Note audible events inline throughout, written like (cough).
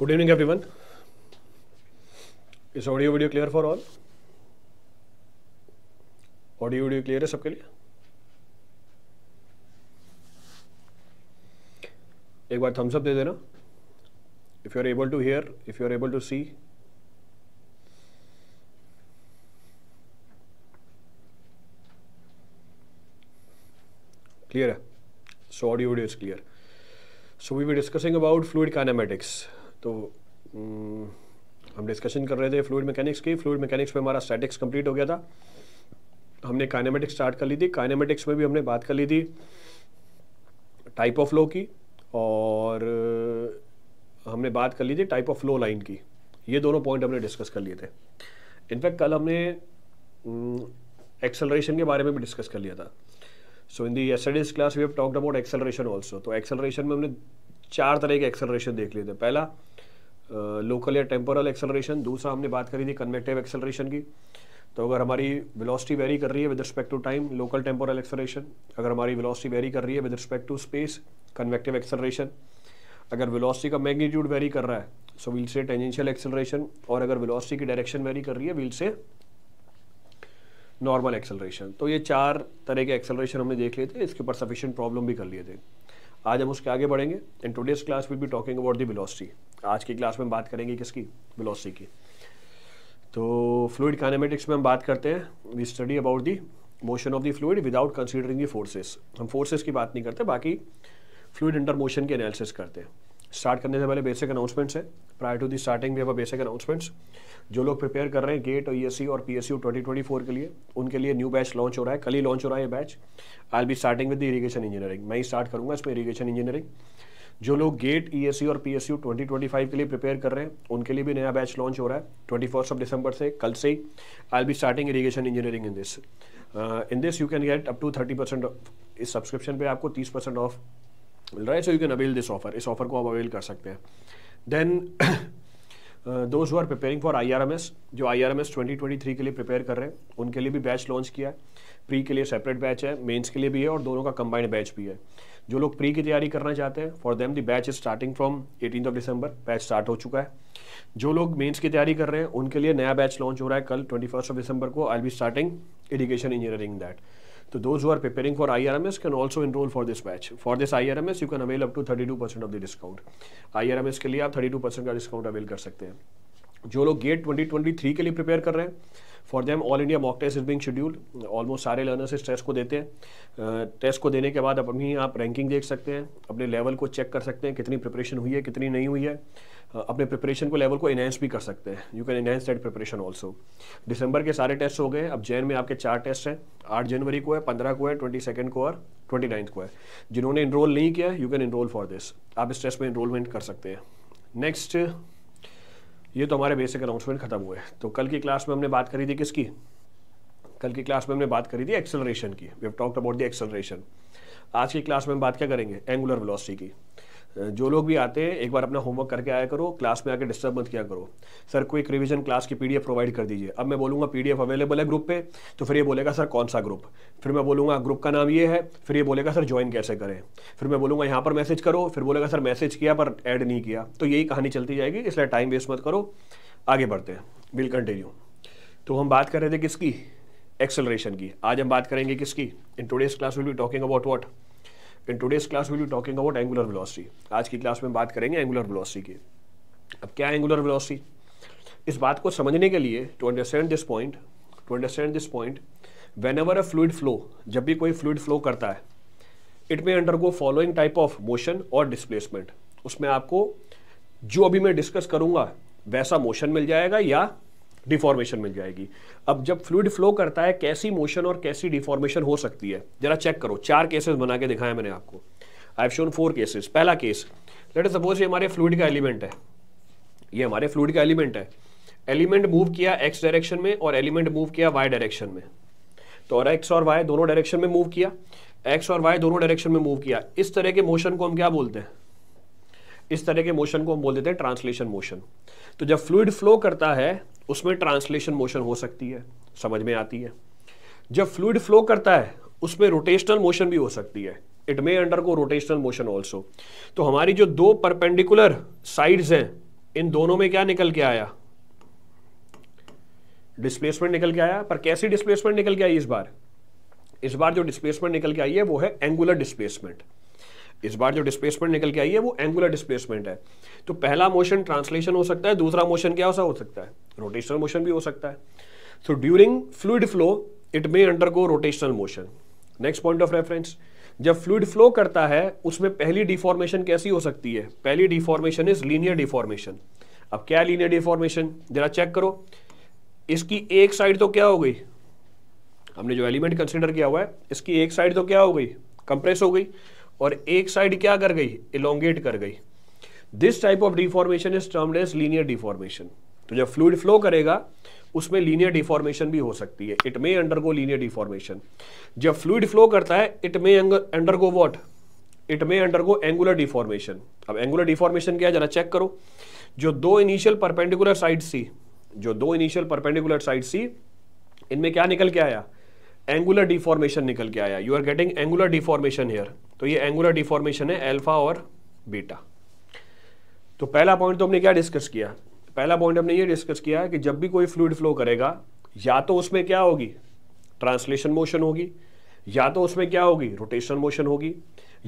Good evening one is audio video clear for all audio video clear है सबके लिए एक बार थम्सअप दे देना if you are able to hear if you are able to see clear है so audio video is clear so we we discussing about fluid kinematics तो हम्म, हम डिस्कशन कर रहे थे फ्लूड मैकेनिक्स की फ्लूड मैकेनिक्स में हमारा स्टैटिक्स कंप्लीट हो गया था हमने काइनेमेटिक्स स्टार्ट कर ली थी काइनेमेटिक्स में भी हमने बात कर ली थी टाइप ऑफ फ्लो की और हमने बात कर ली थी टाइप ऑफ फ्लो लाइन की ये दोनों पॉइंट हमने डिस्कस कर लिए थे इनफैक्ट कल हमने एक्सेलरेशन हम्म, के बारे में भी डिस्कस कर लिया था so in the class we have talked about acceleration also तो एक्सेलरेशन में हमने चार तरह के एक्सेलरेशन देख लिए थे पहला लोकल या टेम्पोरल एक्सेलरेशन दूसरा हमने बात करी थी कन्वेक्टिव एक्सेलरेशन की तो अगर हमारी वेलोसिटी वेरी कर रही है with respect to time local temporal acceleration अगर हमारी वेलोसिटी वेरी कर रही है with respect to space convective acceleration अगर वेलोसिटी का मैग्नीट्यूड वेरी कर रहा है सो व्हील से टेंजेंशियल एक्सेलरेशन और अगर वेलोसिटी की डायरेक्शन वेरी कर रही है व्हील से नॉर्मल एक्सेलरेशन तो ये चार तरह के एक्सेलरेशन हमने देख लिए थे इसके ऊपर सफिशिएंट प्रॉब्लम भी कर लिए थे आज हम उसके आगे बढ़ेंगे in today's class will be talking about the velocity आज की क्लास में हम बात करेंगे किसकी वेलोसिटी की तो फ्लूड काइनेमेटिक्स में हम बात करते हैं we study about the motion of the fluid without considering the forces हम फोर्सेस की बात नहीं करते बाकी फ्लूड अंडर मोशन की एनालिसिस करते हैं स्टार्ट करने से पहले बेसिक अनाउंसमेंट्स है प्रायर टू दी स्टार्टिंग भी बेसिक अनाउंसमेंट्स जो लोग प्रिपेयर कर रहे हैं गेट e और ई और पी 2024 के लिए उनके लिए न्यू बैच लॉन्च हो रहा है कल ही लॉन्च हो रहा है ये batch I be starting with irrigation engineering मैं ही स्टार्ट करूँगा इसमें इरीगेशन इंजीनियरिंग जो लोग गेट ई e और पी 2025 के लिए प्रिपेयर कर रहे हैं उनके लिए भी नया बैच लॉन्च हो रहा है ट्वेंटी ऑफ दिसंबर से कल से ही I be starting irrigation engineering in this in this you can get up to thirty percent इस सब्सक्रिप्शन पे आपको तीस percent off right so you can avail this offer इस ऑफर को आप अवेल कर सकते हैं then those who are preparing for I R M S जो I R M S twenty twenty three के लिए प्रिपेयर कर रहे हैं उनके लिए भी बैच लॉन्च किया है प्री के लिए सेपरेट बैच है मेन्स के लिए भी है और दोनों का कंबाइंड बैच भी है जो लोग प्री की तैयारी करना चाहते हैं for them the batch is starting from eighteen of December batch start हो चुका है जो लोग मेन्स की तैयारी कर रहे हैं उनके लिए नया बैच लॉन्च हो रहा है कल ट्वेंटी फर्स्ट ऑफ दिसंबर को I be starting education engineering that तो are for I M So those for this batch for this I R M S you can avail up to thirty two percent of the discount I R M S के लिए आप thirty two percent का discount avail कर सकते हैं. जो लोग gate twenty twenty three के लिए प्रिपेयर कर रहे हैं for them all India mock test is being schedule almost सारे लर्नर्स इस टेस्ट को देते हैं टेस्ट को देने के बाद अपनी आप रैंकिंग देख सकते हैं अपने लेवल को चेक कर सकते हैं कितनी प्रिपरेशन हुई है कितनी नहीं हुई है अपने प्रिपरेशन को लेवल को इनहेंस भी कर सकते हैं you can enhance that preparation also दिसंबर के सारे टेस्ट हो गए अब जैन में आपके चार टेस्ट हैं आठ जनवरी को है पंद्रह को है ट्वेंटी सेकेंड को और ट्वेंटी नाइन्थ को है जिन्होंने इनरोल नहीं किया you can enrol for this आप इस टेस्ट में इनरोलमेंट कर सकते हैं नेक्स्ट ये तो हमारे बेसिक अनाउंसमेंट खत्म हुए तो कल की क्लास में हमने बात करी थी किसकी कल की क्लास में हमने बात करी थी एक्सेलरेशन की we have talked about the acceleration आज की क्लास में हम बात क्या करेंगे एंगुलर वेलोसिटी की जो लोग भी आते हैं एक बार अपना होमवर्क करके आया करो क्लास में आकर डिस्टर्ब मत किया करो सर एक रिविजन क्लास की पीडीएफ प्रोवाइड कर दीजिए अब मैं बोलूँगा पीडीएफ अवेलेबल है ग्रुप पे तो फिर ये बोलेगा सर कौन सा ग्रुप फिर मैं बोलूँगा ग्रुप का नाम ये है फिर ये बोलेगा सर ज्वाइन कैसे करें फिर मैं बोलूँगा यहाँ पर मैसेज करो फिर बोलेगा सर मैसेज किया पर ऐड नहीं किया तो यही कहानी चलती जाएगी इसलिए टाइम वेस्ट मत करो आगे बढ़ते हैं विल कंटिन्यू तो हम बात कर रहे थे किसकी एक्सेलरेशन की आज हम बात करेंगे किसकी in today's class will be talking about what in today's class will you talking about angular velocity आज की क्लास में बात करेंगे एंगुलर वेलोसिटी की अब क्या एंगुलर वेलोसिटी इस बात को समझने के लिए to understand this point to understand this point whenever a fluid flow जब भी कोई फ्लूड फ्लो करता है it may undergo following type of motion और डिस्प्लेसमेंट उसमें आपको जो अभी मैं डिस्कस करूंगा वैसा मोशन मिल जाएगा या डिफॉर्मेशन मिल जाएगी अब जब फ्लूड फ्लो करता है कैसी मोशन और कैसी डिफॉर्मेशन हो सकती है जरा चेक करो चार केसेस बना के दिखाया मैंने आपको I have shown four cases पहला केस लेट सपोज ये हमारे फ्लूड का एलिमेंट है ये हमारे फ्लूड का एलिमेंट है एलिमेंट मूव किया एक्स डायरेक्शन में और एलिमेंट मूव किया वाई डायरेक्शन में तो और एक्स और वाई दोनों डायरेक्शन में मूव किया एक्स और वाई दोनों डायरेक्शन में मूव किया इस तरह के मोशन को हम क्या बोलते हैं इस तरह के मोशन को हम बोल देते हैं ट्रांसलेशन मोशन तो जब फ्लूड फ्लो करता है उसमें ट्रांसलेशन मोशन हो सकती है समझ में आती है जब फ्लूड फ्लो करता है उसमें रोटेशनल मोशन भी हो सकती है it may undergo rotational motion also तो हमारी जो दो परपेंडिकुलर साइड्स हैं इन दोनों में क्या निकल के आया डिस्प्लेसमेंट निकल के आया पर कैसी डिस्प्लेसमेंट निकल के आई इस बार इस बार जो डिस्प्लेसमेंट निकल के आई है वो है एंगुलर डिस्प्लेसमेंट इस बार जो डिस्प्लेसमेंट निकल के आई है वो एंगुलर डिस्प्लेसमेंट है तो पहला मोशन ट्रांसलेशन हो सकता है दूसरा मोशन क्या सा हो सकता है रोटेशनल मोशन भी हो सकता है so during fluid flow it may undergo rotational motion next point of reference जब फ्लूड फ्लो करता है उसमें पहली डिफॉर्मेशन कैसी हो सकती है पहली डिफॉर्मेशन इज लीनियर डिफॉर्मेशन अब क्या लीनियर डिफॉर्मेशन जरा चेक करो इसकी एक साइड तो क्या हो गई हमने जो एलिमेंट कंसिडर किया हुआ है इसकी एक साइड तो क्या हो गई कंप्रेस हो गई और एक साइड क्या कर गई इलोंगेट कर गई this type of deformation is term as linear deformation तो जब फ्लूड फ्लो करेगा उसमें लीनियर डिफॉर्मेशन भी हो सकती है it may undergo linear deformation जब फ्लूड फ्लो करता है it may undergo what it may undergo angular deformation अब एंगुलर डिफॉर्मेशन क्या है जरा चेक करो जो दो इनिशियल परपेंडिकुलर साइड सी जो दो इनिशियल परपेंडिकुलर साइड सी इनमें क्या निकल के आया एंगुलर डिफॉर्मेशन निकल के आया you are getting angular deformation here तो ये एंगुलर डिफॉर्मेशन है एल्फा और बीटा तो पहला पॉइंट तो हमने क्या डिस्कस किया पहला पॉइंट हमने ये डिस्कस किया कि जब भी कोई फ्लूड फ्लो करेगा या तो उसमें क्या होगी ट्रांसलेशन मोशन होगी या तो उसमें क्या होगी रोटेशन मोशन होगी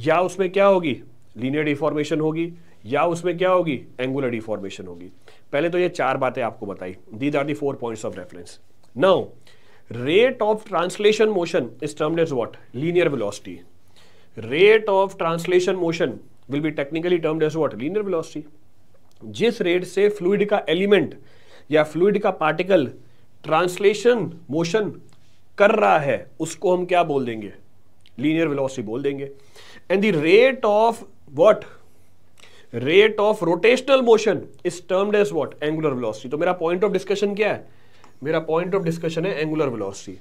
या उसमें क्या होगी लीनियर डिफॉर्मेशन होगी या उसमें क्या होगी एंगुलर डिफॉर्मेशन होगी पहले तो ये चार बातें आपको बताई these are the four points of reference now rate of translation motion is termed as what linear velocity rate of translation motion will be technically term as what linear velocity जिस rate से fluid का element या fluid का particle translation motion कर रहा है उसको हम क्या बोल देंगे लीनियर वेलोसिटी बोल देंगे and the rate of what rate of rotational motion is termed as what angular velocity तो मेरा पॉइंट ऑफ डिस्कशन क्या है मेरा पॉइंट ऑफ डिस्कशन है angular velocity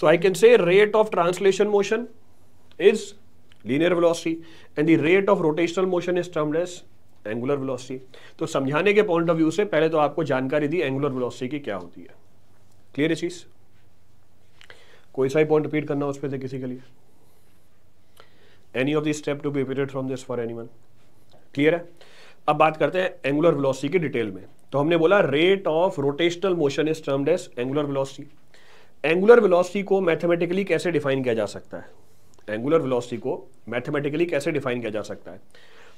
so I can say rate of translation motion is linear velocity and the rate of rotational motion is termed as angular velocity तो समझाने के point of view से पहले तो आपको जानकारी दी एंगुलर वेलोसिटी की क्या होती है क्लियर है चीज़ कोई सा ही पॉइंट रिपीट करना उस पर किसी के लिए any of the step to be repeated from this for anyone clear है अब बात करते हैं एंगुलर वेलोसिटी की डिटेल में तो हमने बोला rate of rotational motion is termed as angular velocity angular velocity को मैथमेटिकली कैसे डिफाइन किया जा सकता है एंगुलर वेलोसिटी को मैथमेटिकली कैसे डिफाइन किया जा सकता है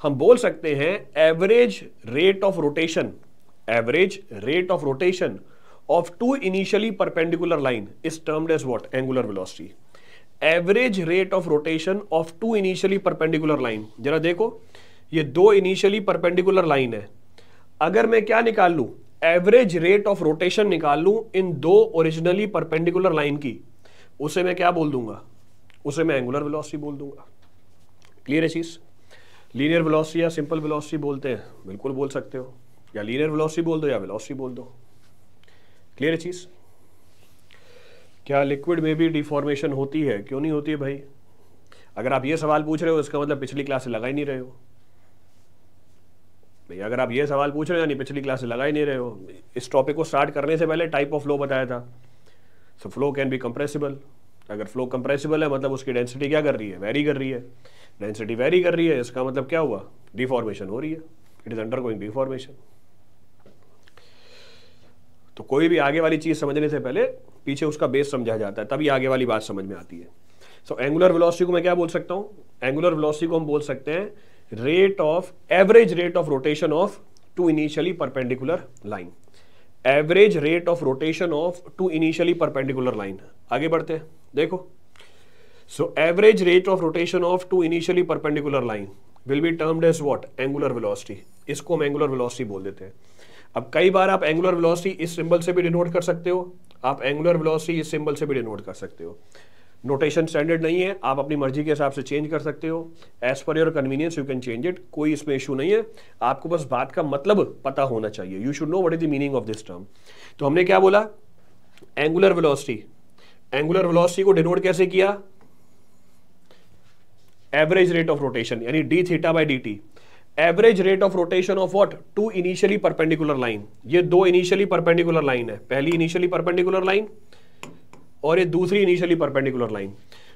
हम बोल सकते हैं average rate of rotation average rate of rotation of two initially perpendicular line is termed as what angular velocity average rate of rotation of two initially perpendicular line जरा देखो ये दो इनिशियली परपेंडिकुलर लाइन है अगर मैं क्या निकाल लूँ एवरेज रेट ऑफ रोटेशन निकाल लूँ इन दो ओरिजिनली परपेंडिकुलर लाइन की उसे मैं क्या बोल दूंगा उसे मैं एंगुलर वेलोसिटी बोल दूंगा क्लियर है चीज़ लीनियर वेलोसिटी या सिंपल वेलोसिटी बोलते हैं बिल्कुल बोल सकते हो या लीनियर वेलोसिटी बोल दो या वेलोसिटी बोल दो क्लियर है चीज़ क्या लिक्विड में भी डिफॉर्मेशन होती है क्यों नहीं होती है भाई अगर आप ये सवाल पूछ रहे हो इसका मतलब पिछली क्लास से लगा ही नहीं रहे हो भाई अगर आप ये सवाल पूछ रहे हो यानी पिछली क्लास से लगा ही नहीं रहे हो इस टॉपिक को स्टार्ट करने से पहले टाइप ऑफ फ्लो बताया था so flow can be compressible अगर फ्लो कंप्रेसिबल है मतलब उसकी डेंसिटी क्या कर रही है वेरी कर रही है डेंसिटी वेरी कर रही है इसका मतलब क्या हुआ डिफॉर्मेशन हो रही है it is undergoing deformation तो कोई भी आगे वाली चीज़ समझने से पहले पीछे उसका बेस समझा जाता है तभी आगे वाली बात समझ में आती है सो एंगुलर वेलोसिटी को मैं क्या बोल सकता हूं एंगुलर वेलोसिटी को हम बोल सकते हैं rate of average rate of rotation of two initially perpendicular line average rate of rotation of two initially perpendicular line आगे बढ़ते हैं देखो so average rate of rotation of two initially perpendicular line will be termed as what angular velocity इसको हम angular velocity बोल देते हैं अब कई बार आप एंगुलर वेलोसिटी इस सिंबल से भी डिनोट कर सकते हो आप एंगुलर वेलोसिटी इस सिंबल से भी डिनोट कर सकते हो नोटेशन स्टैंडर्ड नहीं है आप अपनी मर्जी के हिसाब से चेंज कर सकते हो as per your convenience you can change it कोई इसमें इशू नहीं है आपको बस बात का मतलब पता होना चाहिए you should know what is the meaning of this term तो हमने क्या बोला एंगुलर वेलोसिटी एंगुलर वेलोसिटी को डिनोट कैसे किया एवरेज रेट ऑफ रोटेशन यानी d theta by D t average rate of rotation of what two initially perpendicular line ये दो इनिशियली परपेंडिकुलर लाइन है पहली इनिशियली परपेंडिकुलर लाइन और ये दूसरी इनिशियली परपेंडिकुलर लाइन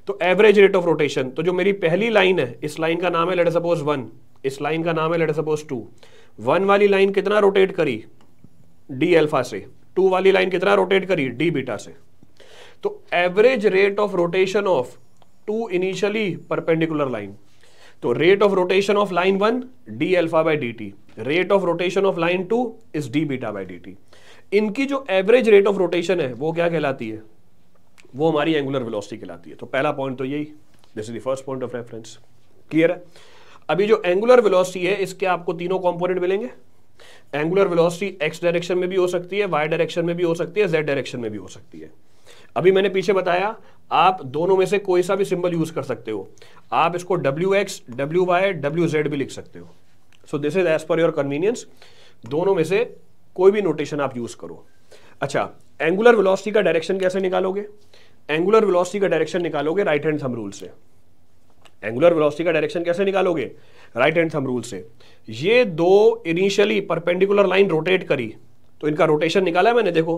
तो एवरेज रेट ऑफ रोटेशन तो जो मेरी पहली लाइन है इस लाइन का नाम है लेट सपोज वन इस लाइन का नाम है लेट सपोज टू वन वाली लाइन कितना रोटेट करी डी एल्फा से टू वाली लाइन कितना रोटेट करी डी बीटा से तो average rate of rotation of two initially perpendicular line तो rate of rotation of line one d alpha by D t rate of rotation of line two is d beta by D t इनकी जो average rate of rotation है वो क्या कहलाती है वो हमारी एंगुलर वेलोसिटी कहलाती है तो पहला पॉइंट तो यही this is the first point of reference clear है अभी जो एंगुलर वेलोसिटी है इसके आपको तीनों कंपोनेंट मिलेंगे एंगुलर वेलोसिटी एक्स डायरेक्शन में भी हो सकती है वाई डायरेक्शन में भी हो सकती है जेड डायरेक्शन में भी हो सकती है अभी मैंने पीछे बताया आप दोनों में से कोई सा भी सिंबल यूज कर सकते हो आप इसको W X W Y W Z भी लिख सकते हो so this is as per your convenience दोनों में से कोई भी नोटेशन आप यूज करो अच्छा एंगुलर वेलोसिटी का डायरेक्शन कैसे निकालोगे एंगुलर वेलोसिटी का डायरेक्शन निकालोगे राइट हैंड थम रूल से एंगुलर वेलोसिटी का डायरेक्शन कैसे निकालोगे राइट हैंड थम रूल से ये दो इनिशियली परपेंडिकुलर लाइन रोटेट करी तो इनका रोटेशन निकाला मैंने देखो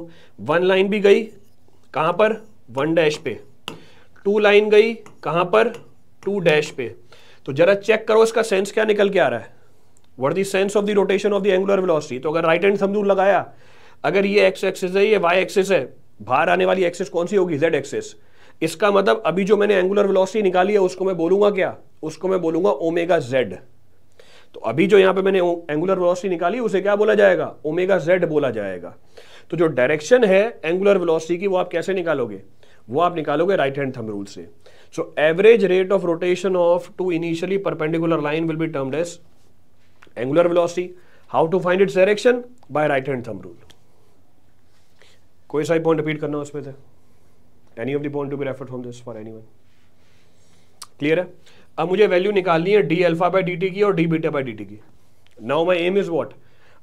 वन लाइन भी गई कहां पर वन डैश पे टू लाइन गई कहां पर टू डैश पे तो जरा चेक करो इसका सेंस क्या निकल के आ रहा है what the sense of the rotation of the angular velocity तो अगर राइट हैंड थम रूल लगाया अगर ये एक्स एक्सिस है ये वाई एक्सिस है बाहर आने वाली एक्सेस कौन सी होगी जेड एक्सेस इसका मतलब अभी जो मैंने एंगुलर वेलोसिटी निकाली है उसको मैं बोलूंगा क्या उसको मैं बोलूंगा ओमेगा जेड तो अभी जो यहां पे मैंने एंगुलर वेलोसिटी निकाली उसे क्या बोला जाएगा ओमेगा जेड बोला जाएगा तो जो डायरेक्शन है एंगुलर वेलोसिटी की वो आप कैसे निकालोगे वो आप निकालोगे राइट हैंड थंब रूल से so average rate of rotation of two initially perpendicular line will be termed as angular velocity how to find its direction by right hand thumb rule कोई सा पॉइंट रिपीट करना उसमें थे any of the to be refer from this for any clear है अब मुझे value निकालनी है डी एल्फा बाई डी की और डी बीटा बाई डी की now my aim is what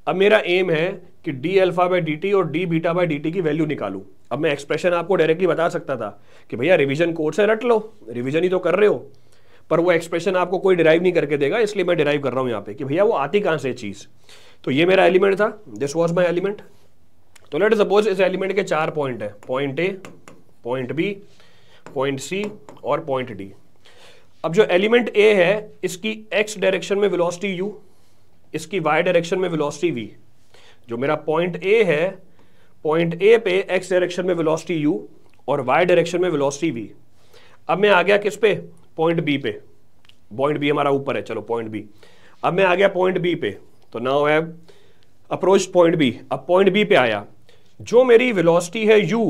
अब मेरा एम है कि डी एल्फा बाई डी और डी बीटा बाई डी की वैल्यू निकालू अब मैं एक्सप्रेशन आपको डायरेक्टली बता सकता था कि भैया रिविजन कोर्स है रट लो रिविजन ही तो कर रहे हो पर वो एक्सप्रेशन आपको कोई डिराइव नहीं करके देगा इसलिए मैं डिराइव कर रहा हूँ यहाँ पे कि भैया वो आती कहाँ से चीज़ तो ये मेरा एलिमेंट था दिस वॉज माई एलिमेंट तो लेट सपोज इस एलिमेंट के चार पॉइंट है point A point B point C और पॉइंट डी अब जो एलिमेंट ए है इसकी एक्स डायरेक्शन में वेलोसिटी यू इसकी वाई डायरेक्शन में वेलोसिटी वी जो मेरा पॉइंट ए है पॉइंट ए पे एक्स डायरेक्शन में वेलोसिटी यू और वाई डायरेक्शन में वेलोसिटी वी अब मैं आ गया किस पे पॉइंट बी पे पॉइंट बी हमारा ऊपर है चलो पॉइंट बी अब मैं आ गया पॉइंट बी पे तो now have approach point B अब पॉइंट बी पे आया जो मेरी वेलोसिटी है u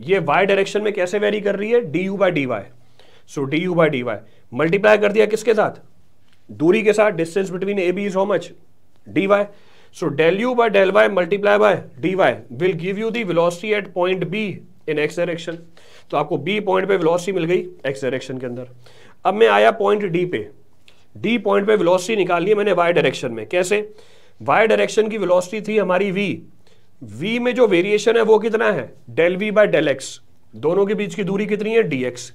ये y डायरेक्शन में कैसे वेरी कर रही है du u by d Y so D you by multiply कर दिया किसके साथ दूरी के साथ distance between A B is how much d Y so del you by del y multiply by D y will give you the velocity at point B in x direction तो आपको B point पे velocity मिल गई x direction के अंदर अब मैं आया पॉइंट डी पे डी पॉइंट पे वेलोसिटी निकाल ली मैंने वाई डायरेक्शन में कैसे वाई डायरेक्शन की वेलोसिटी थी हमारी वी v में जो वेरिएशन है वो कितना है del v by del x दोनों के बीच की दूरी कितनी है dx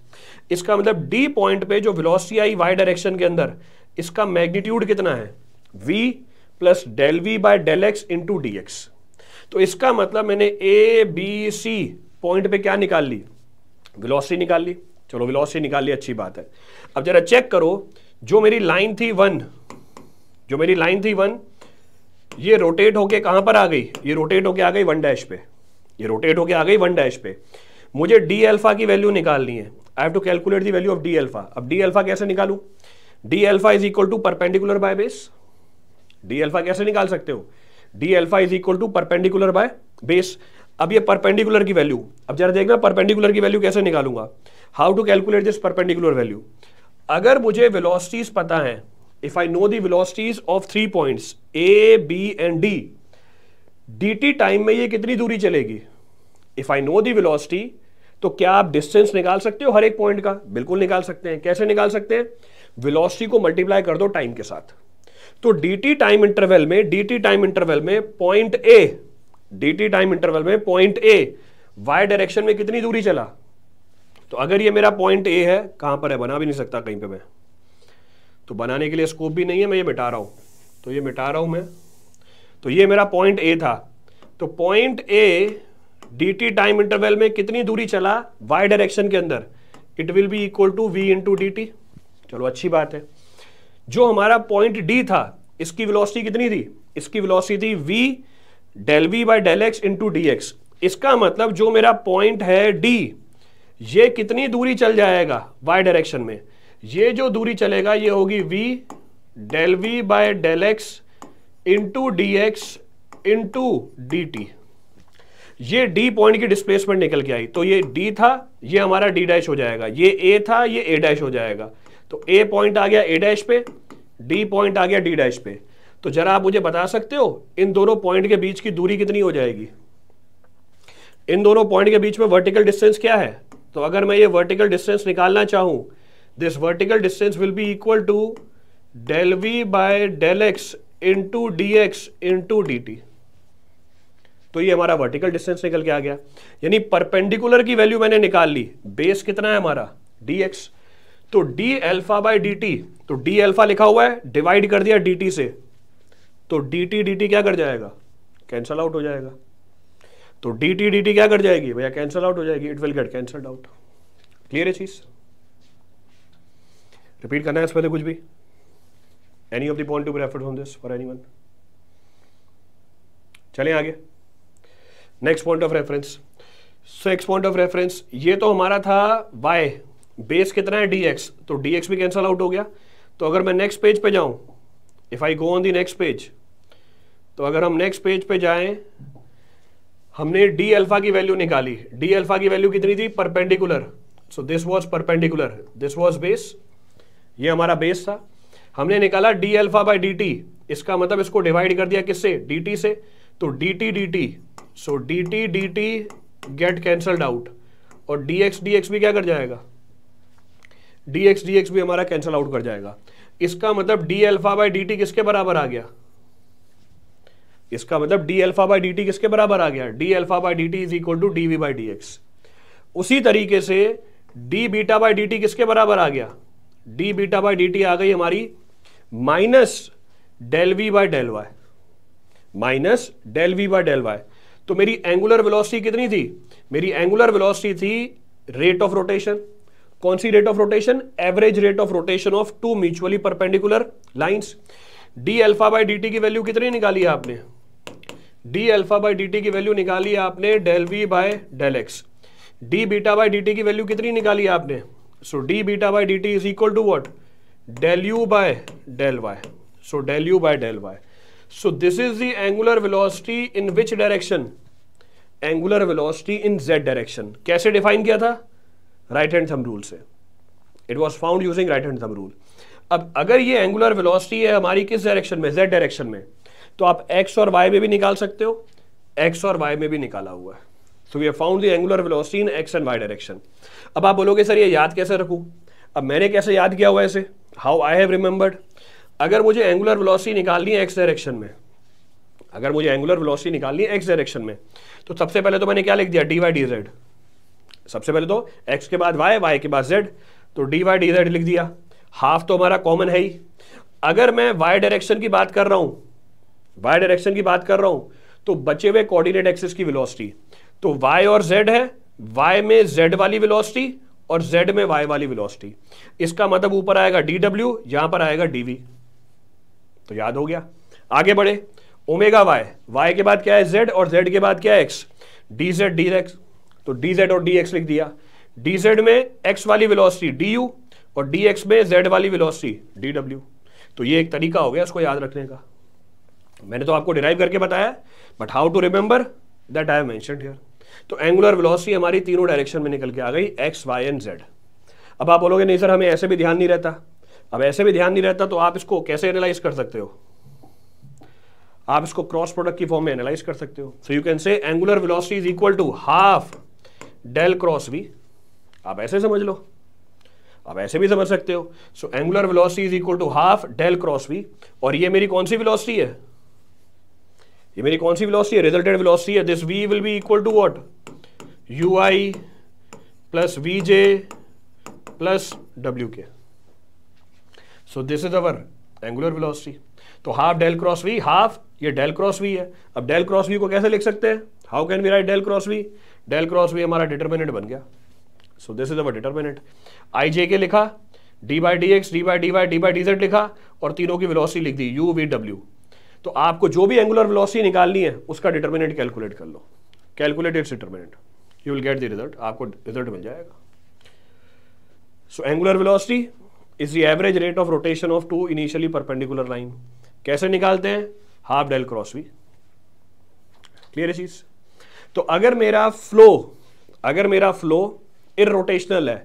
इसका मतलब d पॉइंट पे जो वेलोसिटी आई y डायरेक्शन के अंदर इसका मैग्नीट्यूड कितना है v plus del v by del x into dx तो इसका मतलब मैंने ए बी सी पॉइंट पे क्या निकाल ली वेलोसिटी निकाल ली चलो वेलोसिटी निकाल ली अच्छी बात है अब जरा चेक करो जो मेरी लाइन थी वन जो मेरी लाइन थी वन ये रोटेट होके कहां पर आ गई ये रोटेट होके आ गई वन डैश पे ये रोटेट होके आ गई वन डैश पे मुझे डी एल्फा की वैल्यू निकालनी है I have to calculate the value of d alpha अब डी एल्फा कैसे निकालू d alpha is equal to perpendicular by base d alpha कैसे निकाल सकते हो d alpha is equal to perpendicular by base अब ये परपेंडिकुलर की वैल्यू अब जरा देखना परपेंडिकुलर की वैल्यू कैसे निकालूंगा how to calculate this perpendicular value अगर मुझे वेलोसिटीज पता है if I know the velocities of three points A, B and D, dt time में ye kitni duri chalegi if i know the velocity तो क्या आप डिस्टेंस निकाल सकते हो हर एक पॉइंट का बिल्कुल निकाल सकते हैं कैसे निकाल सकते हैं वेलोसिटी को मल्टीप्लाई कर दो टाइम के साथ तो dt टाइम इंटरवल में dt टाइम इंटरवल में point A dt time interval में पॉइंट ए y डायरेक्शन में कितनी दूरी चला तो अगर ये मेरा पॉइंट ए है कहां पर है बना भी नहीं सकता कहीं पे मैं तो बनाने के लिए स्कोप भी नहीं है मैं ये मिटा रहा हूँ तो ये मिटा रहा हूँ मैं तो ये मेरा पॉइंट ए था तो point A dt time interval में कितनी दूरी चला वाई डायरेक्शन के अंदर it will be equal to v into d चलो अच्छी बात है जो हमारा पॉइंट डी था इसकी वेलोसिटी कितनी थी इसकी वेलोसिटी थी v del we by del x into d इसका मतलब जो मेरा पॉइंट है डी ये कितनी दूरी चल जाएगा वाई डायरेक्शन में ये जो दूरी चलेगा ये होगी v del v by del x into D x into d t ये d पॉइंट की डिस्प्लेसमेंट निकल के आई तो ये d था ये हमारा d डैश हो जाएगा ये a था ये a डैश हो जाएगा तो a पॉइंट आ गया a डैश पे d पॉइंट आ गया d डैश पे तो जरा आप मुझे बता सकते हो इन दोनों पॉइंट के बीच की दूरी कितनी हो जाएगी इन दोनों पॉइंट के बीच में वर्टिकल डिस्टेंस क्या है तो अगर मैं ये वर्टिकल डिस्टेंस निकालना चाहूं this vertical distance will be equal to del v by del x into dx into dt तो ये हमारा वर्टिकल डिस्टेंस निकल के आ गया यानी परपेंडिकुलर की वैल्यू मैंने निकाल ली बेस कितना है हमारा dx तो d अल्फा बाय dt तो d अल्फा लिखा हुआ है डिवाइड कर दिया dt से तो dt dt क्या कर जाएगा कैंसल आउट हो जाएगा तो dt dt क्या कर जाएगी भैया कैंसल आउट हो जाएगी it will get cancelled out clear है चीज़ रिपीट करना है इस पहले कुछ भी any of the point to be refer from this for anyone चले आगे next point of reference so x point of reference ये तो हमारा था वाई बेस कितना है डी तो डी भी कैंसल आउट हो गया तो अगर मैं नेक्स्ट पेज पे जाऊं if I go on the next page तो अगर हम नेक्स्ट पेज पे जाएं हमने डी अल्फा की वैल्यू निकाली डी अल्फा की वैल्यू कितनी थी perpendicular so this was perpendicular this was base ये हमारा बेस था हमने निकाला d alpha by D t इसका मतलब इसको डिवाइड कर दिया किससे डी टी से तो d T d T so d T d t get cancelled out और डी एक्स डी एक्स भी क्या कर जाएगा डी एक्स डी एक्स भी हमारा कैंसल आउट कर जाएगा इसका मतलब d alpha by D t किसके बराबर आ गया इसका मतलब d alpha by D t किसके बराबर आ गया d alpha by D T is equal to d v by D x उसी तरीके से d beta by D t किसके बराबर आ गया d beta by D t आ गई हमारी minus del we by del y minus del we by del y तो मेरी एंगुलर वेलोसिटी कितनी थी मेरी एंगुलर वेलोसिटी थी रेट ऑफ रोटेशन कौन सी rate of rotation average rate of rotation of two mutually perpendicular lines D alpha by D की value कितनी निकाली आपने डी अल्फा बाई डी की वैल्यू निकाली आपने del we by del X D beta by D की value कितनी निकाली आपने D beta by D T is equal to what del you by del Y so del you by del Y so this is the angular velocity in which direction angular velocity in Z direction कैसे define किया था right hand thumb rule से it was found using right hand thumb rule अब अगर ये angular velocity है हमारी किस डायरेक्शन में जेड डायरेक्शन में तो आप एक्स और वाई में भी निकाल सकते हो एक्स और वाई में भी निकाला हुआ है so we have found the angular velocity in X and Y direction अब आप बोलोगे सर ये याद कैसे रखूँ अब मैंने कैसे याद किया हुआ इसे हाउ आई हैव रिमेंबर्ड अगर मुझे एंगुलर वेलोसिटी निकालनी है एक्स डायरेक्शन में अगर मुझे एंगुलर वेलोसिटी निकालनी है एक्स डायरेक्शन में तो सबसे पहले तो मैंने क्या लिख दिया डी वाई डी जेड सबसे पहले तो एक्स के बाद वाई वाई के बाद जेड तो डी वाई डी जेड लिख दिया हाफ तो हमारा कॉमन है ही अगर मैं वाई डायरेक्शन की बात कर रहा हूँ वाई डायरेक्शन की बात कर रहा हूँ तो बचे हुए कोऑर्डिनेट एक्सिस की वेलोसिटी तो वाई और जेड है y में z वाली वेलोसिटी और z में y वाली वेलोसिटी इसका मतलब ऊपर आएगा डी डब्ल्यू यहां पर आएगा डी वी तो याद हो गया आगे बढ़े ओमेगा y y के बाद क्या है z और z के बाद क्या है x dz dx तो dz और dx लिख दिया dz में x वाली वेलोसिटी du और dx में z वाली वेलोसिटी dw तो ये एक तरीका हो गया इसको याद रखने का मैंने तो आपको डिराइव करके बताया but how to remember that I have mentioned here तो एंगुलर वेलोसिटी हमारी तीनों डायरेक्शन में निकल के आ गई एक्स वाई एंड जेड अब आप बोलोगे नहीं सर हमें ऐसे भी ध्यान नहीं रहता अब ऐसे भी ध्यान नहीं रहता तो आप इसको कैसे एनालाइज कर सकते हो आप इसको क्रॉस प्रोडक्ट की फॉर्म में एनालाइज कर सकते हो so you can say angular velocity is equal to half del cross V आप ऐसे समझ लो आप ऐसे भी समझ सकते हो so angular velocity is equal to half del cross V और ये मेरी कौन सी वेलोसिटी है ये मेरी कौन सी वेलोसिटी है रिजल्टेड वेलोसिटी है this V will be equal to what U I plus V J plus W K so this is our angular velocity तो half del cross V half ये डेल क्रॉस वी है अब del cross we को कैसे लिख सकते हैं how can we write del cross V del cross V हमारा डिटर्मिनेंट बन गया so this is our determinant I J K लिखा D by D x D by D by D by D Z लिखा और तीनों की velocity लिख दी you V W तो आपको जो भी एंगुलर वेलोसिटी निकालनी है उसका डिटर्मिनेंट कैलकुलेट कर लो calculate its determinant you will get the result आपको रिजल्ट मिल जाएगा so angular velocity is the average rate of rotation of two initially perpendicular line कैसे निकालते हैं half del cross V clear है चीज तो अगर मेरा फ्लो अगर मेरा फ्लो रोटेशनल है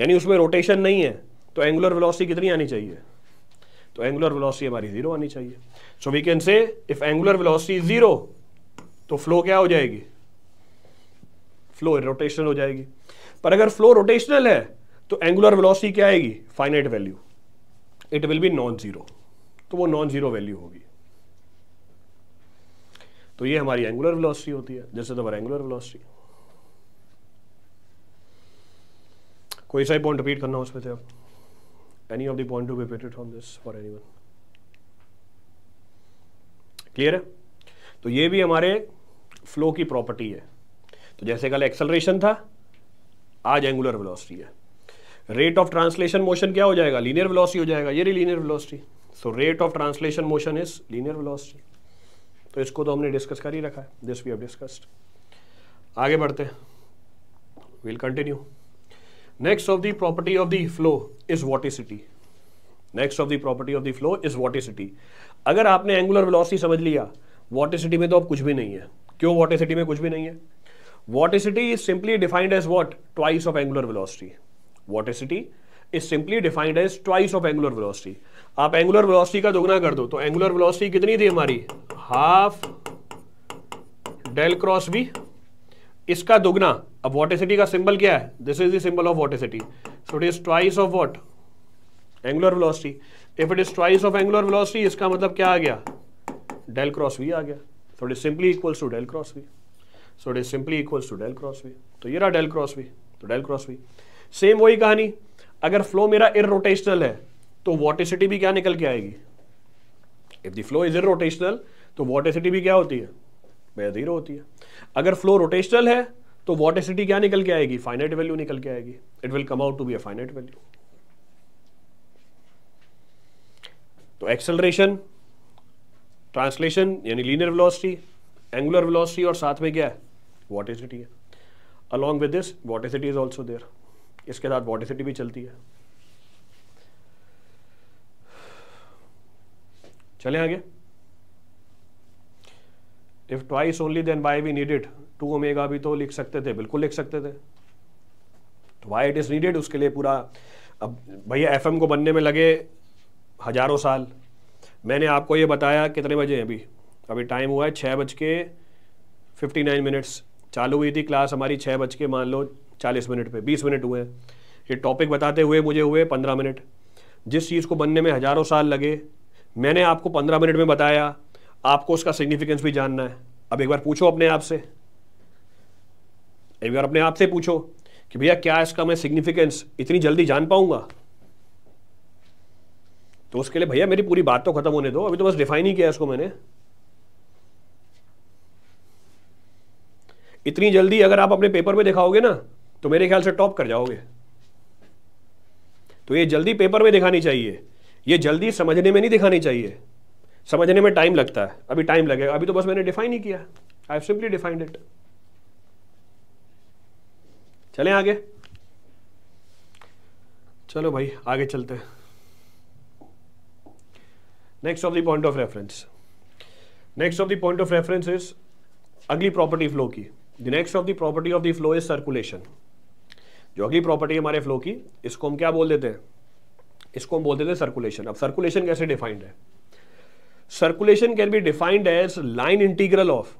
यानी उसमें रोटेशन नहीं है तो एंगुलर वेलोसिटी कितनी आनी चाहिए तो एंगुलर वेलोसिटी हमारी जीरो आनी चाहिए so we can say if angular velocity is zero तो फ्लो क्या हो जाएगी फ्लो रोटेशनल हो जाएगी पर अगर फ्लो रोटेशनल है तो एंगुलर वेलोसिटी क्या आएगी finite value it will be non zero तो वो नॉन जीरो वैल्यू होगी तो ये हमारी एंगुलर वेलोसिटी होती है जैसे तो एंगुलर वेलोसिटी कोई सा ही पॉइंट रिपीट करना उस पर थे आप any of the point to be patent on this for anyone clear है तो ये भी हमारे फ्लो की प्रॉपर्टी है तो जैसे कल एक्सलरेशन था आज एंगुलर वेलोसिटी है रेट ऑफ ट्रांसलेशन मोशन क्या हो जाएगा लीनियर वेलोसिटी हो जाएगा ये रही linear velocity so rate of translation motion is linear velocity तो इसको तो हमने डिस्कस कर ही रखा है दिस वी हैव डिस्कस्ड आगे बढ़ते हैं will continue next of the property of the flow is vorticity next of the property of the flow is vorticity अगर आपने एंगुलर वेलोसिटी समझ लिया वॉटिसिटी में तो अब कुछ भी नहीं है क्यों वॉटिसिटी में कुछ भी नहीं है vorticity is simply defined as what twice of angular velocity vorticity is simply defined as twice of angular velocity आप एंगुलर वेलोसिटी का दोगुना कर दो तो एंगुलर वेलोसिटी कितनी थी हमारी हाफ डेल क्रॉस भी इसका दोगुना अब वॉटेसिटी का सिंबल क्या है this is symbol of vorticity so it is twice of what angular velocity if it is twice of angular velocity इसका मतलब क्या आ गया डेल क्रॉस वी आ गया so it is simply equals to del cross V so it is simply equals to del cross V तो ये रहा डेल क्रॉस वी तो डेल क्रॉस वी सेम वही कहानी अगर फ्लो मेरा इरोटेशनल है तो वॉटेसिटी भी क्या निकल के आएगी if the flow is irrotational तो वॉटेसिटी भी क्या होती है बेहद होती है अगर फ्लो रोटेशनल है तो वॉट क्या निकल के आएगी फाइनाइट वैल्यू निकल के आएगी it will come out to be a finite value तो एक्सेलरेशन ट्रांसलेशन यानी लीनियर वेलोसिटी एंगुलर वेलोसिटी और साथ में क्या है वॉट है along with this what is also there इसके साथ वॉट भी चलती है चले आगे if twice only then by we needed to omega भी तो लिख सकते थे बिल्कुल लिख सकते थे तो वाई इट इज़ नीडेड उसके लिए पूरा अब भैया एफ को बनने में लगे हज़ारों साल मैंने आपको ये बताया कितने बजे हैं अभी अभी टाइम हुआ है छः बज के फिफ्टी नाइन मिनट्स चालू हुई थी क्लास हमारी छः बज के मान लो चालीस मिनट पे बीस मिनट हुए ये टॉपिक बताते हुए मुझे हुए पंद्रह मिनट जिस चीज़ को बनने में हज़ारों साल लगे मैंने आपको पंद्रह मिनट में बताया आपको उसका सिग्निफिकेंस भी जानना है अब एक बार पूछो अपने आप से एक बार अपने आप से पूछो कि भैया क्या इसका मैं सिग्निफिकेंस इतनी जल्दी जान पाऊंगा तो उसके लिए भैया मेरी पूरी बात तो खत्म होने दो अभी तो बस डिफाइन ही किया इसको मैंने इतनी जल्दी अगर आप अपने पेपर में दिखाओगे ना तो मेरे ख्याल से टॉप कर जाओगे तो ये जल्दी पेपर में दिखानी चाहिए ये जल्दी समझने में नहीं दिखानी चाहिए समझने में टाइम लगता है अभी टाइम लगेगा अभी तो बस मैंने डिफाइन ही किया आई सिंपली डिफाइंड इट चलें आगे चलो भाई आगे चलते हैं next of the point of reference next of the point of reference is अगली प्रॉपर्टी फ्लो की the next of the property of the flow is circulation जो अगली प्रॉपर्टी हमारे फ्लो की इसको हम क्या बोल देते हैं इसको हम बोल देते हैं सर्कुलेशन अब सर्कुलेशन कैसे डिफाइंड है circulation can be defined as line integral of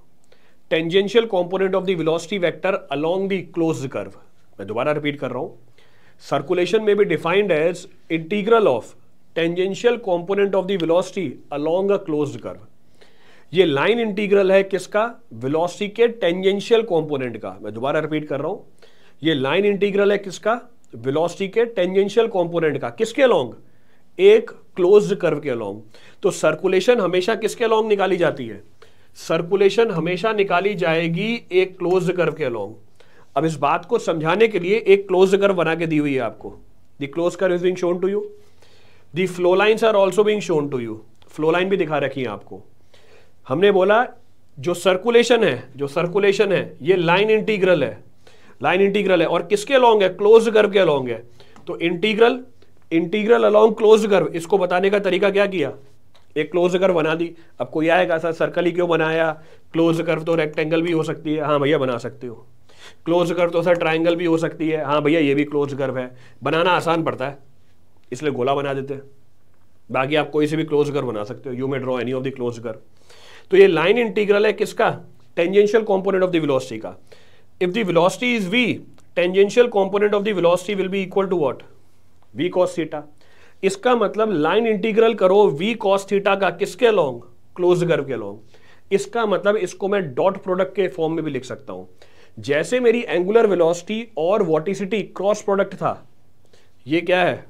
tangential component of the velocity vector along the close curve मैं दोबारा रिपीट कर रहा हूं सर्कुलेशन में भी defined as integral of tangential component of the velocity along a close curve ये line integral है किसका विलोसिटी के टेंजेंशियल कॉम्पोनेंट का मैं दोबारा रिपीट कर रहा हूं ये लाइन इंटीग्रल है किसका विलोसिटी के टेंजेंशियल कॉम्पोनेंट का किसके अलॉन्ग एक क्लोज्ड कर्व के अलॉन्ग तो सर्कुलेशन हमेशा किसके अलॉन्ग निकाली जाती है सर्कुलेशन हमेशा निकाली जाएगी एक क्लोज कर्व के अलोंग अब इस बात को समझाने के लिए एक क्लोज कर्व बना के दी हुई है आपको the close curve is being shown to you the flow lines are also being shown to you flow line भी दिखा रखी है आपको हमने बोला जो सर्कुलेशन है जो सर्कुलेशन है ये लाइन इंटीग्रल है लाइन इंटीग्रल है और किसके अलॉन्ग है क्लोज कर्व के अलोंग है तो integral integral along close curve इसको बताने का तरीका क्या किया एक क्लोज कर्व बना दी अब कोई आएगा सर सर्कल ही क्यों बनाया क्लोज कर्व तो रेक्टेंगल भी हो सकती है हाँ भैया बना सकते हो क्लोज कर्व तो सर ट्राइंगल भी हो सकती है हाँ भैया ये भी क्लोज कर्व है बनाना आसान पड़ता है इसलिए गोला बना देते हैं बाकी आप कोई से भी क्लोज कर्व बना सकते हो you may draw any of the close curve तो ये लाइन इंटीग्रल है किसका टेंजेंशियल कॉम्पोनेंट ऑफ द का if the velocity is V tangential component of the will be equal to what V cos theta इसका मतलब line integral करो V cos theta का किसके लॉन्ग क्लोज कर्व के along इसका मतलब इसको मैं डॉट प्रोडक्ट के फॉर्म में भी लिख सकता हूं जैसे मेरी एंगुलर वेलोसिटी और वॉटिसिटी क्रॉस प्रोडक्ट था ये क्या है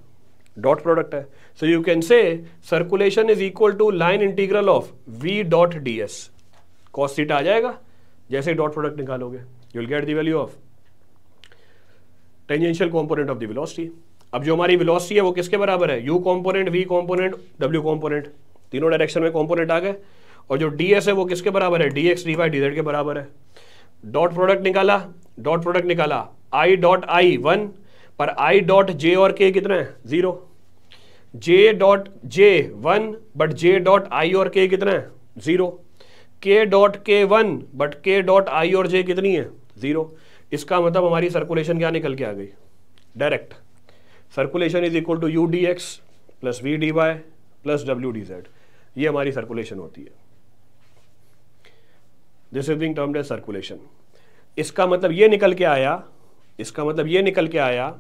डॉट प्रोडक्ट है so you can say circulation is equal to line integral of V dot D S cos theta आ जाएगा जैसे डॉट प्रोडक्ट निकालोगे you will get the value of tangential component of the velocity अब जो हमारी velocity है वो किसके बराबर है U component V component W component तीनों डायरेक्शन में कॉम्पोनेंट आ गए और जो डी एस है वो किसके बराबर है डी एक्स डी डी के बराबर है डॉट प्रोडक्ट निकाला डॉट प्रोडक्ट निकाला आई डॉट आई वन पर आई डॉट जे और के कितने हैं zero J dot J one but J dot I और के कितने हैं zero K dot K one but K dot I और जे कितनी है जीरो इसका मतलब हमारी सर्कुलेशन क्या निकल के आ गई direct circulation is equal to U D x plus V D Y plus W D Z ये हमारी सर्कुलेशन होती है this is being termed as circulation इसका मतलब ये निकल के आया इसका मतलब ये निकल के आया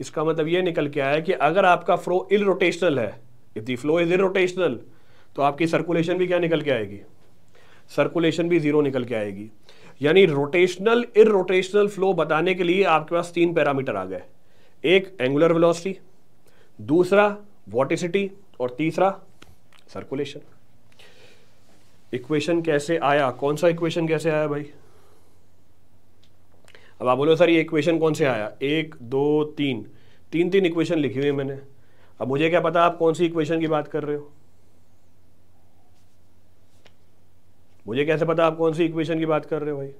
इसका मतलब ये निकल के आया कि अगर आपका फ्लो इन रोटेशनल है if the flow is irrotational तो आपकी सर्कुलेशन भी क्या निकल के आएगी सर्कुलेशन भी जीरो निकल के आएगी यानी रोटेशनल इन रोटेशनल फ्लो बताने के लिए आपके पास तीन पैरामीटर आ गए एक एंगुलर वेलोसिटी दूसरा वॉटिसिटी और तीसरा सर्कुलेशन इक्वेशन कैसे आया कौन सा इक्वेशन कैसे आया भाई अब आप बोलो सर ये इक्वेशन कौन से आया एक दो तीन तीन तीन इक्वेशन लिखी हुई मैंने अब मुझे क्या पता आप कौन सी इक्वेशन की बात कर रहे हो मुझे कैसे पता आप कौन सी इक्वेशन की बात कर रहे हो भाई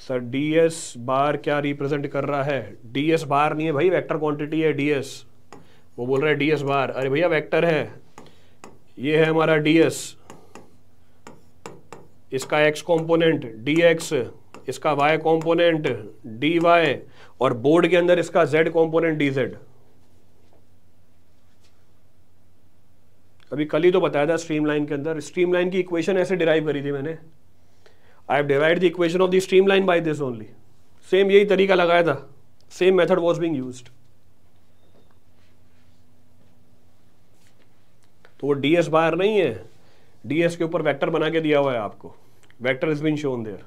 सर डी एस बार क्या रिप्रेजेंट कर रहा है डी एस बार नहीं है भाई वेक्टर क्वांटिटी है डी एस वो बोल रहा है डी एस बार अरे भैया वेक्टर है ये है हमारा डी एस इसका एक्स कॉम्पोनेंट डी एक्स इसका वाई कॉम्पोनेंट डी वाई और बोर्ड के अंदर इसका जेड कॉम्पोनेंट डी जेड अभी कल ही तो बताया था स्ट्रीमलाइन के अंदर स्ट्रीमलाइन की इक्वेशन ऐसे डिराइव करी थी मैंने I have divide the equation of the streamline by this only same यही तरीका लगाया था same method was being used तो वो बाहर नहीं है डीएस के ऊपर वेक्टर बना के दिया हुआ है आपको vector is been shown there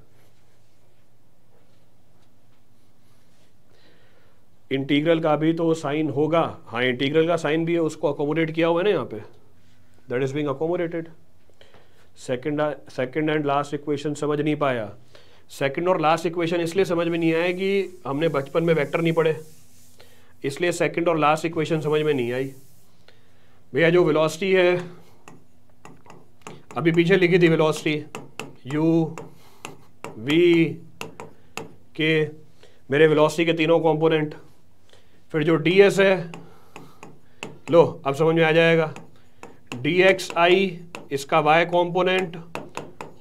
integral का भी तो साइन होगा हाँ इंटीग्रल का साइन भी है उसको अकोमोडेट किया हुआ है ना यहाँ पे that is being accommodated second second and last equation समझ नहीं पाया सेकंड और लास्ट इक्वेशन इसलिए समझ में नहीं आया कि हमने बचपन में वेक्टर नहीं पढ़े इसलिए सेकंड और लास्ट इक्वेशन समझ में नहीं आई भैया जो वेलोसिटी है अभी पीछे लिखी थी वेलोसिटी u v के मेरे वेलोसिटी के तीनों कंपोनेंट फिर जो डी है लो अब समझ में आ जाएगा डी एक्स आई इसका वाई कॉम्पोनेंट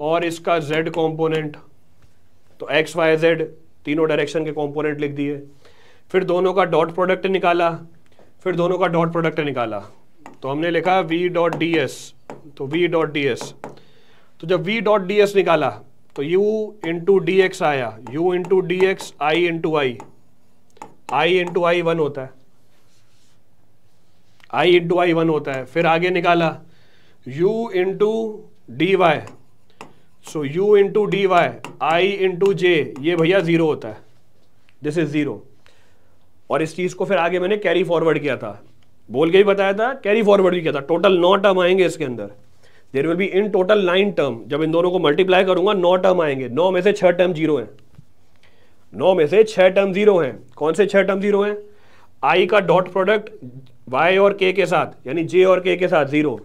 और इसका जेड कॉम्पोनेंट तो एक्स वाई जेड तीनों डायरेक्शन के कॉम्पोनेंट लिख दिए फिर दोनों का डॉट प्रोडक्ट निकाला फिर दोनों का डॉट प्रोडक्ट निकाला तो हमने लिखा वी डॉट डी एस तो वी डॉट डी एस तो जब वी डॉट डी एस निकाला तो u इंटू डी एक्स आया u into D X I into I I into I one होता है आई इंटू आई वन होता है फिर आगे निकाला u into D Y so U into D Y I into J ये भैया ज़ीरो होता है दिस इज़ ज़ीरो और इस चीज़ को फिर आगे मैंने कैरी फॉरवर्ड किया था बोल के ही बताया था कैरी फॉरवर्ड भी किया था टोटल नौ टर्म आएंगे इसके अंदर there will be in total nine term जब इन दोनों को मल्टीप्लाई करूंगा नौ टर्म आएंगे नौ में से छह टर्म जीरो हैं नौ में से छह टर्म जीरो हैं कौन से छह टर्म जीरो हैं आई का डॉट प्रोडक्ट वाई और के के साथ यानी जे और के के साथ जीरो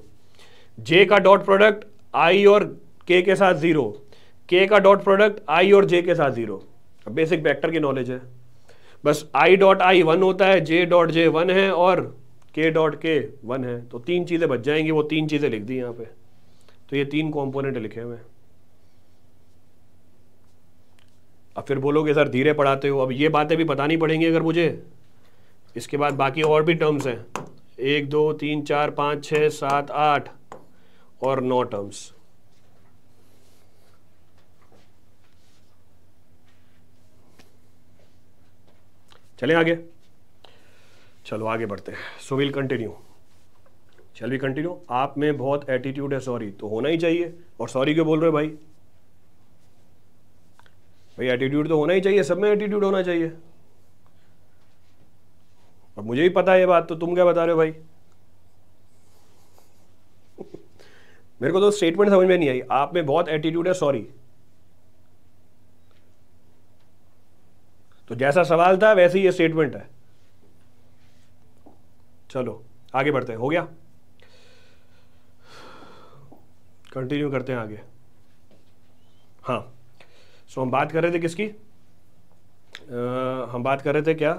जे का डॉट प्रोडक्ट आई और के के साथ जीरो के का डॉट प्रोडक्ट आई और जे के साथ जीरो बेसिक वेक्टर की नॉलेज है बस आई डॉट आई वन होता है जे डॉट जे वन है और के डॉट के वन है तो तीन चीज़ें बच जाएंगी वो तीन चीज़ें लिख दी यहाँ पे तो ये तीन कॉम्पोनेंट लिखे हुए हैं अब फिर बोलोगे सर धीरे पढ़ाते हो अब ये बातें भी बतानी पड़ेंगी अगर मुझे इसके बाद बाकी और भी टर्म्स हैं एक दो तीन चार पाँच छः सात आठ और नो टर्म्स चलें आगे चलो आगे बढ़ते हैं सो विल कंटिन्यू चल भी कंटिन्यू आप में बहुत एटीट्यूड है सॉरी तो होना ही चाहिए और सॉरी क्यों बोल रहे हो भाई भाई एटीट्यूड तो होना ही चाहिए सब में एटीट्यूड होना चाहिए और मुझे भी पता है ये बात तो तुम क्या बता रहे हो भाई मेरे को तो स्टेटमेंट समझ में नहीं आई आप में बहुत एटीट्यूड है सॉरी तो जैसा सवाल था वैसे ही ये स्टेटमेंट है चलो आगे बढ़ते हैं हो गया कंटिन्यू करते हैं आगे हाँ सो हम बात कर रहे थे किसकी हम बात कर रहे थे क्या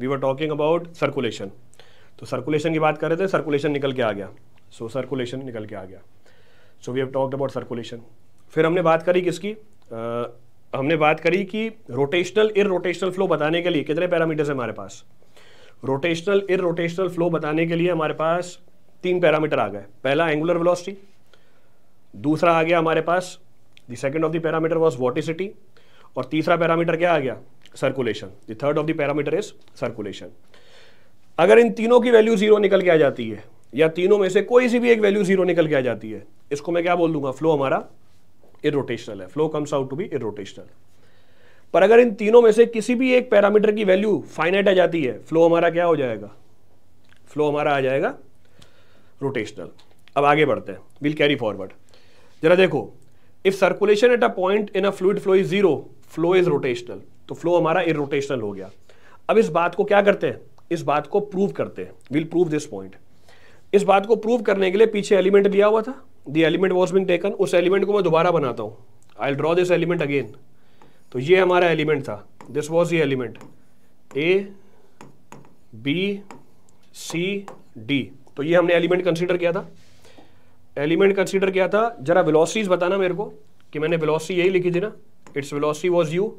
we were talking about circulation तो सर्कुलेशन की बात कर रहे थे सर्कुलेशन निकल के आ गया सो सर्कुलेशन निकल के आ गया so we have talked about circulation फिर हमने बात करी किसकी uh, हमने बात करी कि रोटेशनल इर रोटेशनल फ्लो बताने के लिए कितने पैरामीटर्स है हमारे पास रोटेशनल इर रोटेशनल फ्लो बताने के लिए हमारे पास तीन पैरामीटर आ गए पहला एंगुलर वेलोसिटी दूसरा आ गया हमारे पास the second of the parameter was vorticity और तीसरा पैरामीटर क्या आ गया circulation the third of the parameter is circulation अगर इन तीनों की वैल्यू जीरो निकल के आ जाती है या तीनों में से कोई सी भी एक वैल्यू जीरो निकल के आ जाती है इसको मैं क्या बोल दूंगा फ्लो हमारा इरोटेशनल है flow comes out to be irrotational पर अगर इन तीनों में से किसी भी एक पैरामीटर की वैल्यू फाइनाइट आ जाती है फ्लो हमारा क्या हो जाएगा फ्लो हमारा आ जाएगा रोटेशनल अब आगे बढ़ते हैं विल कैरी फॉरवर्ड जरा देखो if circulation at a point in a fluid flow is zero flow is rotational तो फ्लो हमारा इरोटेशनल हो गया अब इस बात को क्या करते हैं इस बात को प्रूव करते हैं विल प्रूव दिस पॉइंट इस बात को प्रूव करने के लिए पीछे एलिमेंट दिया हुआ था the element was being taken उस एलिमेंट को मैं दोबारा बनाता हूँ I draw this element again तो ये हमारा एलिमेंट था दिस वॉज ये element A B C D तो ये हमने एलिमेंट कंसिडर किया था एलिमेंट कंसिडर किया था जरा वेलोसिटीज बताना मेरे को कि मैंने विलोसी यही लिखी थी ना इट्स विलोसी वॉज यू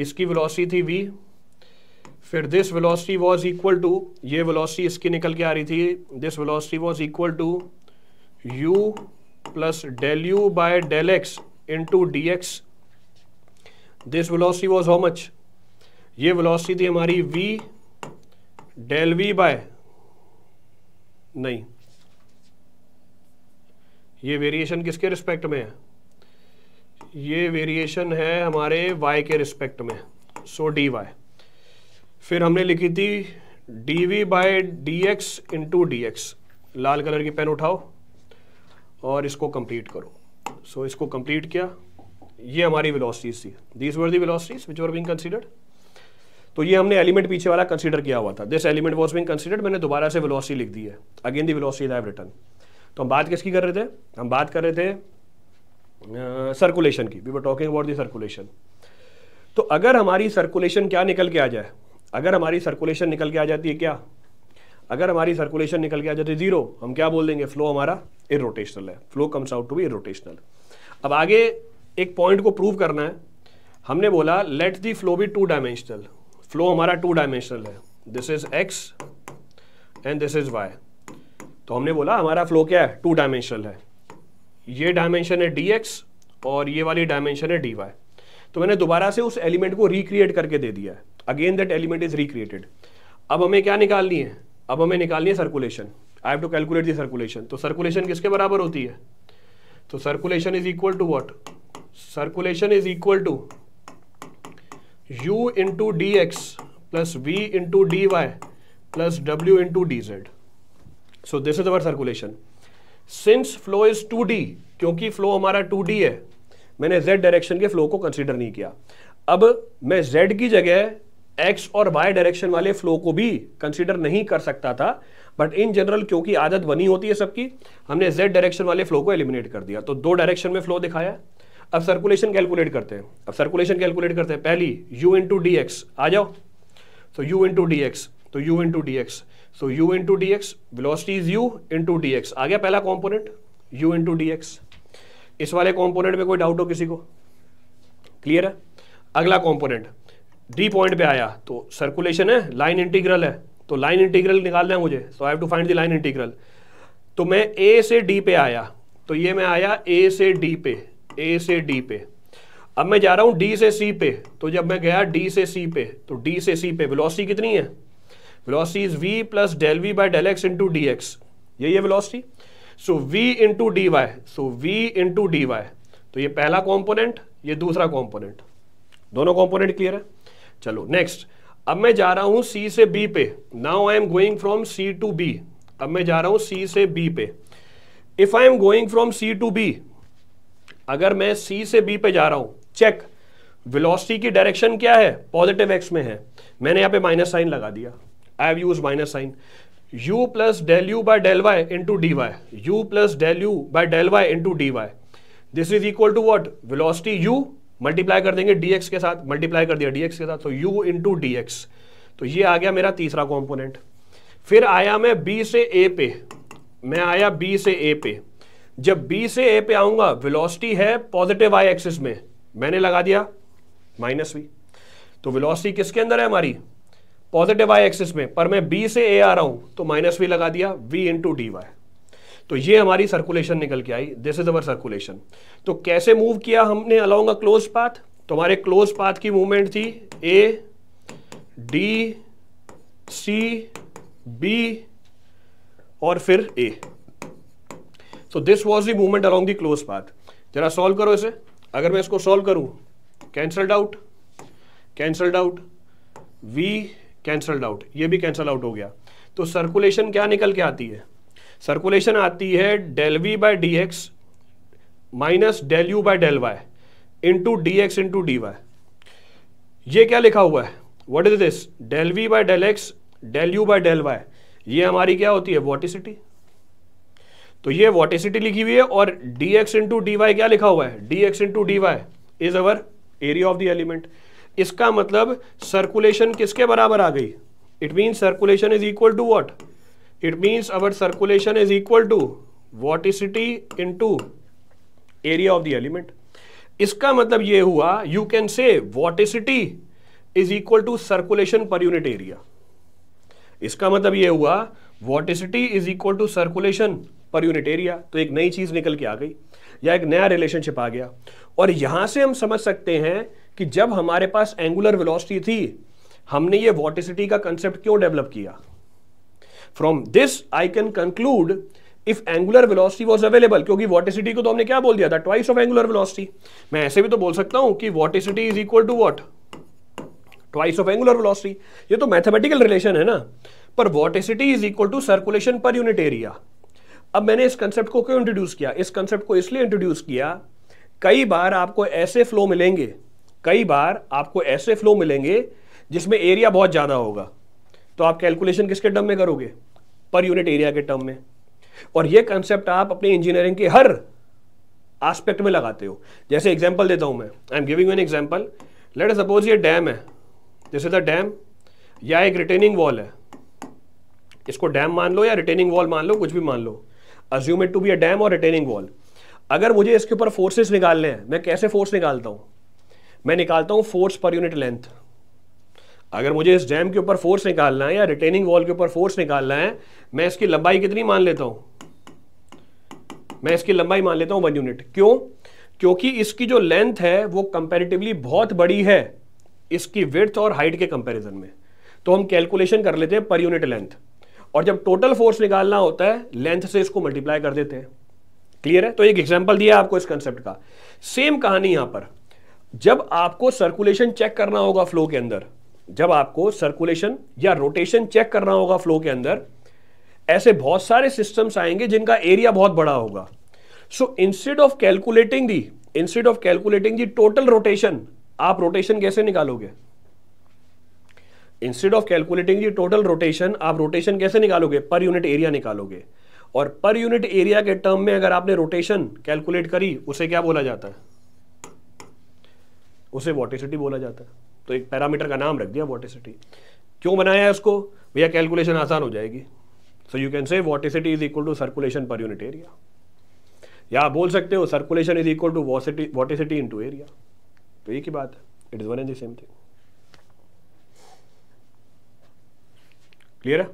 इसकी विलोसी थी वी फिर this velocity was equal to ये वेलोसिटी इसकी निकल के आ रही थी this velocity was equal to u plus del you by del x into D x this velocity was how much ये वेलोसिटी थी हमारी वी डेल वी बाय नहीं ये वेरिएशन किसके रिस्पेक्ट में है ये वेरिएशन है हमारे वाई के रिस्पेक्ट में सो डी वाई फिर हमने लिखी थी d v by D x into D x लाल कलर की पेन उठाओ और इसको कंप्लीट करो सो so, इसको कंप्लीट किया ये हमारी वेलोसिटीज थी these were the velocities which were being considered तो ये हमने एलिमेंट पीछे वाला कंसीडर किया हुआ था this element was being considered मैंने दोबारा से वेलोसिटी लिख दी है again the velocity I return तो हम बात किसकी कर रहे थे हम बात कर रहे थे सर्कुलेशन uh, की we were talking about the circulation तो अगर हमारी सर्कुलेशन क्या निकल के आ जाए अगर हमारी सर्कुलेशन निकल के आ जाती है क्या अगर हमारी सर्कुलेशन निकल के आ जाती है जीरो हम क्या बोल देंगे फ्लो हमारा इरोटेशनल है flow comes out to be irrotational अब आगे एक पॉइंट को प्रूव करना है हमने बोला let the flow be two dimensional flow हमारा टू डायमेंशनल है this is x and this is y तो हमने बोला हमारा फ्लो क्या है टू डायमेंशनल है ये डायमेंशन है डी और ये वाली डायमेंशन है डी तो मैंने दोबारा से उस एलिमेंट को रिक्रिएट करके दे दिया है again that element is recreated अब हमें क्या निकालनी है अब हमें निकालनी है circulation I have to calculate the circulation तो सर्कुलेशन किसके बराबर होती है तो circulation is equal to what circulation is equal to u into D x plus v into D Y plus डब्ल्यू into d z so this is our circulation since flow is two d क्योंकि flow हमारा two D है मैंने z direction के flow को consider नहीं किया अब मैं जेड की जगह एक्स और वाई डायरेक्शन वाले फ्लो को भी कंसिडर नहीं कर सकता था बट इन जनरल क्योंकि आदत बनी होती है सबकी हमने जेड डायरेक्शन वाले फ्लो को एलिमिनेट कर दिया तो दो डायरेक्शन में फ्लो दिखाया अब सर्कुलेशन कैलकुलेट करते हैं अब सर्कुलेशन कैलकुलेट करते हैं पहली u इंटू डी एक्स आ जाओ so u into D x तो u into D x so u into D x velocity is u into D x आ गया पहला component u into D x इस वाले कॉम्पोनेंट में कोई डाउट हो किसी को क्लियर है अगला कॉम्पोनेंट डी पॉइंट पे आया तो सर्कुलेशन है लाइन इंटीग्रल है तो लाइन इंटीग्रल निकालना है मुझे so I have to find the line integral तो मैं ए से डी पे आया तो ये मैं आया ए से डी पे ए से डी पे अब मैं जा रहा हूँ डी से सी पे तो जब मैं गया डी से सी पे तो डी से सी पे वेलोसिटी कितनी है velocity is v plus del we by del x into D x यही है velocity so v into D Y so v into D y तो ये पहला कॉम्पोनेंट ये दूसरा कॉम्पोनेंट दोनों कॉम्पोनेंट क्लियर है चलो नेक्स्ट अब मैं जा रहा हूं सी से बी पे now I am going from C to B अब मैं जा रहा हूं सी से बी पे if I am going from C to B अगर मैं सी से बी पे जा रहा हूं चेक वेलोसिटी की डायरेक्शन क्या है पॉजिटिव एक्स में है मैंने यहां पे माइनस साइन लगा दिया I have use minus sign u plus del you by del Y into D y u plus del you by del Y into D y this is equal to what velocity u multiply कर देंगे dx के साथ multiply कर दिया dx के साथ तो you into तो ये आ गया मेरा तीसरा कॉम्पोनेंट फिर आया मैं बी से ए पे मैं आया बी से ए पे जब बी से ए पे आऊंगा विलोसिटी है पॉजिटिव आई एक्सिस में मैंने लगा दिया माइनस वी तो विलोसिटी किसके अंदर है हमारी पॉजिटिव आई एक्सिस में पर मैं बी से ए आ रहा हूं तो माइनस वी लगा दिया वी इंटू डी वाई तो ये हमारी सर्कुलेशन निकल के आई दिस इज अवर सर्कुलेशन तो कैसे मूव किया हमने अलोंग अ क्लोज पाथ तो हमारे क्लोज पाथ की मूवमेंट थी ए डी सी बी और फिर A so this was the movement along the close path जरा सॉल्व करो इसे अगर मैं इसको सॉल्व करूं cancelled out cancelled out v cancelled out ये भी कैंसल आउट हो गया तो सर्कुलेशन क्या निकल के आती है सर्कुलेशन आती है del we by D x minus del you by del Y into D x into D Y ये क्या लिखा हुआ है what is this del we by del x del you by del y ये हमारी क्या होती है वॉटिसिटी तो ये वॉटिसिटी लिखी हुई है और d x into D y क्या लिखा हुआ है d x into D Y is our area of the element इसका मतलब सर्कुलेशन किसके बराबर आ गई it mean circulation is equal to what means our circulation is equal to vorticity into area of the element इसका मतलब ये हुआ you can say vorticity is equal to circulation per unit area इसका मतलब ये हुआ वॉटिसिटी is equal to circulation per unit area तो एक नई चीज निकल के आ गई या एक नया रिलेशनशिप आ गया और यहां से हम समझ सकते हैं कि जब हमारे पास एंगुलर वेलोसिटी थी हमने ये वॉटिसिटी का कंसेप्ट क्यों डेवलप किया from this I can conclude if angular velocity was available क्योंकि वॉटिसिटी को तो हमने क्या बोल दिया था ट्वाइस ऑफ एंगुलर वेलोसिटी मैं ऐसे भी तो बोल सकता हूं कि vorticity is equal to what twice of angular velocity ये तो मैथमेटिकल रिलेशन है ना पर vorticity is equal to circulation per unit area अब मैंने इस कंसेप्ट को क्यों इंट्रोड्यूस किया इस कंसेप्ट को इसलिए इंट्रोड्यूस किया कई बार आपको ऐसे फ्लो मिलेंगे कई बार आपको ऐसे फ्लो मिलेंगे जिसमें एरिया बहुत ज़्यादा होगा तो आप कैलकुलेशन किसके टर्म में करोगे पर यूनिट एरिया के टर्म में और ये कंसेप्ट आप अपने इंजीनियरिंग के हर एस्पेक्ट में लगाते हो जैसे एग्जाम्पल देता हूं मैं I am giving an example let suppose ये डैम है जैसे द डैम या एक रिटेनिंग वॉल है इसको डैम मान लो या रिटेनिंग वॉल मान लो कुछ भी मान लो assume it to be a dam और रिटेनिंग वॉल अगर मुझे इसके ऊपर फोर्सेस निकालने हैं मैं कैसे फोर्स निकालता हूं मैं निकालता हूं फोर्स पर यूनिट लेंथ अगर मुझे इस डैम के ऊपर फोर्स निकालना है या रिटेनिंग वॉल के ऊपर फोर्स निकालना है मैं इसकी लंबाई कितनी मान लेता हूं मैं इसकी लंबाई मान लेता हूं वन यूनिट क्यों क्योंकि इसकी जो लेंथ है वो कंपेरेटिवली बहुत बड़ी है इसकी विर्थ और हाइट के कंपेरिजन में तो हम कैलकुलेशन कर लेते हैं पर यूनिट लेंथ और जब टोटल फोर्स निकालना होता है लेंथ से इसको मल्टीप्लाई कर देते हैं क्लियर है तो एक एग्जाम्पल दिया आपको इस कंसेप्ट का सेम कहानी यहां पर जब आपको सर्कुलेशन चेक करना होगा फ्लो के अंदर जब आपको सर्कुलेशन या रोटेशन चेक करना होगा फ्लो के अंदर ऐसे बहुत सारे सिस्टम्स आएंगे जिनका एरिया बहुत बड़ा होगा so instead of calculating the instead of calculating the total rotation आप रोटेशन कैसे निकालोगे instead of calculating the total rotation आप रोटेशन कैसे निकालोगे पर यूनिट एरिया निकालोगे और पर यूनिट एरिया के टर्म में अगर आपने रोटेशन कैलकुलेट करी उसे क्या बोला जाता है उसे वोटिसिटी बोला जाता है तो एक पैरामीटर का नाम रख दिया वॉटिसिटी क्यों बनाया है उसको भैया कैलकुलेशन आसान हो जाएगी सो you can say vorticity is equal to circulation per unit area या बोल सकते हो circulation is equal to vorticity vorticity to area तो एक ही बात है it is one and the same thing clear है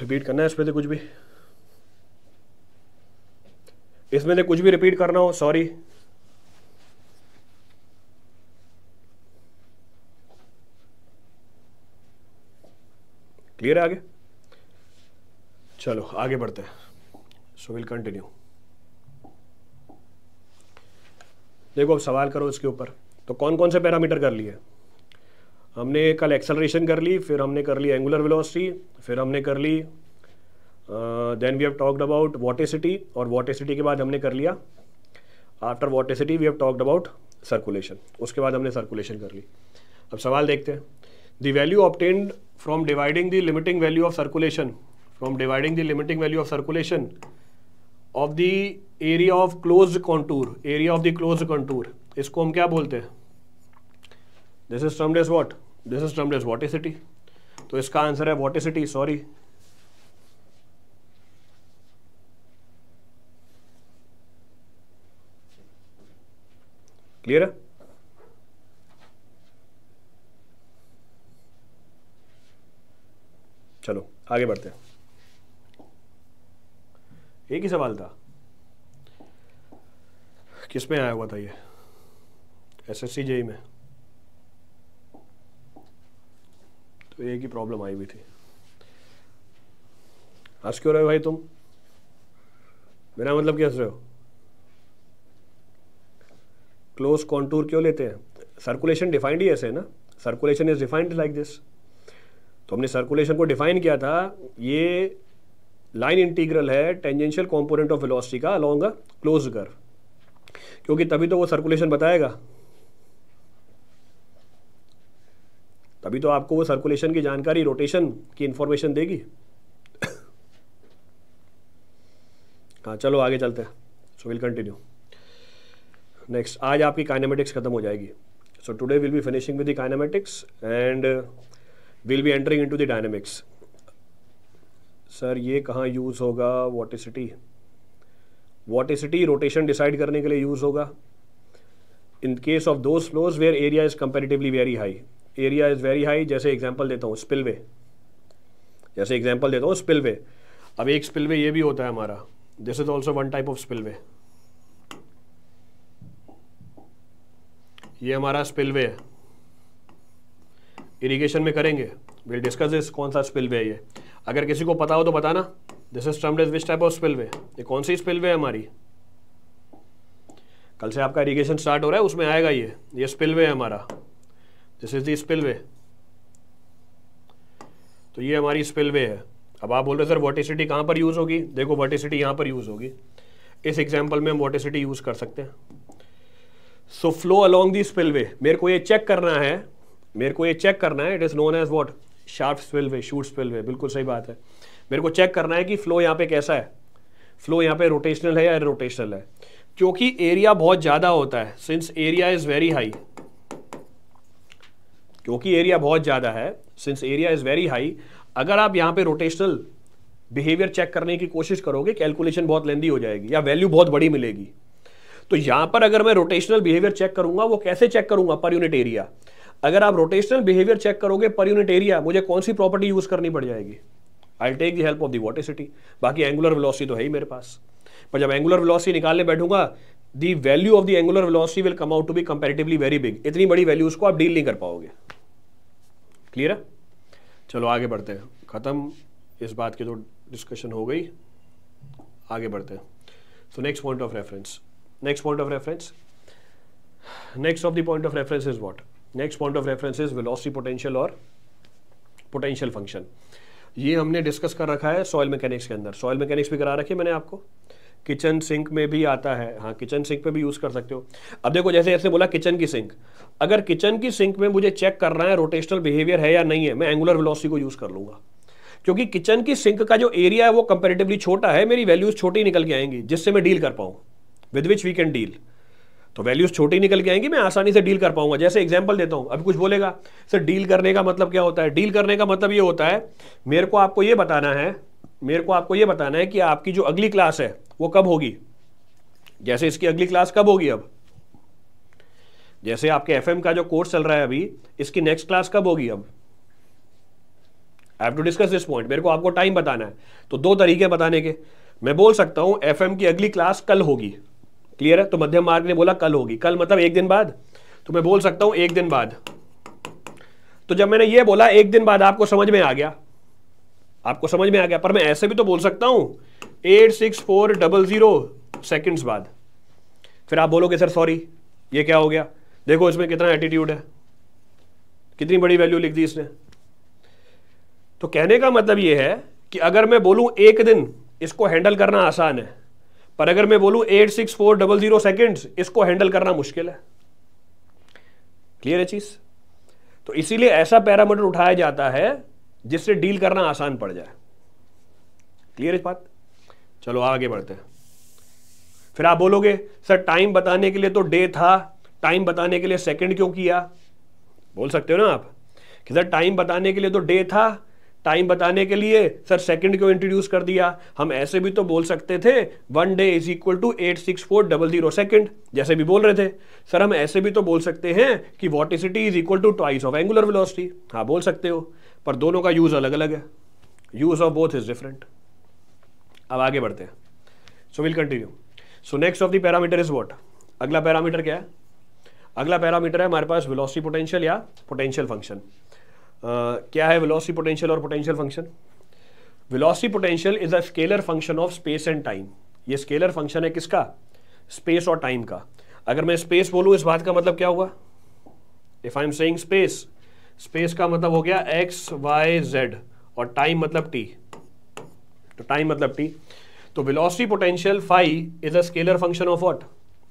रिपीट करना है इसमें से कुछ भी इसमें से कुछ भी रिपीट करना हो सॉरी क्लियर है आगे चलो आगे बढ़ते हैं सो विल कंटिन्यू देखो अब सवाल करो इसके ऊपर तो कौन कौन से पैरामीटर कर लिए हमने कल एक्सेलरेशन कर ली फिर हमने कर ली एंगुलर वेलोसिटी फिर हमने कर ली then we have talked about vorticity और वॉटेसिटी के बाद हमने कर लिया after vorticity we have talked about circulation उसके बाद हमने सर्कुलेशन कर ली अब सवाल देखते हैं the value obtained from dividing the limiting value of circulation from dividing the limiting value of circulation of the area of closed contour area of the closed contour इसको हम क्या बोलते हैं this is termed as what this is termed as vorticity तो iska answer hai vorticity sorry clear hai? चलो आगे बढ़ते हैं एक ही सवाल था किस में आया हुआ था ये एस सी जेई में तो एक ही प्रॉब्लम आई हुई थी हंस क्यों रहे हो भाई तुम मेरा मतलब क्या हंस रहे हो क्लोज कॉन्टूर क्यों लेते हैं सर्कुलेशन डिफाइंड ही ऐसे है ना circulation is defined like this तो हमने सर्कुलेशन को डिफाइन किया था ये लाइन इंटीग्रल है टेंजेंशियल कंपोनेंट ऑफ वेलोसिटी का अलॉन्ग अ क्लोज कर्व क्योंकि तभी तो वो सर्कुलेशन बताएगा तभी तो आपको वो सर्कुलेशन की जानकारी रोटेशन की इंफॉर्मेशन देगी हाँ चलो आगे चलते हैं सो विल कंटिन्यू नेक्स्ट आज आपकी काइनेमेटिक्स खत्म हो जाएगी so today will be finishing with the kinematics and will be entering to the dynamics sir ये कहाँ यूज़ होगा वॉटिसिटी वॉटिसिटी रोटेशन डिसाइड करने के लिए यूज़ होगा इन केस ऑफ दो flows where area is comparatively very high area is very high जैसे example देता हूँ स्पिलवे जैसे एग्जाम्पल देता हूँ स्पिलवे अब एक स्पिलवे ये भी होता है हमारा this is also one type of spillway ये हमारा स्पिलवे है इरीगेशन में करेंगे विल डिस्कस दिस कौन सा स्पिल वे है ये अगर किसी को पता हो तो बताना this is termed which type of spillway ये कौन सी स्पिल वे है हमारी कल से आपका इरीगेशन स्टार्ट हो रहा है उसमें आएगा ये ये स्पिल वे है हमारा this is the spillway तो ये हमारी स्पिल वे है अब आप बोल रहे सर वोटिसिटी कहाँ पर यूज़ होगी देखो वोटिसिटी यहाँ पर यूज़ होगी इस एग्जाम्पल में हम वोटिसिटी यूज़ कर सकते हैं so flow along the spillway मेरे को ये चेक करना है मेरे को ये चेक करना है it is known as what sharp spillway chute spillway बिल्कुल सही बात है मेरे को चेक करना है कि फ्लो यहाँ पे कैसा है फ्लो यहाँ पे रोटेशनल है या रोटेशनल है क्योंकि एरिया बहुत ज़्यादा होता है since area is very high क्योंकि एरिया बहुत ज़्यादा है since area is very high अगर आप यहाँ पे रोटेशनल बिहेवियर चेक करने की कोशिश करोगे कैलकुलेशन बहुत लेंदी हो जाएगी या वैल्यू बहुत बड़ी मिलेगी तो यहाँ पर अगर मैं रोटेशनल बिहेवियर चेक करूंगा वो कैसे चेक करूंगा पर यूनिट एरिया अगर आप रोटेशनल बिहेवियर चेक करोगे पर यूनिट एरिया मुझे कौन सी प्रॉपर्टी यूज करनी पड़ जाएगी I take the help of vorticity बाकी एंगुलर वेलोसिटी तो है ही मेरे पास पर जब एंगुलर वेलोसिटी निकालने बैठूंगा the value of the angular velocity will come out to be comparatively very big इतनी बड़ी वैल्यू उसको आप डील नहीं कर पाओगे क्लियर है चलो आगे बढ़ते हैं ख़त्म इस बात की तो डिस्कशन हो गई आगे बढ़ते हैं so next point of reference next point of reference next of the point of reference is what next point of reference is velocity potential और पोटेंशियल फंक्शन ये हमने डिस्कस कर रखा है सॉयल मैकेनिक्स के अंदर सॉयल मैकेनिक्स भी करा रखी है मैंने आपको किचन सिंक में भी आता है हाँ किचन सिंक पे भी यूज़ कर सकते हो अब देखो जैसे ऐसे बोला किचन की सिंक अगर किचन की सिंक में मुझे चेक करना है रोटेशनल बिहेवियर है या नहीं है मैं एंगुलर वेलोसिटी को यूज़ कर लूंगा क्योंकि किचन की सिंक का जो एरिया है वो कंपेरेटिवली छोटा है मेरी वैल्यूज़ छोटी निकल के आएंगी जिससे मैं डील कर पाऊँ with which we can deal तो वैल्यूज छोटी निकल के आएंगी मैं आसानी से डील कर पाऊंगा जैसे एग्जाम्पल देता हूं अभी कुछ बोलेगा सर डील करने का मतलब क्या होता है डील करने का मतलब ये होता है मेरे को आपको ये बताना है मेरे को आपको ये बताना है कि आपकी जो अगली क्लास है वो कब होगी जैसे इसकी अगली क्लास कब होगी अब जैसे आपके एफ का जो कोर्स चल रहा है अभी इसकी नेक्स्ट क्लास कब होगी अब I have to discuss this point मेरे को आपको टाइम बताना है तो दो तरीके बताने के मैं बोल सकता हूं एफ की अगली क्लास कल होगी क्लियर है तो मध्यम मार्ग ने बोला कल होगी कल मतलब एक दिन बाद तो मैं बोल सकता हूं एक दिन बाद तो जब मैंने यह बोला एक दिन बाद आपको समझ में आ गया आपको समझ में आ गया पर मैं ऐसे भी तो बोल सकता हूं eight six four double zero seconds बाद फिर आप बोलोगे सर सॉरी ये क्या हो गया देखो इसमें कितना एटीट्यूड है कितनी बड़ी वैल्यू लिख दी इसने तो कहने का मतलब ये है कि अगर मैं बोलूं एक दिन इसको हैंडल करना आसान है पर अगर मैं बोलूं eight six four double zero second इसको हैंडल करना मुश्किल है क्लियर है चीज तो इसीलिए ऐसा पैरामीटर उठाया जाता है जिससे डील करना आसान पड़ जाए क्लियर है बात चलो आगे बढ़ते हैं फिर आप बोलोगे सर टाइम बताने के लिए तो डे था टाइम बताने के लिए सेकंड क्यों किया बोल सकते हो ना आप कि सर टाइम बताने के लिए तो डे था टाइम बताने के लिए सर सेकंड क्यों इंट्रोड्यूस कर दिया हम ऐसे भी तो बोल सकते थे one day is equal to eight six four double zero second जैसे भी बोल रहे थे सर हम ऐसे भी तो बोल सकते हैं कि vorticity is equal to twice of angular velocity हाँ बोल सकते हो पर दोनों का यूज़ अलग अलग है use of both is different अब आगे बढ़ते हैं so will continue so next of the parameter is what अगला पैरामीटर क्या है अगला पैरामीटर है हमारे पास वेलोसिटी पोटेंशियल या पोटेंशियल फंक्शन क्या है वेलोसिटी पोटेंशियल और potential function velocity potential is a scalar function of space and time ये स्केलर फंक्शन है किसका स्पेस और टाइम का अगर मैं स्पेस बोलूं इस बात का मतलब क्या हुआ if I am saying space space का मतलब हो गया एक्स वाई जेड और टाइम मतलब टी तो टाइम मतलब टी तो velocity potential five is a scalar function of what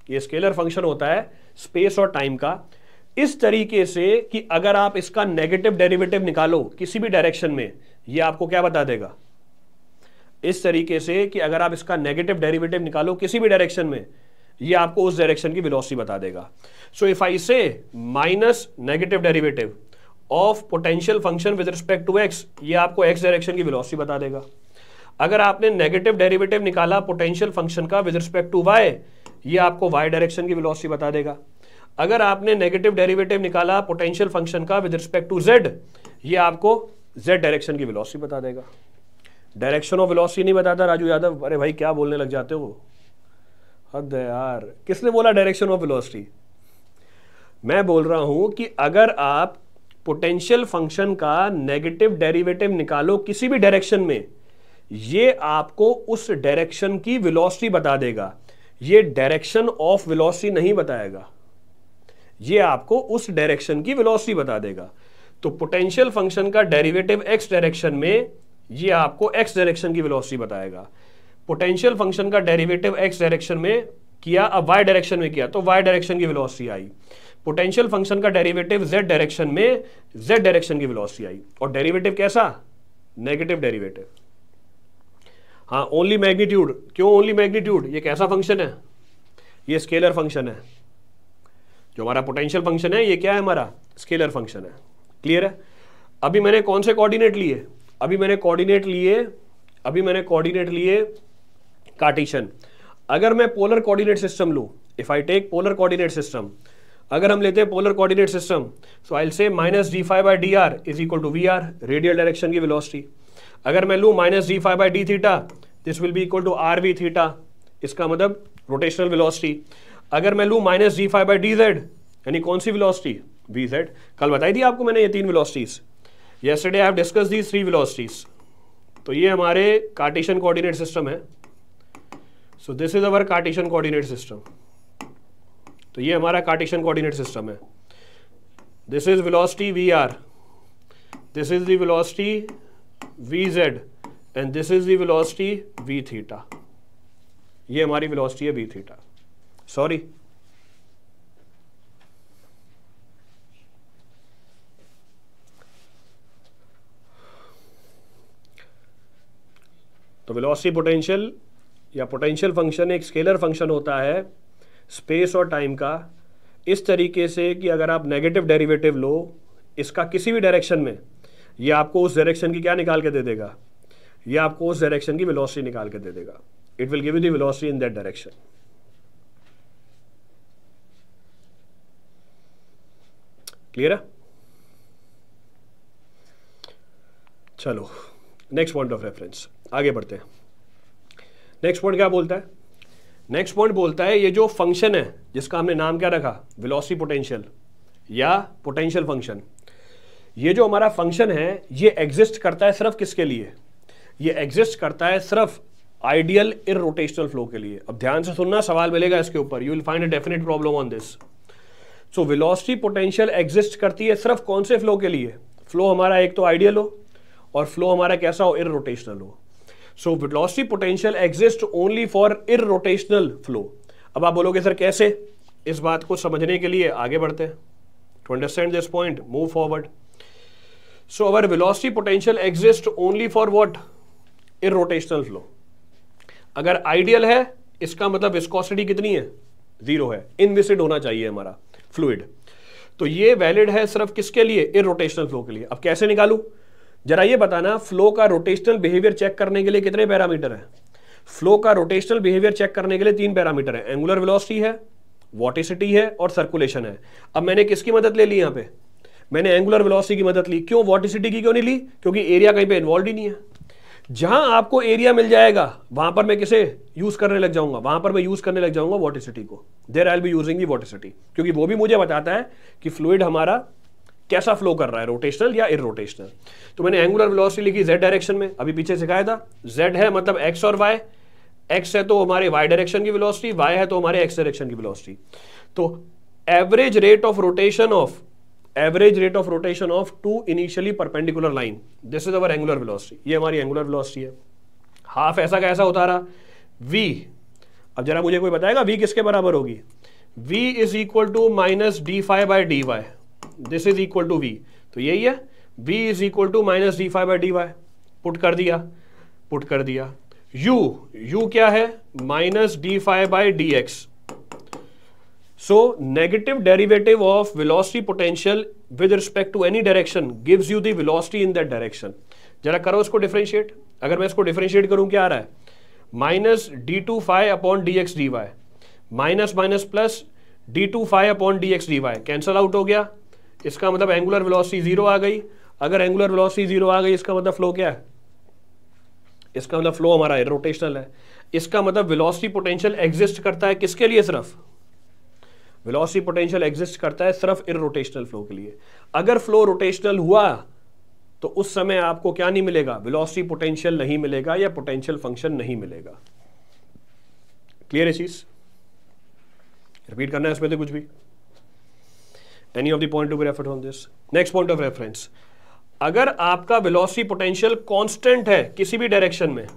ये स्केलर फंक्शन होता है स्पेस और टाइम का इस तरीके से कि अगर आप इसका नेगेटिव डेरिवेटिव निकालो किसी भी डायरेक्शन में ये आपको क्या बता देगा इस तरीके से कि अगर आप इसका नेगेटिव डेरिवेटिव निकालो किसी भी डायरेक्शन में ये आपको उस डायरेक्शन की वेलोसिटी बता देगा सो if I say minus negative derivative of potential function with respect to x ये आपको एक्स डायरेक्शन की वेलोसिटी बता देगा अगर आपने नेगेटिव डेरिवेटिव निकाला पोटेंशियल फंक्शन का विद रिस्पेक्ट टू वाई ये आपको वाई डायरेक्शन की वेलोसिटी बता देगा अगर आपने नेगेटिव डेरिवेटिव निकाला पोटेंशियल फंक्शन का विद रिस्पेक्ट टू जेड ये आपको जेड डायरेक्शन की वेलोसिटी बता देगा डायरेक्शन ऑफ वेलोसिटी नहीं बताता राजू यादव अरे भाई क्या बोलने लग जाते हो हद यार किसने बोला डायरेक्शन ऑफ वेलोसिटी मैं बोल रहा हूं कि अगर आप पोटेंशियल फंक्शन का नेगेटिव डेरिवेटिव निकालो किसी भी डायरेक्शन में ये आपको उस डायरेक्शन की वेलोसिटी बता देगा ये डायरेक्शन ऑफ वेलोसिटी नहीं बताएगा ये आपको उस डायरेक्शन की वेलोसिटी बता देगा तो पोटेंशियल फंक्शन का डेरिवेटिव एक्स डायरेक्शन में ये आपको एक्स डायरेक्शन की वेलोसिटी बताएगा पोटेंशियल फंक्शन का डेरिवेटिव एक्स डायरेक्शन में किया अब वाई डायरेक्शन में किया तो वाई डायरेक्शन की वेलोसिटी आई पोटेंशियल फंक्शन का डेरिवेटिव जेड डायरेक्शन में जेड डायरेक्शन की वेलोसिटी आई और डेरिवेटिव कैसा नेगेटिव डेरिवेटिव हाँ ओनली मैग्नीट्यूड क्यों ओनली मैग्नीट्यूड ये कैसा फंक्शन है ये स्केलर फंक्शन है जो हमारा पोटेंशियल फंक्शन है ये क्या है हमारा स्केलर फंक्शन है क्लियर है अभी मैंने कौन से कोऑर्डिनेट लिए अभी मैंने कोऑर्डिनेट लिए अभी मैंने कोऑर्डिनेट लिए कार्टिशन अगर मैं पोलर कोऑर्डिनेट सिस्टम लू if I take polar coordinate system अगर हम लेते हैं polar coordinate system so I say minus d five by d r is equal to v r radial direction की वेलोसिटी अगर मैं लूँ minus d five by d theta this will be equal to r v theta इसका मतलब rotational velocity अगर मैं लू minus g five by D z यानी कौन सी विलोसिटी वी जेड कल बताई थी आपको मैंने ये तीन velocities yesterday I discuss the three velocities तो ये हमारे कार्टेशियन कोऑर्डिनेट सिस्टम है so this is our cartesian coordinate system तो ये हमारा कार्टेशियन कोऑर्डिनेट सिस्टम है this is velocity v r this is velocity v z and this is velocity v theta ये हमारी विलोसिटी है वी थीटा सॉरी तो velocity potential या potential function एक स्केलर फंक्शन होता है स्पेस और टाइम का इस तरीके से कि अगर आप नेगेटिव डेरिवेटिव लो इसका किसी भी डायरेक्शन में ये आपको उस डायरेक्शन की क्या निकाल के दे देगा ये आपको उस डायरेक्शन की वेलोसिटी निकाल के दे देगा it will give you the velocity in that direction clear है चलो नेक्स्ट पॉइंट ऑफ रेफरेंस आगे बढ़ते हैं नेक्स्ट पॉइंट क्या बोलता है नेक्स्ट पॉइंट बोलता है ये जो फंक्शन है जिसका हमने नाम क्या रखा वेलोसिटी पोटेंशियल या पोटेंशियल फंक्शन ये जो हमारा फंक्शन है ये एग्जिस्ट करता है सिर्फ किसके लिए ये एग्जिस्ट करता है सिर्फ आइडियल रोटेशनल फ्लो के लिए अब ध्यान से सुनना सवाल मिलेगा इसके ऊपर you will find a definite problem on this so velocity potential exist करती है सिर्फ कौन से फ्लो के लिए फ्लो हमारा एक तो आइडियल हो और फ्लो हमारा कैसा हो इरोटेशनल हो so velocity potential exist only for irrotational flow अब आप बोलोगे सर कैसे इस बात को समझने के लिए आगे बढ़ते हैं to understand this point move forward so our velocity potential exist only for what irrotational flow अगर आइडियल है इसका मतलब विस्कोसिटी कितनी है जीरो है इनविसिड होना चाहिए हमारा फ्लूड तो ये वैलिड है सिर्फ किसके लिए इरोटेशनल फ्लो के लिए अब कैसे निकालू जरा ये बताना फ्लो का रोटेशनल बिहेवियर चेक करने के लिए कितने पैरामीटर हैं फ्लो का रोटेशनल बिहेवियर चेक करने के लिए तीन पैरामीटर है एंगुलर वेलोसिटी है वॉटिसिटी है और सर्कुलेशन है अब मैंने किसकी मदद ले ली यहां पे मैंने एंगुलर वेलोसिटी की मदद ली क्यों वॉटिसिटी की क्यों नहीं ली क्योंकि एरिया कहीं पे इन्वॉल्व ही नहीं है जहां आपको एरिया मिल जाएगा वहां पर मैं किसे यूज करने लग जाऊंगा वहां पर मैं यूज करने लग जाऊंगा वोटिसिटी को there I be using the city क्योंकि वो भी मुझे बताता है कि फ्लूड हमारा कैसा फ्लो कर रहा है रोटेशनल या इरोटेशनल तो मैंने एंगुलर वेलोसिटी लिखी जेड डायरेक्शन में अभी पीछे सिखाया था जेड है मतलब एक्स और वाई एक्स है तो हमारे वाई डायरेक्शन की वेलोसिटी वाई है तो हमारे एक्स डायरेक्शन की वेलोसिटी तो average rate of rotation of average rate of rotation of two initially perpendicular line this is our angular velocity ये हमारी एंगुलर वेलोसिटी है हाफ ऐसा का ऐसा उतारा वी अब जरा मुझे कोई बताएगा वी किसके बराबर होगी v is equal to minus d five by d y this is equal to v तो यही है v is equal to minus d five by d y put कर दिया पुट कर दिया u u क्या है minus d five by D x So negative derivative of velocity potential with respect to any direction gives you the velocity in that direction. जरा करो इसको differentiate अगर मैं इसको डिफरेंशिएट करूं क्या आ रहा है minus d two five upon d x d Y minus minus plus d two five upon d x d y cancel out हो गया इसका मतलब एंगुलर वेलोसिटी जीरो आ गई अगर एंगुलर वेलोसिटी जीरो आ गई इसका मतलब फ्लो क्या है इसका मतलब फ्लो हमारा है रोटेशनल है इसका मतलब विलोसिटी पोटेंशियल एग्जिस्ट करता है किसके लिए सिर्फ वेलोसिटी पोटेंशियल एग्जिस्ट करता है सिर्फ रोटेशनल फ्लो के लिए अगर फ्लो रोटेशनल हुआ तो उस समय आपको क्या नहीं मिलेगा वेलोसिटी पोटेंशियल नहीं मिलेगा या पोटेंशियल फंक्शन नहीं मिलेगा क्लियर है चीज रिपीट करना है इसमें तो कुछ भी any of the point to be refer on this next point of reference अगर आपका वेलोसिटी पोटेंशियल कांस्टेंट है किसी भी डायरेक्शन में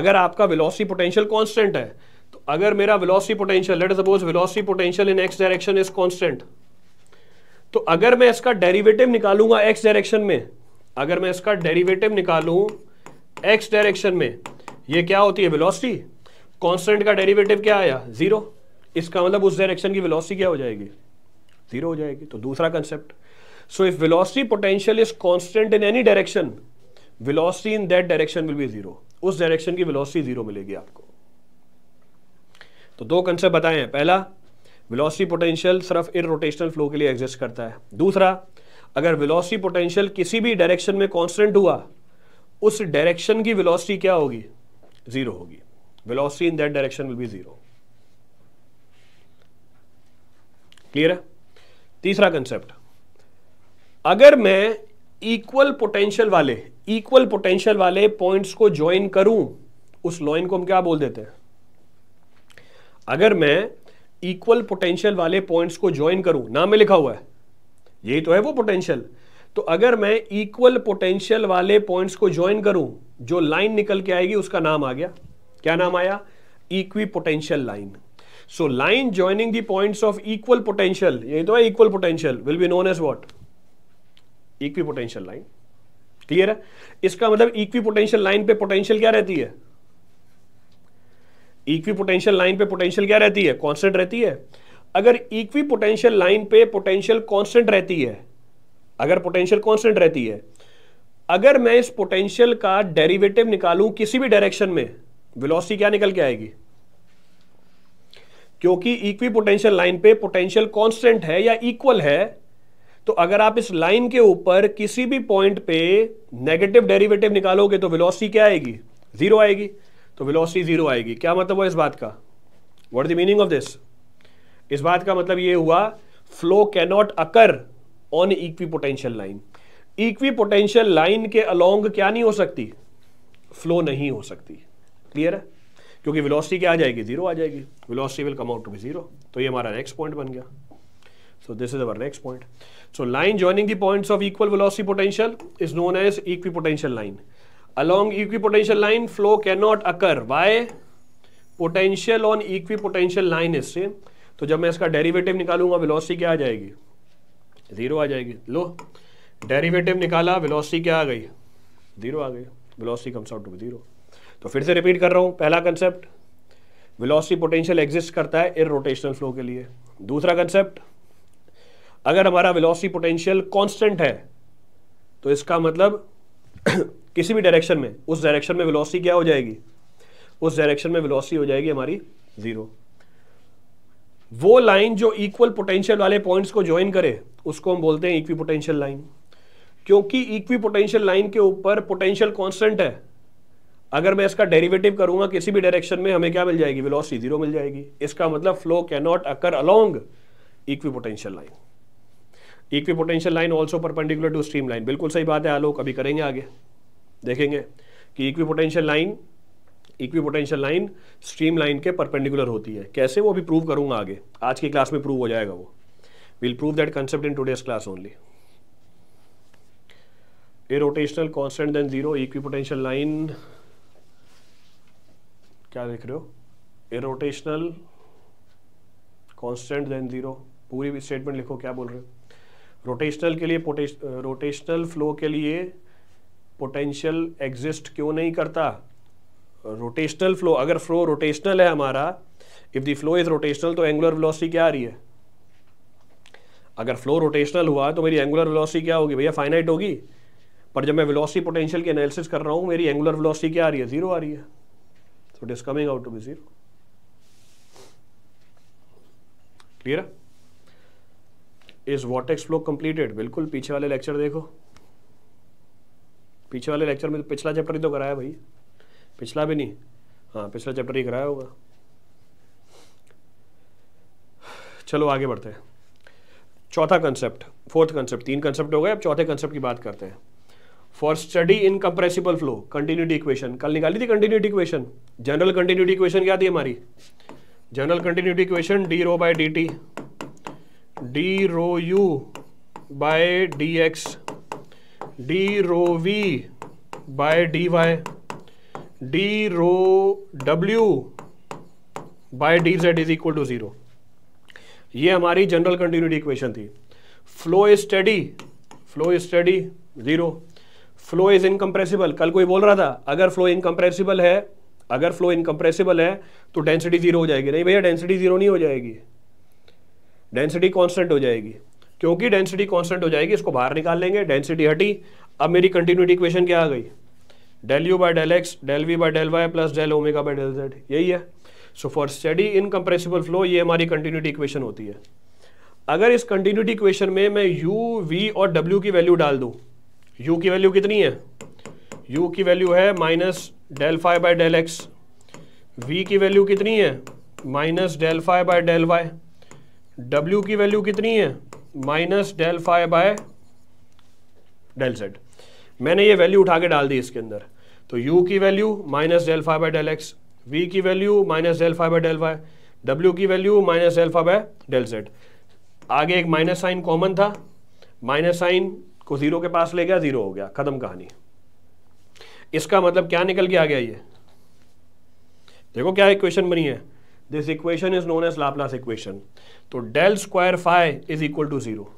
अगर आपका वेलोसिटी पोटेंशियल कांस्टेंट है तो अगर मेरा velocity potential let suppose velocity potential in x direction is constant तो अगर मैं इसका डेरिवेटिव निकालूंगा एक्स डायरेक्शन में अगर मैं इसका डेरिवेटिव निकालू एक्स डायरेक्शन में ये क्या होती है वेलोसिटी कांस्टेंट का डेरिवेटिव क्या आया जीरो इसका मतलब उस डायरेक्शन की वेलोसिटी क्या हो जाएगी जीरो हो जाएगी तो दूसरा concept so if velocity potential is constant in any direction velocity in that direction will be zero उस डायरेक्शन की वेलोसिटी जीरो मिलेगी आपको तो दो कंसेप्ट बताए हैं पहला वेलोसिटी पोटेंशियल सिर्फ इरोटेशनल फ्लो के लिए एग्जिस्ट करता है दूसरा अगर वेलोसिटी पोटेंशियल किसी भी डायरेक्शन में कांस्टेंट हुआ उस डायरेक्शन की वेलोसिटी क्या होगी जीरो होगी velocity in that direction will be zero clear है तीसरा कंसेप्ट अगर मैं इक्वल पोटेंशियल वाले इक्वल पोटेंशियल वाले पॉइंट्स को ज्वाइन करूं उस लॉइन को हम क्या बोल देते हैं अगर मैं इक्वल पोटेंशियल वाले पॉइंट्स को ज्वाइन करूं नाम में लिखा हुआ है यही तो है वो पोटेंशियल तो अगर मैं इक्वल पोटेंशियल वाले पॉइंट्स को ज्वाइन करूं जो लाइन निकल के आएगी उसका नाम आ गया क्या नाम आया equipotential line so line joining the points of equal potential यही तो है equal potential will be known as what equipotential line clear है इसका मतलब इक्वी पोटेंशियल लाइन पे पोटेंशियल क्या रहती है इक्वी पोटेंशियल लाइन पे पोटेंशियल क्या रहती है कांस्टेंट रहती है अगर इक्वी पोटेंशियल लाइन पे पोटेंशियल कांस्टेंट रहती है अगर पोटेंशियल कांस्टेंट रहती है अगर मैं इस पोटेंशियल का डेरिवेटिव निकालूं किसी भी डायरेक्शन में वेलोसिटी क्या निकल के आएगी क्योंकि इक्वी पोटेंशियल लाइन पे पोटेंशियल कांस्टेंट है या इक्वल है तो अगर आप इस लाइन के ऊपर किसी भी पॉइंट पे नेगेटिव डेरिवेटिव निकालोगे तो वेलोसिटी क्या आएगी जीरो आएगी तो वेलोसिटी जीरो आएगी क्या मतलब हुआ इस बात का what the meaning of this इस बात का मतलब ये हुआ flow cannot occur on equipotential line equipotential line के अलोंग क्या नहीं हो सकती फ्लो नहीं हो सकती क्लियर है क्योंकि वेलोसिटी क्या आ जाएगी जीरो आ जाएगी velocity will come out to be zero तो ये हमारा नेक्स्ट पॉइंट बन गया this is our next point so line line the points of equal velocity potential is known as equipotential line along equipotential line flow cannot occur why potential on equipotential line is same तो जब मैं इसका derivative निकालूंगा velocity क्या आ जाएगी zero आ जाएगी लो derivative निकाला वेलोसिटी क्या आ गई जीरो आ गई velocity comes out to zero तो फिर से रिपीट कर रहा हूं पहला कंसेप्ट वेलोसिटी पोटेंशियल एग्जिस्ट करता है इर रोटेशनल फ्लो के लिए दूसरा कंसेप्ट अगर हमारा वेलोसिटी पोटेंशियल कॉन्स्टेंट है तो इसका मतलब किसी भी डायरेक्शन में उस डायरेक्शन में वेलोसिटी क्या हो जाएगी उस डायरेक्शन में वेलोसिटी हो जाएगी हमारी ज़ीरो वो लाइन जो इक्वल पोटेंशियल वाले पॉइंट्स को ज्वाइन करे उसको हम बोलते हैं इक्वी पोटेंशियल लाइन क्योंकि इक्वी पोटेंशियल लाइन के ऊपर पोटेंशियल कॉन्स्टेंट है अगर मैं इसका डेरिवेटिव करूंगा किसी भी डायरेक्शन में हमें क्या मिल जाएगी वेलोसिटी जीरो मिल जाएगी इसका मतलब flow can not occur along equipotential line equipotential line also perpendicular to stream line बिल्कुल सही बात है आलोक अभी करेंगे आगे देखेंगे कि equipotential line equipotential line stream line के परपेंडिकुलर होती है कैसे वो भी प्रूव करूंगा आगे आज की क्लास में प्रूव हो जाएगा वो will prove that concept in today's class only a rotational constant then zero equipotential line क्या देख रहे हो a rotational constant then zero पूरी स्टेटमेंट लिखो क्या बोल रहे हो रोटेशनल के लिए रोटेशनल फ्लो के लिए पोटेंशियल एग्जिस्ट क्यों नहीं करता रोटेशनल फ्लो अगर फ्लो रोटेशनल है हमारा if the flow is rotational तो एंगुलर वेलोसिटी क्या आ रही है अगर फ्लो रोटेशनल हुआ तो मेरी एंगुलर वेलोसिटी क्या होगी भैया फाइनाइट होगी पर जब मैं वेलोसिटी पोटेंशियल की एनालिसिस कर रहा हूं मेरी एंगुलर वेलोसिटी क्या आ रही है ज़ीरो आ रही है so it is coming out to be zero clear is what x flow completed बिल्कुल पीछे वाले लेक्चर देखो पीछे वाले लेक्चर में तो पिछला चैप्टर ही तो कराया भाई पिछला भी नहीं हाँ पिछला चैप्टर ही कराया होगा चलो आगे बढ़ते हैं चौथा कंसेप्ट फोर्थ कंसेप्ट तीन कंसेप्ट हो गए अब चौथे कंसेप्ट की बात करते हैं for steady incompressible flow continuity equation कल निकाली थी continuity equation general continuity equation क्या थी हमारी general continuity equation d rho by d T d rho u by D x d rho v by D y d rho डब्ल्यू by d z is equal to zero ये हमारी general continuity equation थी flow is steady flow is steady zero flow is incompressible कल कोई बोल रहा था अगर फ्लो इनकम्प्रेसिबल है अगर फ्लो इनकम्प्रेसिबल है तो डेंसिटी ज़ीरो हो जाएगी नहीं भैया डेंसिटी ज़ीरो नहीं हो जाएगी डेंसिटी कॉन्स्टेंट हो जाएगी क्योंकि डेंसिटी कॉन्स्टेंट हो जाएगी इसको बाहर निकाल लेंगे डेंसिटी हटी अब मेरी कंटिन्यूटी इक्वेशन क्या आ गई del you by del x del we by del y plus del omega by del z यही है so for steady incompressible flow ये हमारी कंटिन्यूटी इक्वेशन होती है अगर इस कंटिन्यूटी इक्वेशन में मैं यू वी और डब्ल्यू की वैल्यू डाल दूँ यू की वैल्यू कितनी है यू की वैल्यू है minus del five by del x v की वैल्यू कितनी है minus del five by del y डब्ल्यू की वैल्यू कितनी है minus del five by del z मैंने ये वैल्यू उठा के डाल दी इसके अंदर तो u की value minus del five by del x v की value minus del five by del y डब्ल्यू की value minus del five by del z आगे एक माइनस साइन कॉमन था माइनस साइन को जीरो के पास ले गया जीरो हो गया खत्म कहानी इसका मतलब क्या निकल के आ गया ये देखो क्या इक्वेशन बनी है this equation is known as Laplace equation तो del square five is equal to zero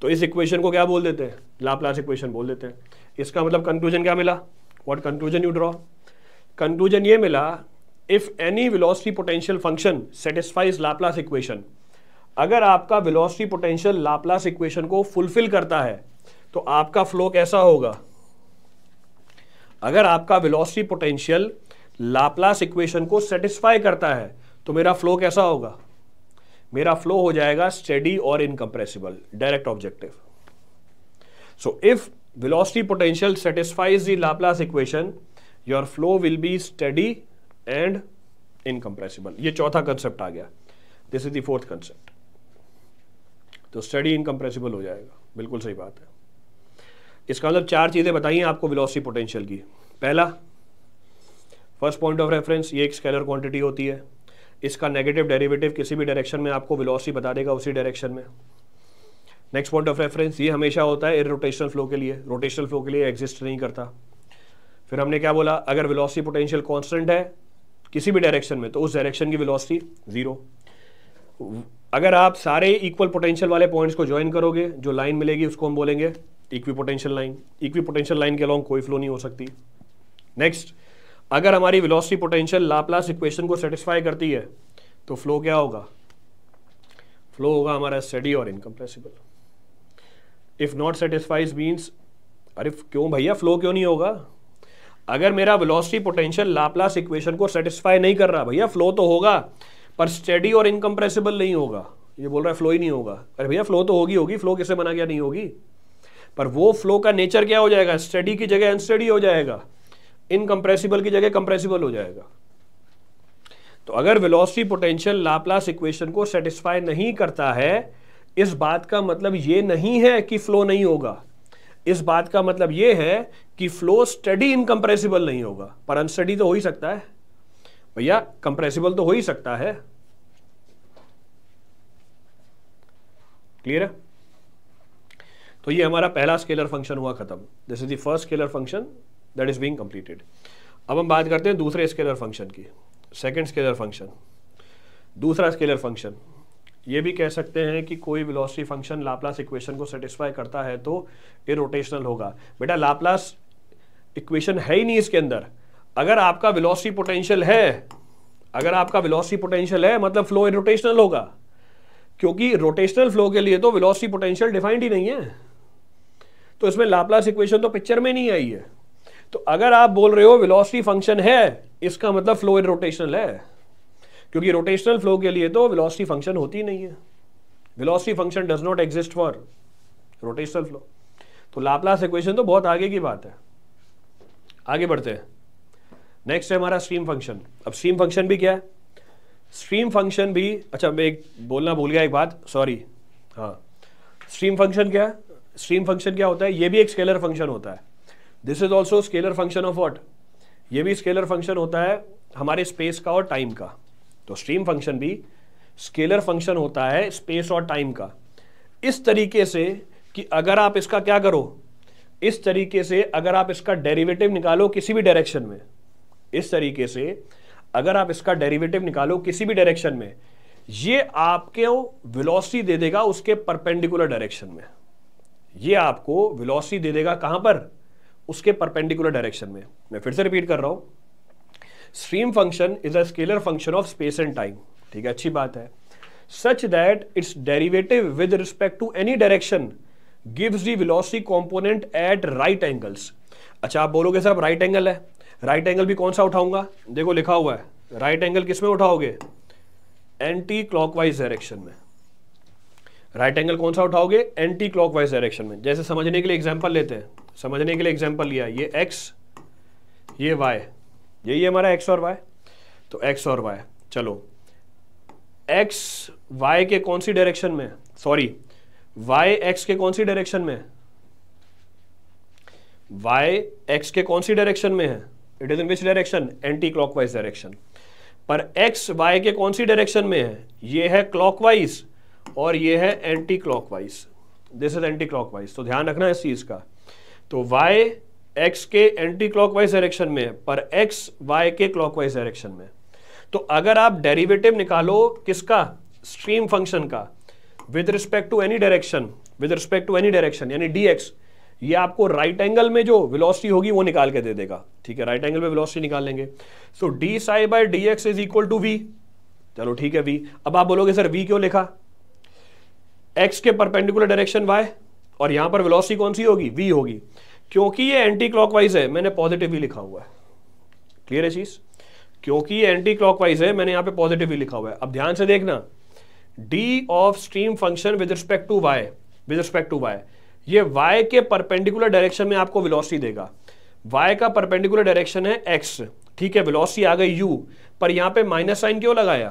तो इस इक्वेशन को क्या बोल देते हैं लाप्लास इक्वेशन बोल देते हैं इसका मतलब कंक्लूजन क्या मिला what conclusion you draw conclusion ये मिला if any velocity potential function satisfies Laplace equation अगर आपका विलोसिटी पोटेंशियल लाप्लास इक्वेशन को फुलफिल करता है तो आपका फ्लो कैसा होगा अगर आपका विलोसिटी पोटेंशियल लाप्लास इक्वेशन को सेटिस्फाई करता है तो मेरा फ्लो कैसा होगा मेरा फ्लो हो जाएगा स्टेडी और incompressible direct objective so if velocity potential satisfies the Laplace equation your flow will be steady and incompressible ये चौथा कंसेप्ट आ गया this is the fourth concept तो स्टडी इनकम्प्रेसिबल हो जाएगा बिल्कुल सही बात है इसका मतलब चार चीज़ें बताइए आपको वेलोसिटी पोटेंशियल की पहला फर्स्ट पॉइंट ऑफ रेफरेंस ये एक स्केलर क्वांटिटी होती है इसका नेगेटिव डेरिवेटिव किसी भी डायरेक्शन में आपको वेलोसिटी बता देगा उसी डायरेक्शन में नेक्स्ट पॉइंट ऑफ रेफरेंस ये हमेशा होता है रोटेशनल फ्लो के लिए रोटेशनल फ्लो के लिए एग्जिस्ट नहीं करता फिर हमने क्या बोला अगर वेलोसिटी पोटेंशियल कॉन्स्टेंट है किसी भी डायरेक्शन में तो उस डायरेक्शन की वेलोसिटी ज़ीरो अगर आप सारे इक्वल पोटेंशियल वाले पॉइंट्स को ज्वाइन करोगे जो लाइन मिलेगी उसको हम बोलेंगे equipotential line equipotential line के अलॉन्ग कोई फ्लो नहीं हो सकती नेक्स्ट अगर हमारी वेलोसिटी पोटेंशियल लाप्लास इक्वेशन को सेटिस्फाई करती है तो फ्लो क्या होगा फ्लो होगा हमारा स्टडी और incompressible if not satisfies means अरे क्यों भैया फ्लो क्यों नहीं होगा अगर मेरा वेलोसिटी पोटेंशियल लाप्लास इक्वेशन को सेटिस्फाई नहीं कर रहा भैया फ्लो तो होगा पर स्टडी और इनकम्प्रेसिबल नहीं होगा ये बोल रहा है फ्लो ही नहीं होगा अरे भैया फ्लो तो होगी होगी फ्लो किसे बना गया नहीं होगी पर वो फ्लो का नेचर क्या हो जाएगा स्टडी की जगह अनस्टडी हो जाएगा इनकम्प्रेसिबल की जगह कंप्रेसिबल हो जाएगा तो अगर वेलोसिटी पोटेंशियल लाप्लास इक्वेशन को सेटिस्फाई नहीं करता है इस बात का मतलब ये नहीं है कि फ्लो नहीं होगा इस बात का मतलब ये है कि फ्लो स्टडी इनकम्प्रेसिबल नहीं होगा पर अनस्टडी तो हो ही सकता है भैया कंप्रेसिबल तो हो ही सकता है क्लियर है तो ये हमारा पहला स्केलर फंक्शन हुआ खत्म this is the first scalar function that is being completed अब हम बात करते हैं दूसरे स्केलर फंक्शन की सेकेंड स्केलर फंक्शन दूसरा स्केलर फंक्शन ये भी कह सकते हैं कि कोई वेलोसिटी फंक्शन लाप्लास इक्वेशन को सेटिस्फाई करता है तो ये रोटेशनल होगा बेटा लाप्लास इक्वेशन है ही नहीं इसके अंदर अगर आपका वेलोसिटी पोटेंशियल है अगर आपका वेलोसिटी पोटेंशियल है मतलब फ्लो रोटेशनल होगा क्योंकि रोटेशनल फ्लो के लिए तो वेलोसिटी पोटेंशियल डिफाइंड ही नहीं है तो इसमें लाप्लास इक्वेशन तो पिक्चर में नहीं आई है तो अगर आप बोल रहे हो वेलोसिटी फंक्शन है इसका मतलब फ्लो इन रोटेशनल है क्योंकि रोटेशनल फ्लो के लिए तो वेलोसिटी फंक्शन होती नहीं है velocity function does not exist for rotational flow तो लाप्लास इक्वेशन तो बहुत आगे की बात है आगे बढ़ते हैं नेक्स्ट है हमारा स्ट्रीम फंक्शन अब स्ट्रीम फंक्शन भी क्या है स्ट्रीम फंक्शन भी अच्छा मैं एक बोलना भूल गया एक बात सॉरी हाँ स्ट्रीम फंक्शन क्या है स्ट्रीम फंक्शन क्या होता है ये भी एक स्केलर फंक्शन होता है this is also scalar function of what ये भी स्केलर फंक्शन होता है हमारे स्पेस का और टाइम का तो स्ट्रीम फंक्शन भी स्केलर फंक्शन होता है स्पेस और टाइम का इस तरीके से कि अगर आप इसका क्या करो इस तरीके से अगर आप इसका डेरिवेटिव निकालो किसी भी डायरेक्शन में इस तरीके से अगर आप इसका डेरिवेटिव निकालो किसी भी डायरेक्शन में ये आपके विलोसी दे देगा उसके परपेंडिकुलर डायरेक्शन में ये आपको विलोसी दे देगा कहां पर उसके परपेंडिकुलर डायरेक्शन में मैं फिर से रिपीट कर रहा हूं stream function is a scalar function of space and time ठीक है अच्छी बात है such that it's derivative with respect to any direction gives the velocity component at right angles अच्छा आप बोलोगे सर राइट एंगल है राइट एंगल भी कौन सा उठाऊंगा देखो लिखा हुआ है राइट एंगल किस में उठाओगे एंटी क्लॉकवाइज डायरेक्शन में राइट एंगल कौन सा उठाओगे एंटी क्लॉकवाइज डायरेक्शन में जैसे समझने के लिए एग्जांपल लेते हैं समझने के लिए एग्जाम्पल लिया ये एक्स ये वाई यही हमारा एक्स और वाई तो एक्स और वाई चलो एक्स वाई के कौन सी डायरेक्शन में सॉरी वाई एक्स के कौन सी डायरेक्शन में वाई एक्स के कौन सी डायरेक्शन में है it is in which direction anti clockwise direction पर एक्स वाई के कौन सी डायरेक्शन में है ये है क्लॉकवाइज और ये है anti clockwise this is anti clockwise तो ध्यान रखना इस चीज का तो y x के एंटी क्लॉकवाइज डायरेक्शन में है पर x y के क्लॉकवाइज डायरेक्शन में तो अगर आप डेरिवेटिव निकालो किसका स्ट्रीम फंक्शन का with respect to any direction with respect to any direction यानी dx ये आपको राइट right एंगल में जो वेलोसिटी होगी वो निकाल के दे देगा ठीक है राइट एंगल में वेलोसिटी निकाल लेंगे so d psi by D x is equal to v चलो ठीक है वी अब आप बोलोगे सर वी क्यों लिखा एक्स के परपेंडिकुलर डायरेक्शन वाई और यहां पर वेलोसिटी कौन सी होगी वी होगी क्योंकि ये एंटी क्लॉकवाइज है मैंने पॉजिटिव ही लिखा हुआ है क्लियर है चीज़ क्योंकि ये एंटी क्लॉकवाइज है मैंने यहां पे पॉजिटिव ही लिखा हुआ है अब ध्यान से देखना d of stream function with respect to y with respect to y ये वाई के परपेंडिकुलर डायरेक्शन में आपको वेलोसिटी देगा वाई का परपेंडिकुलर डायरेक्शन है एक्स ठीक है वेलोसिटी आ गई यू पर यहां पे माइनस साइन क्यों लगाया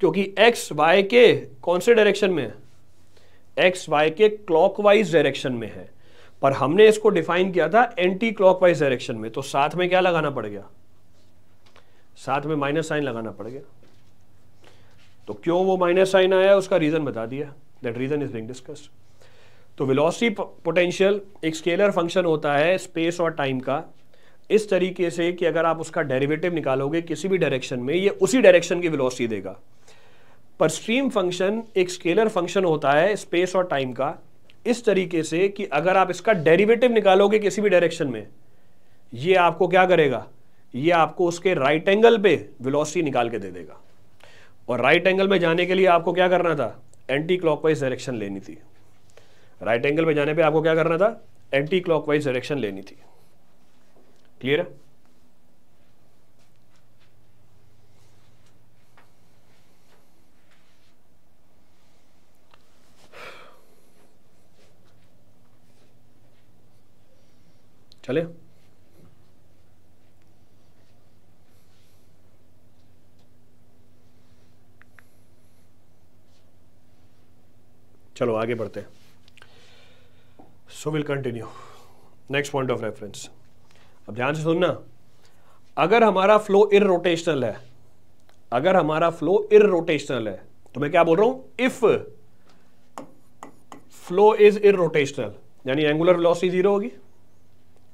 क्योंकि एक्स वाई के कौन से डायरेक्शन में है एक्स वाई के क्लॉकवाइज डायरेक्शन में है पर हमने इसको डिफाइन किया था एंटी क्लॉकवाइज डायरेक्शन में तो साथ में क्या लगाना पड़ गया साथ में माइनस साइन लगाना पड़ गया तो क्यों वो माइनस साइन आया उसका रीजन बता दिया that reason is being discuss तो वेलोसिटी पोटेंशियल एक स्केलर फंक्शन होता है स्पेस और टाइम का इस तरीके से कि अगर आप उसका डेरिवेटिव निकालोगे किसी भी डायरेक्शन में ये उसी डायरेक्शन की वेलोसिटी देगा पर स्ट्रीम फंक्शन एक स्केलर फंक्शन होता है स्पेस और टाइम का इस तरीके से कि अगर आप इसका डेरिवेटिव निकालोगे किसी भी डायरेक्शन में ये आपको क्या करेगा ये आपको उसके राइट एंगल पे वेलोसिटी निकाल के दे देगा और राइट एंगल में जाने के लिए आपको क्या करना था एंटी क्लॉकवाइज डायरेक्शन लेनी थी राइट एंगल में जाने पे आपको क्या करना था एंटी क्लॉकवाइज डायरेक्शन लेनी थी क्लियर है चले चलो आगे बढ़ते हैं so will continue next point of reference अब ध्यान से सुनना अगर हमारा फ्लो इररोटेशनल है अगर हमारा फ्लो इररोटेशनल है तो मैं क्या बोल रहा हूं इफ फ्लो इज रोटेशनल यानी एंगुलर वेलोसिटी जीरो होगी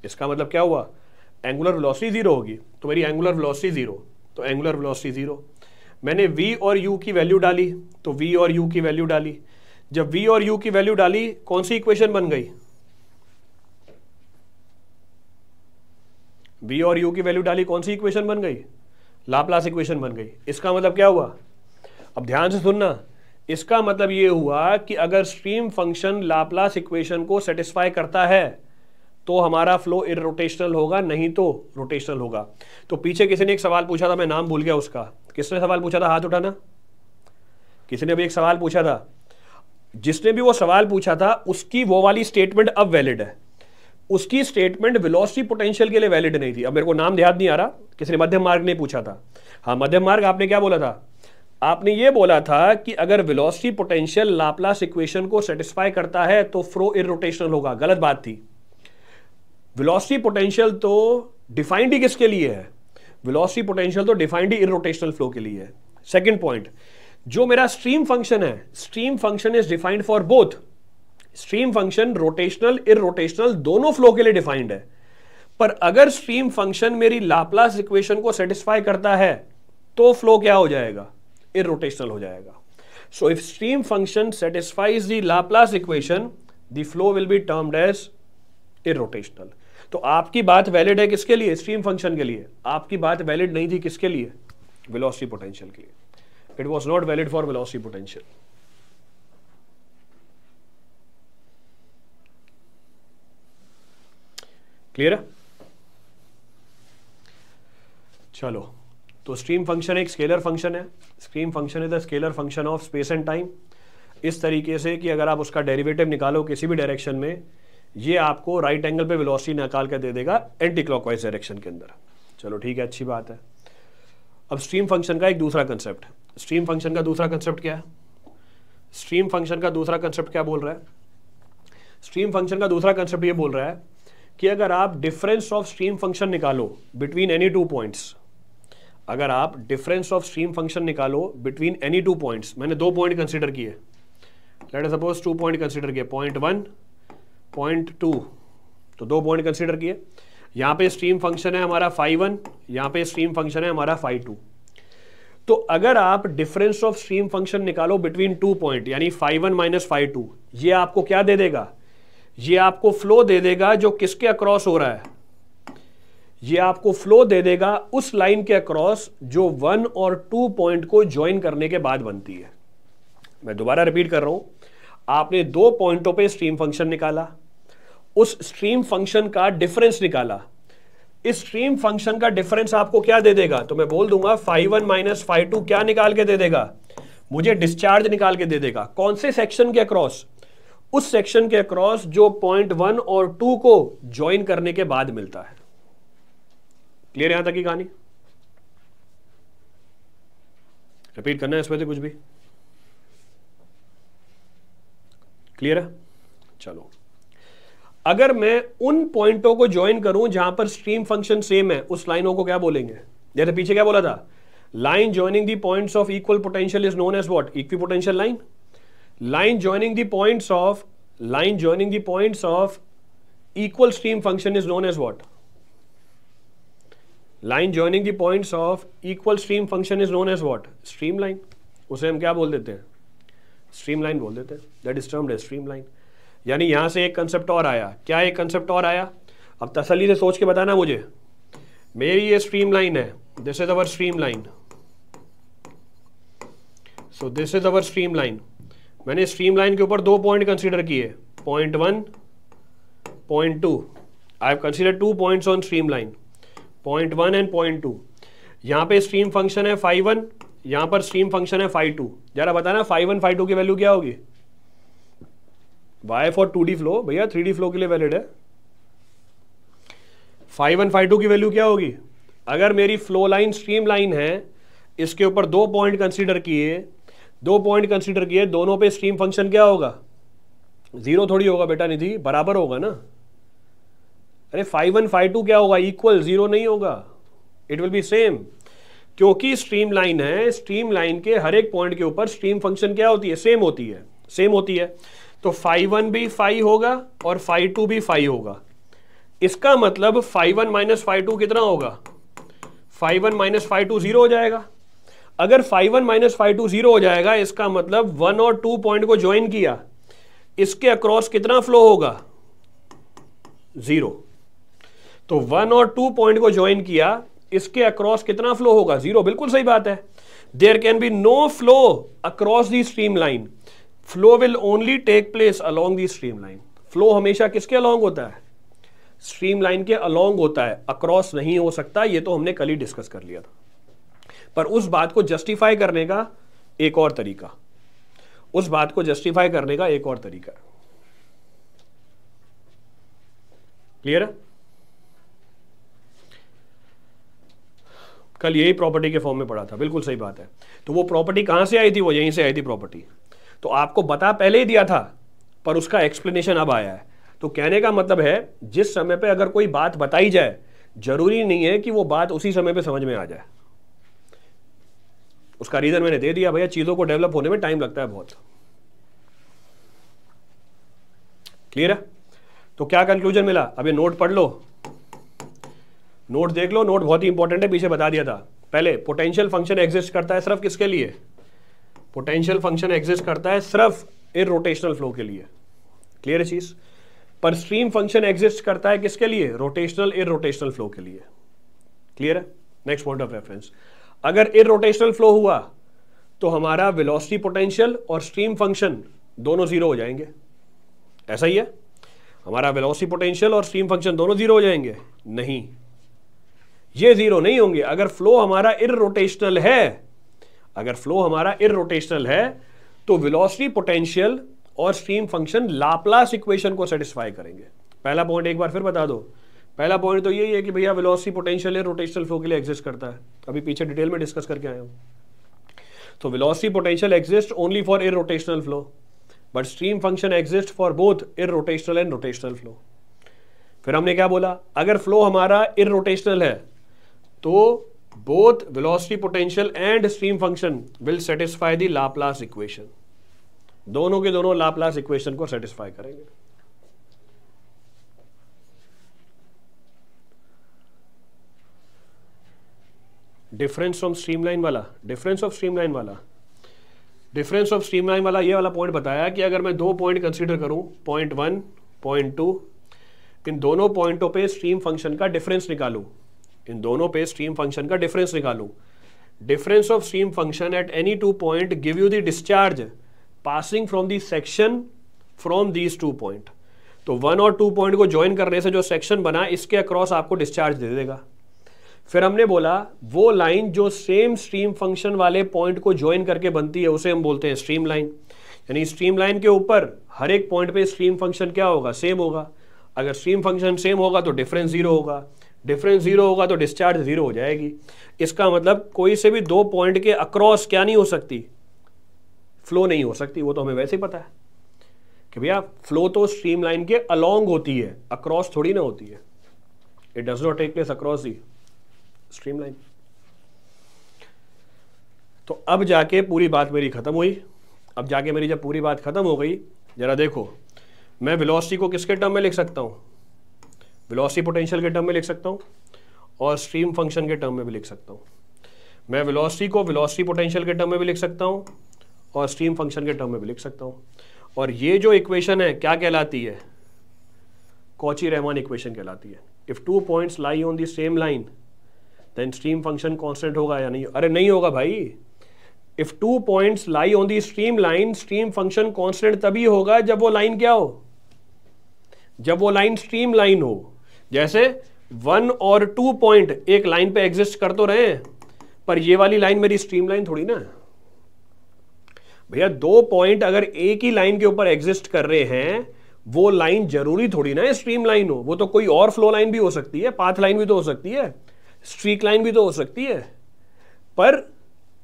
इसका मतलब क्या हुआ एंगुलर वेलोसिटी जीरो होगी तो मेरी एंगुलर वेलोसिटी जीरो तो एंगुलर वेलोसिटी जीरो मैंने v और u की वैल्यू डाली तो v और u की वैल्यू डाली जब v और u की वैल्यू डाली कौन सी इक्वेशन बन गई v और u की वैल्यू डाली कौन सी इक्वेशन बन गई लाप्लास इक्वेशन बन गई इसका मतलब क्या हुआ अब ध्यान से सुनना इसका मतलब यह हुआ कि अगर स्ट्रीम फंक्शन लाप्लास इक्वेशन को सेटिस्फाई करता है तो हमारा फ्लो इोटेशनल होगा नहीं तो रोटेशनल होगा तो पीछे किसी ने एक सवाल पूछा था मैं नाम भूल गया उसका किसने सवाल पूछा था हाथ उठाना किसी ने भी एक सवाल पूछा था जिसने भी वो सवाल पूछा था उसकी वो वाली स्टेटमेंट अब वैलिड है उसकी स्टेटमेंट वेलोसिटी पोटेंशियल के लिए वैलिड नहीं थी अब मेरे को नाम ध्यान नहीं आ रहा किसी ने मध्यम मार्ग नहीं पूछा था हाँ मध्यम मार्ग आपने क्या बोला था आपने ये बोला था कि अगर वेलोसिटी पोटेंशियल लाप्लास इक्वेशन को सेटिस्फाई करता है तो फ्रो इोटेशनल होगा गलत बात थी वेलोसिटी पोटेंशियल तो डिफाइंड ही किसके लिए है वेलोसिटी पोटेंशियल तो डिफाइंड ही इरोटेशनल फ्लो के लिए है सेकेंड पॉइंट जो मेरा स्ट्रीम फंक्शन है stream function is defined for both stream function rotational irrotational दोनों फ्लो के लिए डिफाइंड है पर अगर स्ट्रीम फंक्शन मेरी लाप्लास इक्वेशन को सेटिस्फाई करता है तो फ्लो क्या हो जाएगा इरोटेशनल हो जाएगा so if stream function satisfies the Laplace equation the flow will be termed as irrotational तो आपकी बात वैलिड है किसके लिए स्ट्रीम फंक्शन के लिए आपकी बात वैलिड नहीं थी किसके लिए वेलोसिटी पोटेंशियल के लिए it was not valid for velocity potential clear है चलो तो स्ट्रीम फंक्शन एक स्केलर फंक्शन है stream function is the scalar function of space and time इस तरीके से कि अगर आप उसका डेरिवेटिव निकालो किसी भी डायरेक्शन में ये आपको राइट एंगल पे वेलोसिटी निकाल कर दे देगा एंटी क्लॉकवाइज डायरेक्शन के अंदर चलो ठीक है अच्छी बात है अब स्ट्रीम फंक्शन का एक दूसरा कंसेप्ट स्ट्रीम फंक्शन का दूसरा कंसेप्ट क्या है स्ट्रीम फंक्शन का दूसरा कंसेप्ट क्या बोल रहा है स्ट्रीम फंक्शन का दूसरा कंसेप्ट ये बोल रहा है कि अगर आप डिफरेंस ऑफ स्ट्रीम फंक्शन निकालो बिटवीन एनी टू पॉइंट्स अगर आप डिफरेंस ऑफ स्ट्रीम फंक्शन निकालो बिटवीन एनी टू पॉइंट्स मैंने दो पॉइंट कंसिडर किए let suppose two point consider किए पॉइंट वन पॉइंट टू तो दो पॉइंट कंसिडर किए यहाँ पे स्ट्रीम फंक्शन है हमारा फाइव वन यहाँ पे स्ट्रीम फंक्शन है हमारा फाइव टू तो अगर आप डिफरेंस ऑफ स्ट्रीम फंक्शन निकालो बिटवीन टू पॉइंट यानी five one minus five two ये आपको क्या दे देगा ये आपको फ्लो दे देगा जो किसके अक्रॉस हो रहा है ये आपको फ्लो दे देगा उस लाइन के अक्रॉस जो वन और टू पॉइंट को ज्वाइन करने के बाद बनती है मैं दोबारा रिपीट कर रहा हूं आपने दो पॉइंटों पे स्ट्रीम फंक्शन निकाला उस स्ट्रीम फंक्शन का डिफरेंस निकाला इस स्ट्रीम फंक्शन का डिफरेंस आपको क्या दे देगा तो मैं बोल दूंगा five one minus five two क्या निकाल के दे देगा मुझे डिस्चार्ज निकाल के दे देगा कौन से सेक्शन के अक्रॉस उस सेक्शन के अक्रॉस जो पॉइंट वन और टू को ज्वाइन करने के बाद मिलता है क्लियर यहां तक की कहानी रिपीट करना है इसमें से कुछ भी क्लियर है चलो अगर मैं उन पॉइंटों को ज्वाइन करूं जहां पर स्ट्रीम फंक्शन सेम है उस लाइनों को क्या बोलेंगे जैसे पीछे क्या बोला था line joining the points of equal potential is known as what equipotential line line joining the points of line joining the points of stream function is known as what line joining joining point of equal stream function is known as what stream line उसे हम क्या बोल देते हैं line बोल देते हैं that is termed as stream line यानी यहां से एक कंसेप्ट और आया क्या एक कंसेप्ट और आया अब तसली से सोच के बताना मुझे मेरी ये स्ट्रीम लाइन है this is our stream line so this is our stream line मैंने स्ट्रीम लाइन के ऊपर दो पॉइंट कंसिडर किए point one point two I have consider two points on stream line point one and point two यहाँ पे stream function है five one यहाँ पर स्ट्रीम फंक्शन है फाइव टू जरा बताना फाइव वन फाइव टू की वैल्यू क्या होगी why for to D flow भैया थ्री डी फ्लो के लिए वैलिड है फाइव वन फाइव टू की वैल्यू क्या होगी अगर मेरी फ्लो लाइन स्ट्रीम लाइन है इसके ऊपर दो पॉइंट कंसीडर किए दो पॉइंट कंसीडर किए दोनों पे स्ट्रीम फंक्शन क्या होगा जीरो थोड़ी होगा बेटा निधि बराबर होगा ना अरे फाइव वन फाइव टू क्या होगा इक्वल जीरो नहीं होगा इट विल बी सेम क्योंकि स्ट्रीम लाइन है स्ट्रीम लाइन के हर एक पॉइंट के ऊपर स्ट्रीम फंक्शन क्या होती है सेम होती है सेम होती है तो फाइव वन भी फाइव होगा और फाइव टू भी फाइव होगा इसका मतलब five one minus five two कितना होगा five one minus five two zero हो जाएगा अगर five one minus five two zero हो जाएगा इसका मतलब वन और टू पॉइंट को ज्वाइन किया इसके अक्रॉस कितना फ्लो होगा जीरो तो वन और टू पॉइंट को ज्वाइन किया इसके अक्रॉस कितना फ्लो होगा जीरो बिल्कुल सही बात है there can be no flow across the stream line flow will only take place along the stream line flow हमेशा किसके अलोंग होता है स्ट्रीम लाइन के अलोंग होता है अक्रॉस नहीं हो सकता ये तो हमने कल ही डिस्कस कर लिया था पर उस बात को जस्टिफाई करने का एक और तरीका उस बात को जस्टिफाई करने का एक और तरीका क्लियर है कल यही प्रॉपर्टी के फॉर्म में पढ़ा था बिल्कुल सही बात है तो वो प्रॉपर्टी कहां से आई थी वो यहीं से आई थी प्रॉपर्टी तो आपको बता पहले ही दिया था पर उसका एक्सप्लेनेशन अब आया है तो कहने का मतलब है जिस समय पे अगर कोई बात बताई जाए जरूरी नहीं है कि वो बात उसी समय पे समझ में आ जाए उसका रीजन मैंने दे दिया भैया चीज़ों को डेवलप होने में टाइम लगता है बहुत क्लियर है तो क्या कंक्लूजन मिला अभी नोट पढ़ लो नोट देख लो नोट बहुत ही इंपॉर्टेंट है पीछे बता दिया था पहले पोटेंशियल फंक्शन एग्जिस्ट करता है सिर्फ किसके लिए पोटेंशियल फंक्शन एग्जिस्ट करता है सिर्फ इन रोटेशनल फ्लो के लिए क्लियर है चीज पर स्ट्रीम फंक्शन एग्जिस्ट करता है किसके लिए रोटेशनल इन रोटेशनल फ्लो के लिए क्लियर है नेक्स्ट पॉइंट ऑफ रेफरेंस अगर इन रोटेशनल फ्लो हुआ तो हमारा वेलोसिटी पोटेंशियल और स्ट्रीम फंक्शन दोनों जीरो हो जाएंगे ऐसा ही है हमारा वेलोसिटी पोटेंशियल और स्ट्रीम फंक्शन दोनों जीरो हो जाएंगे नहीं ये जीरो नहीं होंगे अगर फ्लो हमारा इरोटेशनल है अगर फ्लो हमारा इरोटेशनल है तो वेलोसिटी पोटेंशियल और स्ट्रीम फंक्शन लाप्लास इक्वेशन को सेटिस्फाई करेंगे पहला पॉइंट एक बार फिर बता दो पहला पॉइंट तो यही है कि भैया वेलोसिटी पोटेंशियल है रोटेशनल फ्लो के लिए एग्जिस्ट करता है अभी पीछे डिटेल में डिस्कस करके आया हूँ तो velocity potential exist only for irrotational flow but stream function exist for both irrotational and rotational flow फिर हमने क्या बोला अगर फ्लो हमारा इर रोटेशनल है तो both velocity potential and stream function will satisfy the Laplace equation. दोनों के दोनों लाप्लास इक्वेशन को सेटिस्फाई करेंगे डिफरेंस ऑफ स्ट्रीमलाइन वाला डिफरेंस ऑफ स्ट्रीमलाइन वाला डिफरेंस ऑफ स्ट्रीमलाइन वाला ये वाला पॉइंट बताया कि अगर मैं दो पॉइंट कंसीडर करूं पॉइंट वन पॉइंट टू इन दोनों पॉइंटों पे स्ट्रीम फंक्शन का डिफरेंस निकालूं इन दोनों पे स्ट्रीम फंक्शन का डिफरेंस निकालूं difference of stream function at any two point give you the discharge passing from the section from these two point तो वन और टू पॉइंट को ज्वाइन करने से जो सेक्शन बना इसके अक्रॉस आपको डिस्चार्ज दे देगा फिर हमने बोला वो लाइन जो सेम स्ट्रीम फंक्शन वाले पॉइंट को ज्वाइन करके बनती है उसे हम बोलते हैं स्ट्रीम लाइन यानी स्ट्रीम लाइन के ऊपर हर एक पॉइंट पे स्ट्रीम फंक्शन क्या होगा सेम होगा अगर स्ट्रीम फंक्शन सेम होगा तो डिफरेंस जीरो होगा डिफरेंस जीरो होगा तो डिस्चार्ज जीरो हो जाएगी इसका मतलब कोई से भी दो पॉइंट के अक्रॉस क्या नहीं हो सकती फ्लो नहीं हो सकती वो तो हमें वैसे ही पता है कि भैया फ्लो तो स्ट्रीम लाइन के अलोंग होती है अक्रॉस थोड़ी ना होती है it does not take place across the stream line तो अब जाके पूरी बात मेरी ख़त्म हुई अब जाके मेरी जब पूरी बात ख़त्म हो गई ज़रा देखो मैं वेलोसिटी को किसके टर्म में लिख सकता हूं वेलोसिटी पोटेंशियल के टर्म में लिख सकता हूँ और स्ट्रीम फंक्शन के टर्म में भी लिख सकता हूँ मैं वेलोसिटी को वेलोसिटी पोटेंशियल के टर्म में भी लिख सकता हूँ और स्ट्रीम फंक्शन के टर्म में भी लिख सकता हूँ और ये जो इक्वेशन है क्या कहलाती है कोची रहमान इक्वेशन कहलाती है if two points lie on the same line then stream function constant होगा या नहीं अरे नहीं होगा भाई if two points lie on the stream line stream function constant तभी होगा जब वो लाइन क्या हो जब वो लाइन स्ट्रीम लाइन हो जैसे वन और टू पॉइंट एक लाइन पे एग्जिस्ट कर तो रहे हैं पर ये वाली लाइन मेरी स्ट्रीम लाइन थोड़ी ना भैया दो पॉइंट अगर एक ही लाइन के ऊपर एग्जिस्ट कर रहे हैं वो लाइन जरूरी थोड़ी ना स्ट्रीम लाइन हो वो तो कोई और फ्लो लाइन भी हो सकती है पाथ लाइन भी तो हो सकती है स्ट्रीक लाइन भी तो हो सकती है पर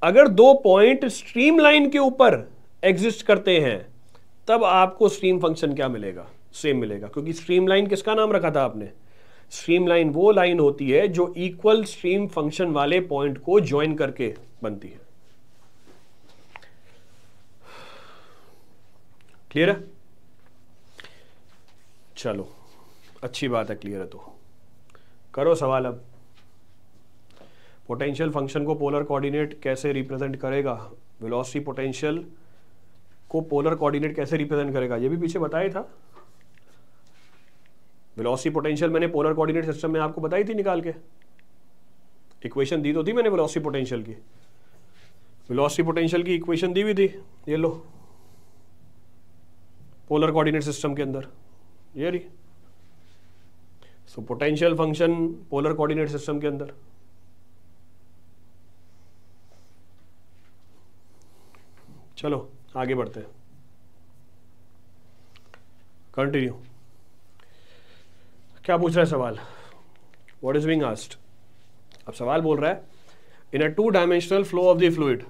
अगर दो पॉइंट स्ट्रीम लाइन के ऊपर एग्जिस्ट करते हैं तब आपको स्ट्रीम फंक्शन क्या मिलेगा सेम मिलेगा क्योंकि स्ट्रीम लाइन किसका नाम रखा था आपने स्ट्रीम लाइन वो लाइन होती है जो इक्वल स्ट्रीम फंक्शन वाले पॉइंट को ज्वाइन करके बनती है क्लियर है चलो अच्छी बात है क्लियर है तो करो सवाल अब पोटेंशियल फंक्शन को पोलर कोऑर्डिनेट कैसे रिप्रेजेंट करेगा वेलोसिटी पोटेंशियल को पोलर कोऑर्डिनेट कैसे रिप्रेजेंट करेगा ये भी पीछे बताया था वेलोसिटी पोटेंशियल मैंने पोलर कोऑर्डिनेट सिस्टम में आपको बताई थी निकाल के इक्वेशन दी तो थी मैंने वेलोसिटी पोटेंशियल की वेलोसिटी पोटेंशियल की इक्वेशन दी हुई थी ये लो पोलर कोऑर्डिनेट सिस्टम के अंदर ये रही so potential function polar coordinate system के अंदर चलो आगे बढ़ते हैं कंटिन्यू क्या पूछ रहा है सवाल वॉट इज बिंग आस्ट अब सवाल बोल रहा है in a two dimensional flow of the fluid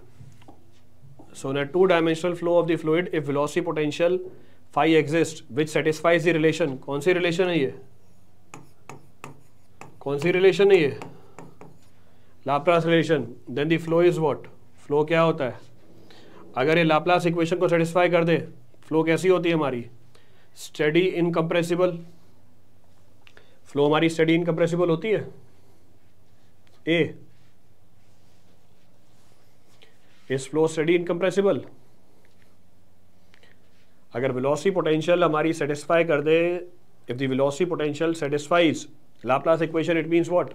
so in a two dimensional flow of the fluid if velocity potential phi exist which satisfies the relation कौन सी रिलेशन है ये कौन सी रिलेशन है ये Laplace relation then the flow is what flow क्या होता है अगर ये लापलास इक्वेशन को सेटिस्फाई कर दे फ्लो कैसी होती है हमारी स्टडी इनकम्प्रेसिबल फ्लो हमारी स्टडी इनकम्प्रेसिबल होती है ए इस फ्लो स्टडी इनकम्प्रेसिबल अगर वेलोसिटी पोटेंशियल हमारी सेटिस्फाई कर दे if velocity potential satisfies Laplace equation it means what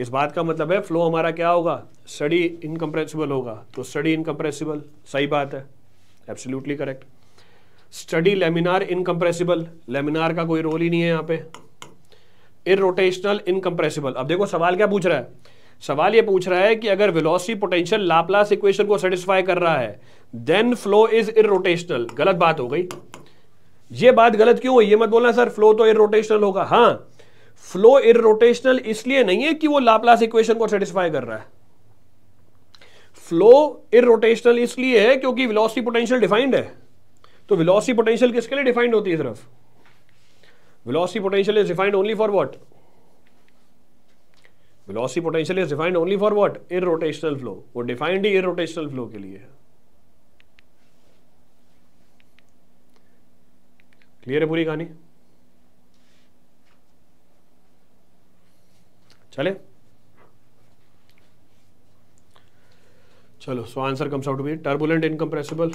इस बात का मतलब है फ्लो हमारा क्या होगा स्टडी इनकम्प्रेसिबल होगा तो स्टडी इनकम्प्रेसिबल सही बात है absolutely correct steady laminar incompressible laminar का कोई रोल ही नहीं है यहाँ पे इरोटेशनल इनकम्प्रेसिबल अब देखो सवाल क्या पूछ रहा है सवाल ये पूछ रहा है कि अगर वेलोसिटी पोटेंशियल लाप्लास इक्वेशन को सेटिस्फाई कर रहा है देन फ्लो इज इरोटेशनल गलत बात हो गई ये बात गलत क्यों हुई ये मत बोलना सर फ्लो तो इरोटेशनल होगा हाँ फ्लो इरोटेशनल इसलिए नहीं है कि वो लाप्लास इक्वेशन को सेटिस्फाई कर रहा है फ्लो इरोटेशनल इसलिए है क्योंकि वेलोसिटी पोटेंशियल डिफाइंड है तो वेलोसिटी पोटेंशियल किसके लिए डिफाइंड होती है सिर्फ velocity potential is defined only for what velocity potential is defined only for what irrotational flow wo defined hi irrotational flow ke liye hai clear hai puri kahani chale चलो so answer comes out to be turbulent incompressible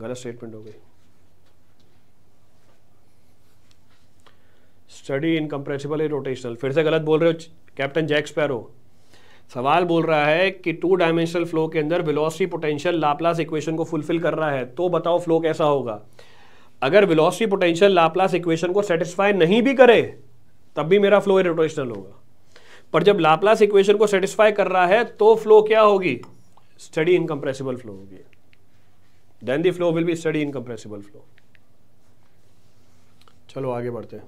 गलत statement हो गई study in compressible rotational फिर से गलत बोल रहे हो कैप्टन जैक स्पैरो सवाल बोल रहा है कि टू डायमेंशनल फ्लो के अंदर वेलोसिटी पोटेंशियल लाप्लास इक्वेशन को फुलफिल कर रहा है तो बताओ फ्लो कैसा होगा अगर वेलोसिटी पोटेंशियल लाप्लास इक्वेशन को सेटिस्फाई नहीं भी करे तब भी मेरा फ्लो रोटेशनल होगा पर जब लाप्लास इक्वेशन को सेटिस्फाई कर रहा है तो फ्लो क्या होगी स्टडी इनकम्प्रेसिबल फ्लो होगी then the flow will be steady incompressible flow चलो आगे बढ़ते हैं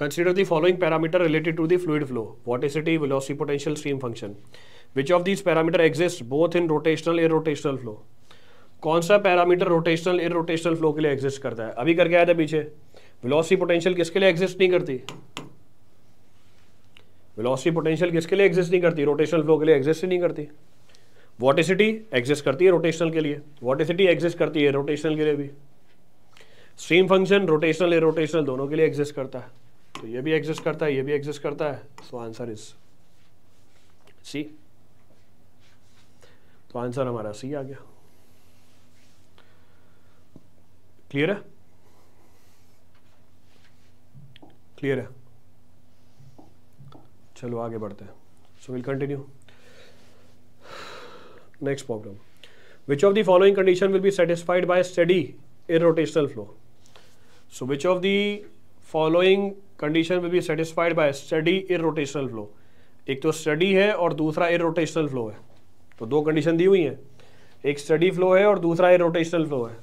Consider the following parameter related to the fluid flow, vorticity, velocity, potential, stream function. Which of these parameter exists both in rotational and irrotational flow? कौन सा parameter rotational irrotational flow के लिए exist करता है अभी करके आया था पीछे वेलोसिटी पोटेंशियल किसके लिए एग्जिस्ट नहीं करती वेलोसिटी पोटेंशियल किसके लिए एग्जिस्ट नहीं करती रोटेशनल फ्लो के लिए एग्जिस्ट नहीं करती वॉटिसिटी एग्जिस्ट करती है रोटेशनल के लिए वोटिसिटी एग्जिस्ट करती है रोटेशनल के लिए भी स्ट्रीम फंक्शन रोटेशनल या रोटेशनल दोनों के लिए एग्जिस्ट करता है तो ये भी एग्जिस्ट करता है ये भी एग्जिस्ट करता है सो आंसर इज सी तो आंसर हमारा सी आ गया क्लियर है क्लियर है चलो आगे बढ़ते हैं so will continue next problem which of the following condition will be satisfied by steady irrotational flow so which of the following condition may be satisfied by steady irrotational flow एक तो steady है और दूसरा irrotational flow है तो दो condition दी हुई हैं एक स्टडी फ्लो है और दूसरा इरोटेशनल फ्लो है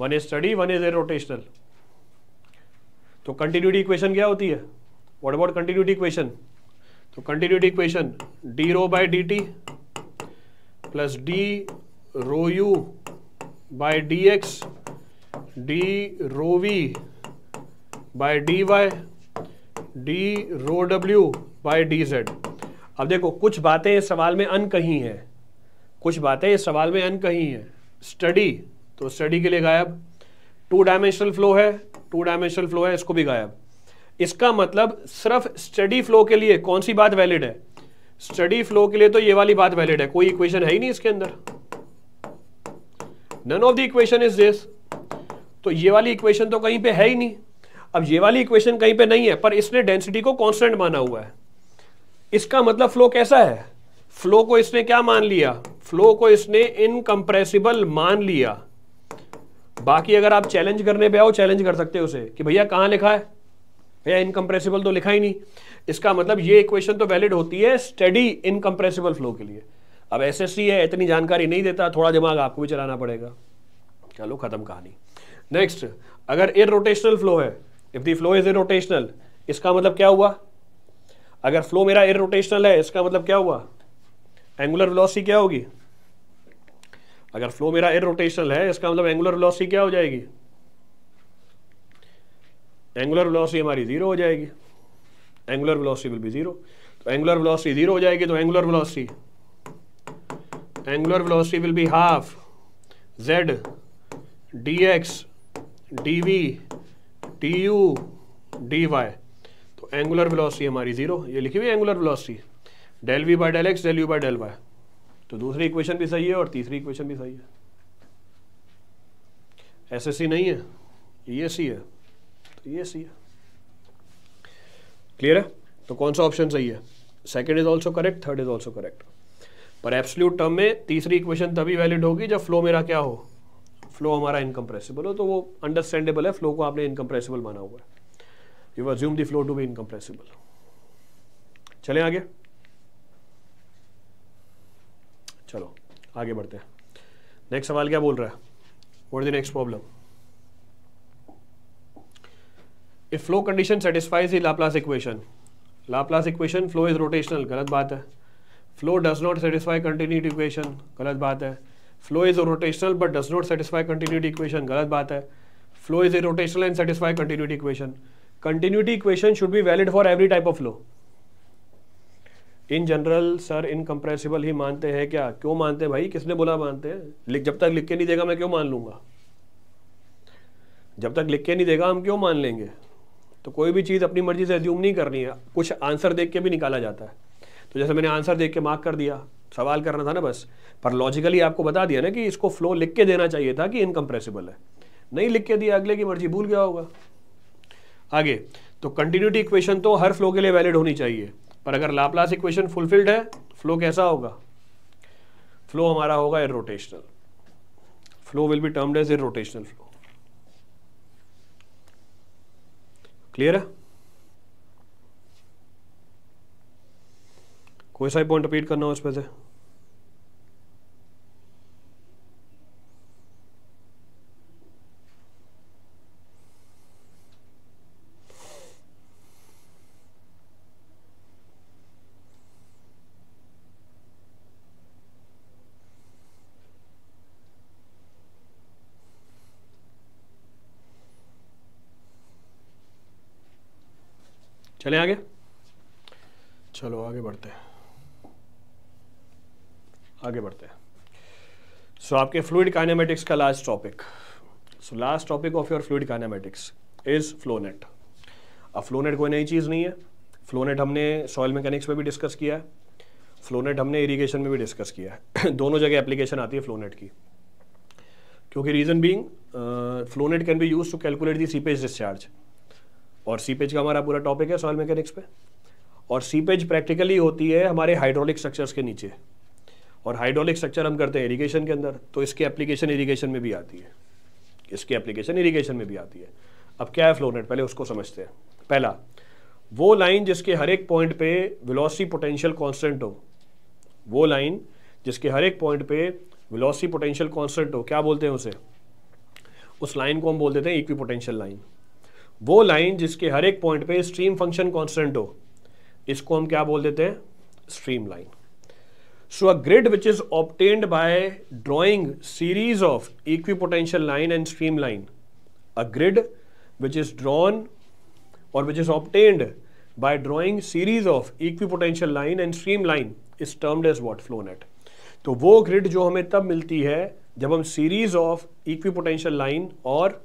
one is steady one is irrotational तो कंटिन्यूटी इक्वेशन क्या होती है व्हाट अबाउट कंटिन्यूटी इक्वेशन तो continuity equation d rho by d t plus d rho u by D x d rho v by D y d rho डब्ल्यू by d Z अब देखो कुछ बातें इस सवाल में अन कही हैं कुछ बातें इस सवाल में अन कही हैं स्टडी तो स्टडी के लिए गायब टू डायमेंशनल फ्लो है टू डायमेंशनल फ्लो है इसको भी गायब इसका मतलब सिर्फ स्टडी फ्लो के लिए कौन सी बात वैलिड है स्टडी फ्लो के लिए तो ये वाली बात वैलिड है कोई इक्वेशन है ही नहीं इसके अंदर none of the equation is this तो ये वाली इक्वेशन तो कहीं पे है ही नहीं अब ये वाली इक्वेशन कहीं पे नहीं है पर इसने डेंसिटी को कांस्टेंट माना हुआ है इसका मतलब फ्लो कैसा है फ्लो को इसने क्या मान लिया फ्लो को इसने इनकम्प्रेसिबल मान लिया बाकी अगर आप चैलेंज करने पे आओ चैलेंज कर सकते हो उसे कि भैया कहां लिखा है भैया इनकम्प्रेसिबल तो लिखा ही नहीं इसका मतलब ये इक्वेशन तो वैलिड होती है स्टडी इनकम्प्रेसिबल फ्लो के लिए अब एसएससी है इतनी जानकारी नहीं देता थोड़ा दिमाग आपको भी चलाना पड़ेगा चलो खत्म कहानी नेक्स्ट अगर रोटेशनल फ्लो है if the flow is irrotational इसका मतलब क्या हुआ अगर फ्लो मेरा इोटेशनल है इसका मतलब क्या हुआ एंगुलर वेलोसिटी क्या होगी अगर फ्लो मेरा इोटेशनल है इसका मतलब एंगुलर वेलोसिटी क्या हो जाएगी एंगुलर वेलोसिटी हमारी जीरो हो जाएगी angular velocity will be zero तो एंगुलर वेलोसिटी जीरो हो जाएगी तो angular velocity angular velocity will be half z d x d v t u d y तो एंगुलर वेलोसिटी हमारी जीरो ये लिखी हुई angular velocity del we by del x del you by del y तो दूसरी equation भी सही है और तीसरी इक्वेशन भी सही है एस एस सी नहीं है ये सी है तो ये सी है क्लियर है तो कौन सा ऑप्शन सही है second is also correct third is also correct पर एब्सोल्यूट टर्म में तीसरी इक्वेशन तभी वैलिड होगी जब फ्लो मेरा क्या हो फ्लो हमारा इनकम्प्रेसिबल हो तो वो अंडरस्टैंडेबल है फ्लो को आपने इनकम्प्रेसिबल माना हुआ है you assume the flow to be incompressible चले आगे चलो आगे बढ़ते हैं नेक्स्ट सवाल क्या बोल रहा है what the next problem if flow condition satisfies ही Laplace equation Laplace equation flow is rotational गलत बात है flow does not satisfy continuity equation गलत बात है flow is rotational but does not satisfy continuity equation गलत बात है flow is A irrotational and satisfy continuity equation continuity equation should be valid for every type of flow in general sir incompressible ही मानते हैं क्या क्यों मानते हैं भाई किसने बोला मानते हैं जब तक लिख के नहीं देगा मैं क्यों मान लूंगा जब तक लिख के नहीं देगा हम क्यों मान लेंगे तो कोई भी चीज़ अपनी मर्जी से एज्यूम नहीं करनी है कुछ आंसर देख के भी निकाला जाता है तो जैसे मैंने आंसर देख के मार्क कर दिया सवाल करना था ना बस पर लॉजिकली आपको बता दिया ना कि इसको फ्लो लिख के देना चाहिए था कि इनकम्प्रेसिबल है नहीं लिख के दिया अगले की मर्जी भूल गया होगा आगे तो कंटिन्यूटी इक्वेशन तो हर फ्लो के लिए वैलिड होनी चाहिए पर अगर लाप्लास इक्वेशन फुलफिल्ड है फ्लो कैसा होगा फ्लो हमारा होगा irrotational flow will be termed as irrotational flow clear है कोई सा पॉइंट रिपीट करना हो उस पर से चले आगे चलो आगे बढ़ते हैं आगे बढ़ते हैं सो so, आपके फ्लूड कानामेटिक्स का last topic so last topic of your fluid kinematics is flow net अब फ्लोनेट कोई नई चीज़ नहीं है फ्लोनेट हमने सॉयल मैकेनिक्स में भी डिस्कस किया है फ्लोनेट हमने इरीगेशन में भी डिस्कस किया है दोनों जगह एप्लीकेशन आती है फ्लोनेट की क्योंकि reason being flow net can be use to calculate the seepage discharge और सीपेज का हमारा पूरा टॉपिक है सॉयल मैकेनिक्स पे और सीपेज प्रैक्टिकली होती है हमारे हाइड्रोलिक स्ट्रक्चर्स के नीचे और हाइड्रोलिक स्ट्रक्चर हम करते हैं इरीगेशन के अंदर तो इसके एप्लीकेशन इरीगेशन में भी आती है इसकी एप्लीकेशन इरीगेशन में भी आती है अब क्या है फ्लोनेट पहले उसको समझते हैं पहला वो लाइन जिसके हर एक पॉइंट पे वेलोसिटी पोटेंशियल कांस्टेंट हो वो लाइन जिसके हर एक पॉइंट पे वेलोसिटी पोटेंशियल कांस्टेंट हो क्या बोलते हैं उसे उस लाइन को हम बोल देते हैं इक्वी पोटेंशियल लाइन वो लाइन जिसके हर एक पॉइंट पे स्ट्रीम फंक्शन कांस्टेंट हो इसको हम क्या बोल देते हैं stream line So a grid which is obtained by drawing series of equipotential line and streamline. A grid which is drawn or which is obtained by drawing series of equipotential line and streamline is termed as what flow net. तो वो grid जो हमें तब मिलती है जब हम series of equipotential line और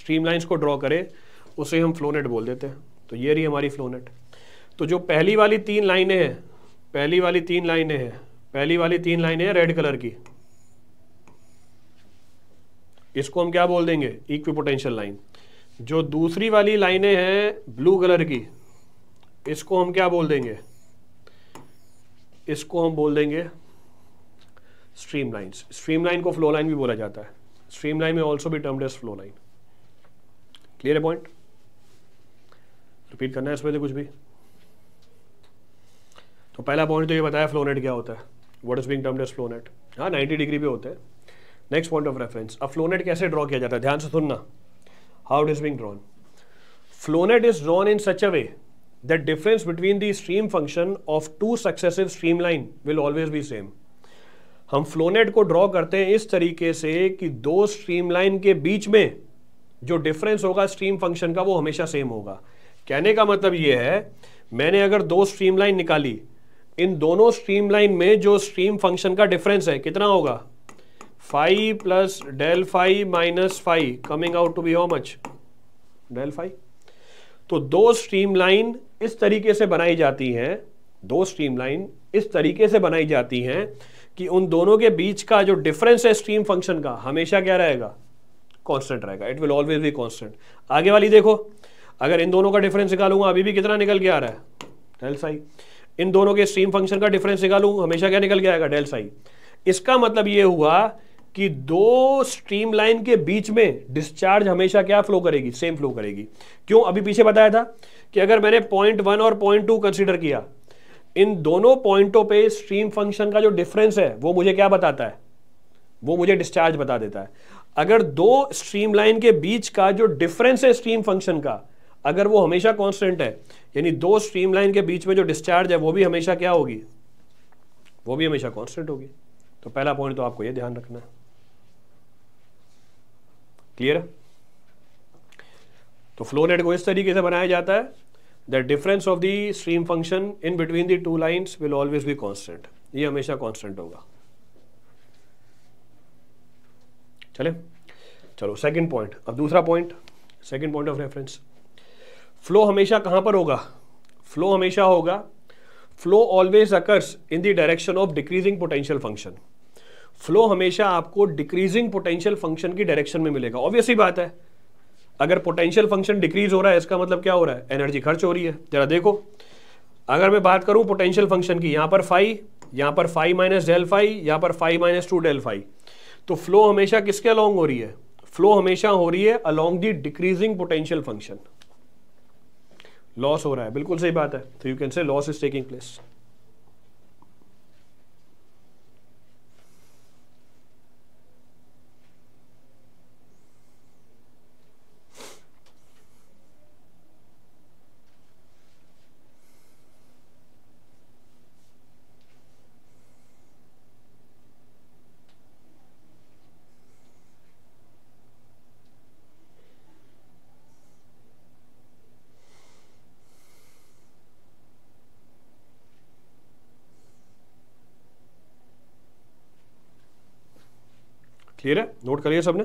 स्ट्रीमलाइंस को ड्रॉ करें उसे हम फ्लोनेट बोल देते हैं तो ये रही हमारी फ्लोनेट तो जो पहली वाली तीन लाइनें हैं पहली वाली तीन लाइनें हैं पहली वाली तीन लाइनें हैं रेड कलर की इसको हम क्या बोल देंगे इक्वी पोटेंशियल लाइन जो दूसरी वाली लाइनें हैं ब्लू कलर की इसको हम क्या बोल देंगे इसको हम बोल देंगे स्ट्रीम लाइन्स स्ट्रीम लाइन को फ्लो लाइन भी बोला जाता है stream line may also be term as flow line clear है पॉइंट रिपीट करना है इसमें से तो कुछ भी तो पहला पॉइंट तो ये बताया फ्लोनेट क्या होता है what is being termed as flow net हाँ नाइन्टी डिग्री पे होते हैं नेक्स्ट पॉइंट ऑफ रेफरेंस अब फ्लोनेट कैसे ड्रॉ किया जाता है ध्यान से सुनना how it is being drawn flow net is drawn in such a way that difference between the stream function of two successive stream line will always be same हम flow net को ड्रॉ करते हैं इस तरीके से कि दो स्ट्रीम लाइन के बीच में जो डिफरेंस होगा स्ट्रीम फंक्शन का वो हमेशा सेम होगा कहने का मतलब ये है मैंने अगर दो स्ट्रीम लाइन निकाली इन दोनों स्ट्रीम लाइन में जो स्ट्रीम फंक्शन का डिफरेंस है कितना होगा phi plus del phi minus phi coming out to be how much del phi तो दो स्ट्रीम लाइन इस तरीके से बनाई जाती हैं दो स्ट्रीम लाइन इस तरीके से बनाई जाती हैं कि उन दोनों के बीच का जो डिफरेंस है स्ट्रीम फंक्शन का हमेशा क्या रहेगा कांस्टेंट रहेगा it will always be constant आगे वाली देखो अगर इन दोनों का डिफरेंस निकालूंगा अभी भी कितना निकल के आ रहा है डेल फाइव इन दोनों के स्ट्रीम फंक्शन का डिफरेंस निकालूं हमेशा क्या निकल गया डेल साई इसका मतलब ये हुआ कि दो स्ट्रीम लाइन के बीच में डिस्चार्ज हमेशा क्या फ्लो करेगी सेम फ्लो करेगी क्यों अभी पीछे बताया था कि अगर मैंने पॉइंट वन और पॉइंट टू कंसिडर किया इन दोनों पॉइंटों पे स्ट्रीम फंक्शन का जो डिफरेंस है वो मुझे क्या बताता है वो मुझे डिस्चार्ज बता देता है अगर दो स्ट्रीम लाइन के बीच का जो डिफरेंस है स्ट्रीम फंक्शन का अगर वो हमेशा कॉन्स्टेंट है यानी दो स्ट्रीमलाइन के बीच में जो डिस्चार्ज है वो भी हमेशा क्या होगी वो भी हमेशा कॉन्स्टेंट होगी तो पहला पॉइंट तो आपको ये ध्यान रखना है क्लियर है तो फ्लो रेट को इस तरीके से बनाया जाता है the difference of the stream function in between the two lines will always be constant ये हमेशा कॉन्स्टेंट होगा चले चलो सेकंड पॉइंट अब दूसरा point second point of reference flow हमेशा कहां पर होगा फ्लो हमेशा होगा flow always occurs in the direction of decreasing potential function flow हमेशा आपको डिक्रीजिंग पोटेंशियल फंक्शन की डायरेक्शन में मिलेगा ऑब्वियस ही बात है अगर पोटेंशियल फंक्शन डिक्रीज हो रहा है इसका मतलब क्या हो रहा है एनर्जी खर्च हो रही है जरा देखो अगर मैं बात करूं पोटेंशियल फंक्शन की यहां पर फाइव यहां पर फाइव माइनस डेल फाइव यहां पर phi minus two del phi तो फ्लो हमेशा किसके अलॉन्ग हो रही है फ्लो हमेशा हो रही है along the decreasing potential function loss हो रहा है बिल्कुल सही बात है तो you can say loss is taking place clear है नोट करिए सबने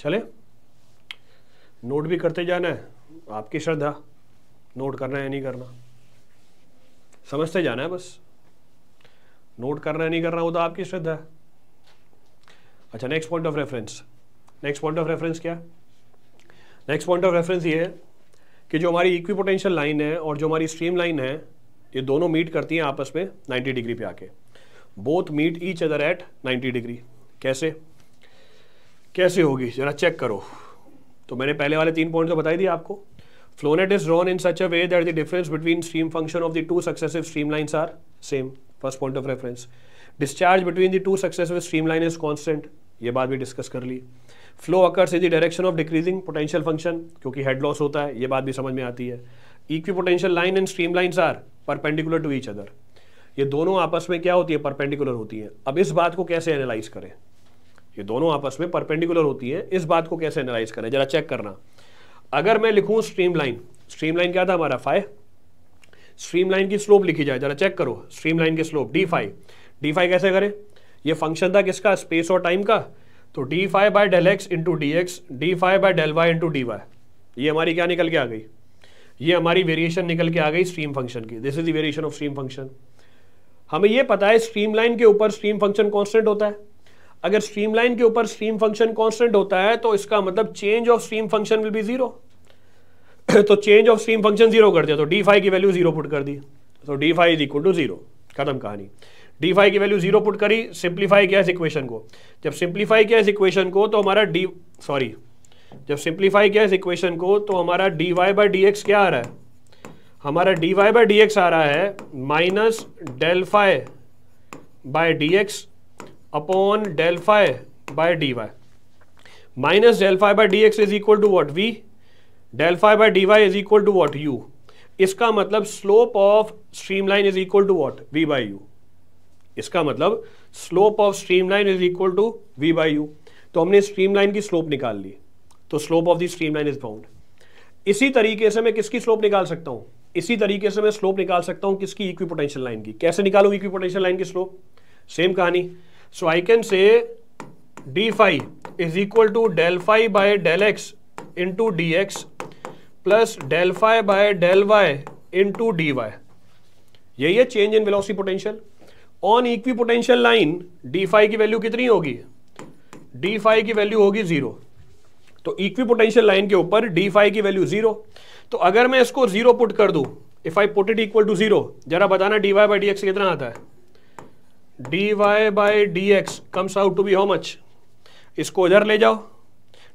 चले नोट भी करते जाना है आपकी श्रद्धा नोट करना है नहीं करना समझते जाना है बस नोट करना है नहीं करना वो तो आपकी श्रद्धा है अच्छा next point of reference next point of reference क्या है नेक्स्ट पॉइंट ऑफ रेफरेंस ये है कि जो हमारी इक्वी पोटेंशियल लाइन है और जो हमारी स्ट्रीम लाइन है ये दोनों मीट करती हैं आपस में 90 डिग्री पे आके both meet each other at 90 degree कैसे कैसे होगी ज़रा चेक करो तो मैंने पहले वाले तीन पॉइंट तो बताई दिए आपको flow net is drawn in such a way that the difference between stream function of the two successive stream lines are same first point of reference discharge between the two successive stream line is constant ये बात भी discuss कर ली flow occurs in the direction of decreasing potential function क्योंकि head loss होता है ये बात भी समझ में आती है equipotential line and stream lines are perpendicular to each other ये दोनों आपस में क्या होती है परपेंडिकुलर होती है अब इस बात को कैसे एनालाइज करें ये दोनों आपस में परपेंडिकुलर होती हैं इस बात को कैसे एनालाइज करें जरा चेक करना अगर मैं लिखूं स्ट्रीमलाइन स्ट्रीमलाइन क्या था हमारा फाइव स्ट्रीमलाइन की स्लोप लिखी जाए जरा चेक करो स्ट्रीमलाइन की slope d phi d phi कैसे करें ये फंक्शन था किसका स्पेस और टाइम का तो D five by del x into D x D five by del Y into D Y ये हमारी क्या निकल के आ गई ये हमारी वेरिएशन निकल के आ गई स्ट्रीम फंक्शन की this is the variation of stream function हमें ये पता है स्ट्रीमलाइन के ऊपर स्ट्रीम फंक्शन कॉन्स्टेंट होता है अगर स्ट्रीम लाइन के ऊपर स्ट्रीम फंक्शन कॉन्स्टेंट होता है तो इसका मतलब change of stream function will be zero तो change of stream function zero कर दिया तो डी फाइव की वैल्यू जीरो पुट कर दी तो D five is equal to zero खत्म कहानी डी फाइव की वैल्यू जीरो पुट करी सिंप्लीफाई किया इस इक्वेशन को जब सिंप्लीफाई किया इस इक्वेशन को तो हमारा डी सॉरी जब सिंप्लीफाई किया इस इक्वेशन को तो हमारा D Y by D X क्या आ रहा है हमारा D Y by D x आ रहा है minus del phi by D X upon del phi by D Y minus del phi by D x is equal to what V del phi by D Y is equal to what U इसका मतलब slope of streamline is equal to what V by U इसका मतलब slope of streamline is equal to V by U तो हमने streamline की slope निकाल ली तो slope of the streamline is bound इसी तरीके से मैं किसकी स्लोप निकाल सकता हूं इसी तरीके से मैं स्लोप निकाल सकता हूं किसकी इक्वी पोटेंशियल लाइन की कैसे निकालू इक्वी पोटेंशियल लाइन की स्लोप सेम कहानी I D I is equal to del is equal del X into D x plus del phi by del Y into D Y यही है change in velocity potential on equipotential line D five की value कितनी होगी D five की value होगी zero तो equipotential line के ऊपर डी फाइव की वैल्यू जीरो तो अगर मैं इसको जीरो पुट कर दूं if I put it equal to zero जरा बताना D Y by D X कितना आता है D Y by D X comes out to be how much इसको इधर ले जाओ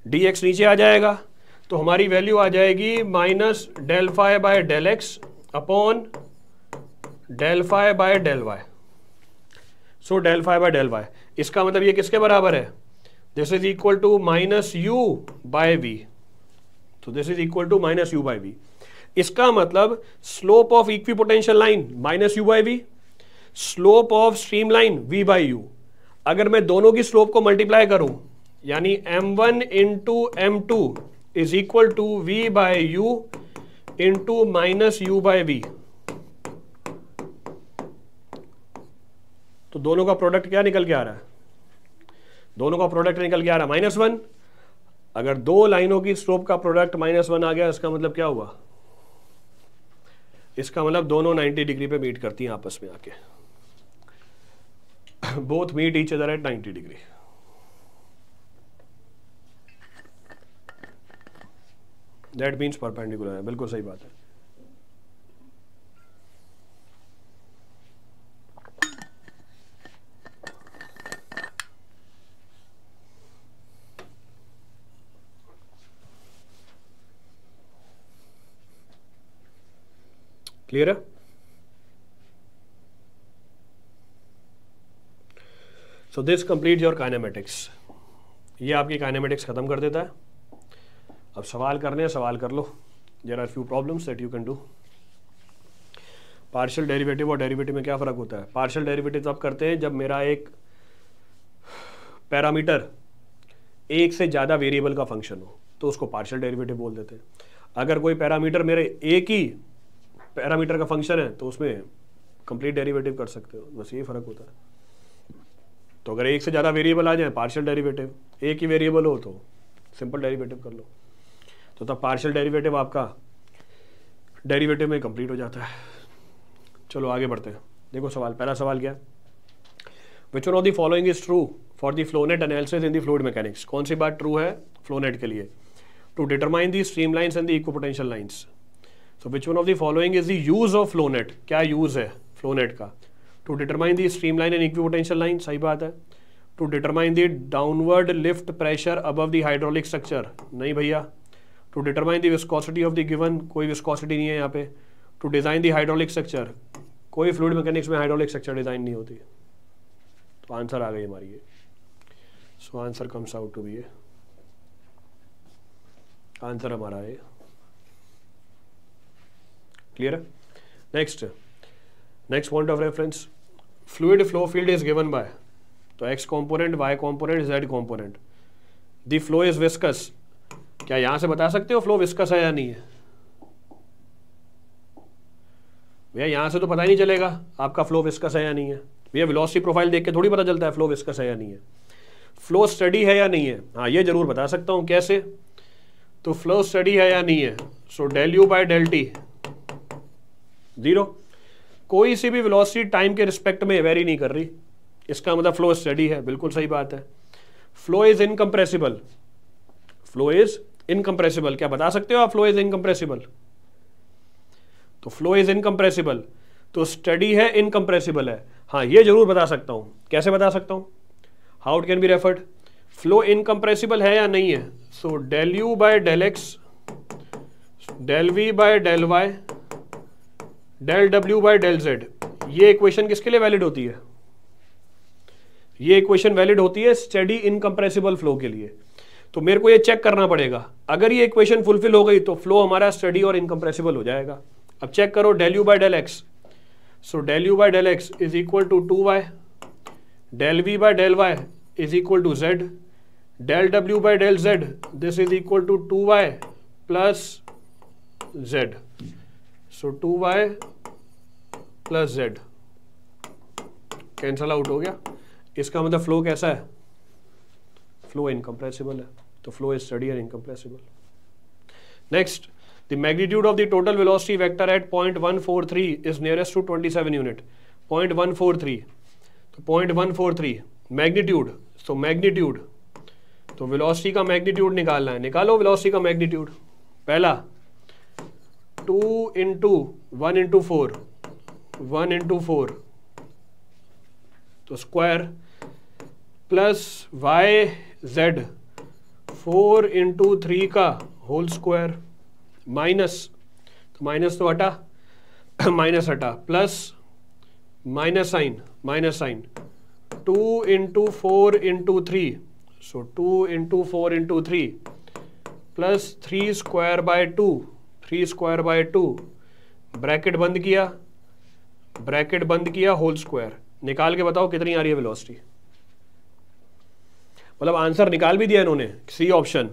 डी एक्स नीचे आ जाएगा तो हमारी वैल्यू आ जाएगी minus del phi by del X upon del phi by del Y so del phi by del Y इसका मतलब ये किसके बराबर है this is equal to minus U by V तो this is equal to minus U by V इसका मतलब slope of equipotential line minus U by V slope of stream line V by U अगर मैं दोनों की slope को multiply करूं यानी M one into M two is equal to V by U into minus U by V तो दोनों का प्रोडक्ट क्या निकल के आ रहा है दोनों का प्रोडक्ट निकल के आ रहा है माइनस वन अगर दो लाइनों की स्लोप का प्रोडक्ट माइनस वन आ गया इसका मतलब क्या हुआ इसका मतलब दोनों 90 डिग्री पे मीट करती हैं आपस में आके (laughs) both meet each other at 90 degree. That means perpendicular है बिल्कुल सही बात है क्लियर है so this complete your kinematics ये आपकी काइनेमेटिक्स ख़त्म कर देता है अब सवाल करने हैं सवाल कर लो there are few problems that you can do partial derivative और डेरिवेटिव में क्या फ़र्क होता है पार्शियल डेरिवेटिव तब करते हैं जब मेरा एक पैरामीटर एक से ज़्यादा वेरिएबल का फंक्शन हो तो उसको पार्शियल डेरिवेटिव बोल देते हैं अगर कोई पैरामीटर मेरे एक ही पैरामीटर का फंक्शन है तो उसमें कंप्लीट डेरिवेटिव कर सकते हो बस यही फ़र्क होता है तो अगर एक से ज़्यादा वेरिएबल आ जाए पार्शियल डेरिवेटिव एक ही वेरिएबल हो तो सिंपल डेरिवेटिव कर लो तो तब पार्शियल डेरिवेटिव आपका डेरिवेटिव में कंप्लीट हो जाता है चलो आगे बढ़ते हैं देखो सवाल पहला सवाल क्या which one of the following is true for the flow net analysis in the fluid mechanics कौन सी बात ट्रू है फ्लोनेट के लिए to determine the stream lines and the equipotential lines so which one of the following is the use of flow net क्या use है flow net का to determine the stream line and equipotential line सही बात है to determine the downward lift pressure above the hydraulic structure नहीं भैया to determine the viscosity of the given कोई viscosity नहीं है यहाँ पे to design the hydraulic structure कोई फ्लूड मैकेनिक्स में हाइड्रोलिक स्ट्रक्चर डिज़ाइन नहीं होती तो आंसर आ गई हमारी ये so answer comes out to be A answer हमारा ये क्लियर है next next point of reference fluid flow field is given by तो x component, y component, z component. The flow is viscous. क्या यहां से बता सकते हो फ्लो विस्कस है या नहीं है भैया यहां से तो पता ही नहीं चलेगा आपका फ्लो विस्कस है या नहीं है भैया वेलोसिटी प्रोफाइल देख के थोड़ी पता चलता है फ्लो विस्कस है या नहीं है फ्लो स्टडी है या नहीं है हाँ ये जरूर बता सकता हूं कैसे तो फ्लो स्टडी है या नहीं है so del you by del T zero कोई सी भी वेलोसिटी टाइम के रिस्पेक्ट में वेरी नहीं कर रही इसका मतलब फ्लो स्टडी है बिल्कुल सही बात है flow is incompressible flow is incompressible क्या बता सकते हो आप फ्लो इज इनकम्प्रेसिबल तो फ्लो इज इनकम्प्रेसिबल तो स्टडी है इनकम्प्रेसिबल है हाँ ये जरूर बता सकता हूँ कैसे बता सकता हूँ how it can be referred flow incompressible है या नहीं है so del you by del x del we by del Y del W by del Z ये इक्वेशन किसके लिए वैलिड होती है ये इक्वेशन वैलिड होती है स्टडी इनकम्प्रेसिबल फ्लो के लिए तो मेरे को ये चेक करना पड़ेगा अगर ये इक्वेशन फुलफिल हो गई तो फ्लो हमारा स्टडी और इनकम्प्रेसिबल हो जाएगा अब चेक करो del you by del X so del you by del X is equal to two Y del we by del Y is equal to Z del W by del Z this is equal to two Y plus Z so two Y plus Z cancel out हो गया इसका मतलब flow कैसा है flow incompressible है तो flow is steady and incompressible next the magnitude of the total velocity vector at point one four three is nearest to twenty seven unit point one four three तो point one four three magnitude तो magnitude तो velocity का magnitude निकालना है निकालो velocity का magnitude पहला two into one into four one into four तो square plus Y Z four into three का होल स्क्वायर माइनस तो माइनस तो हटा माइनस हटा plus minus sign minus sign two into four into three so two into four into three plus three square by two three square by two bracket बंद किया bracket बंद किया whole square निकाल के बताओ कितनी आ रही है वेलोसिटी मतलब आंसर निकाल भी दिया इन्होंने सी ऑप्शन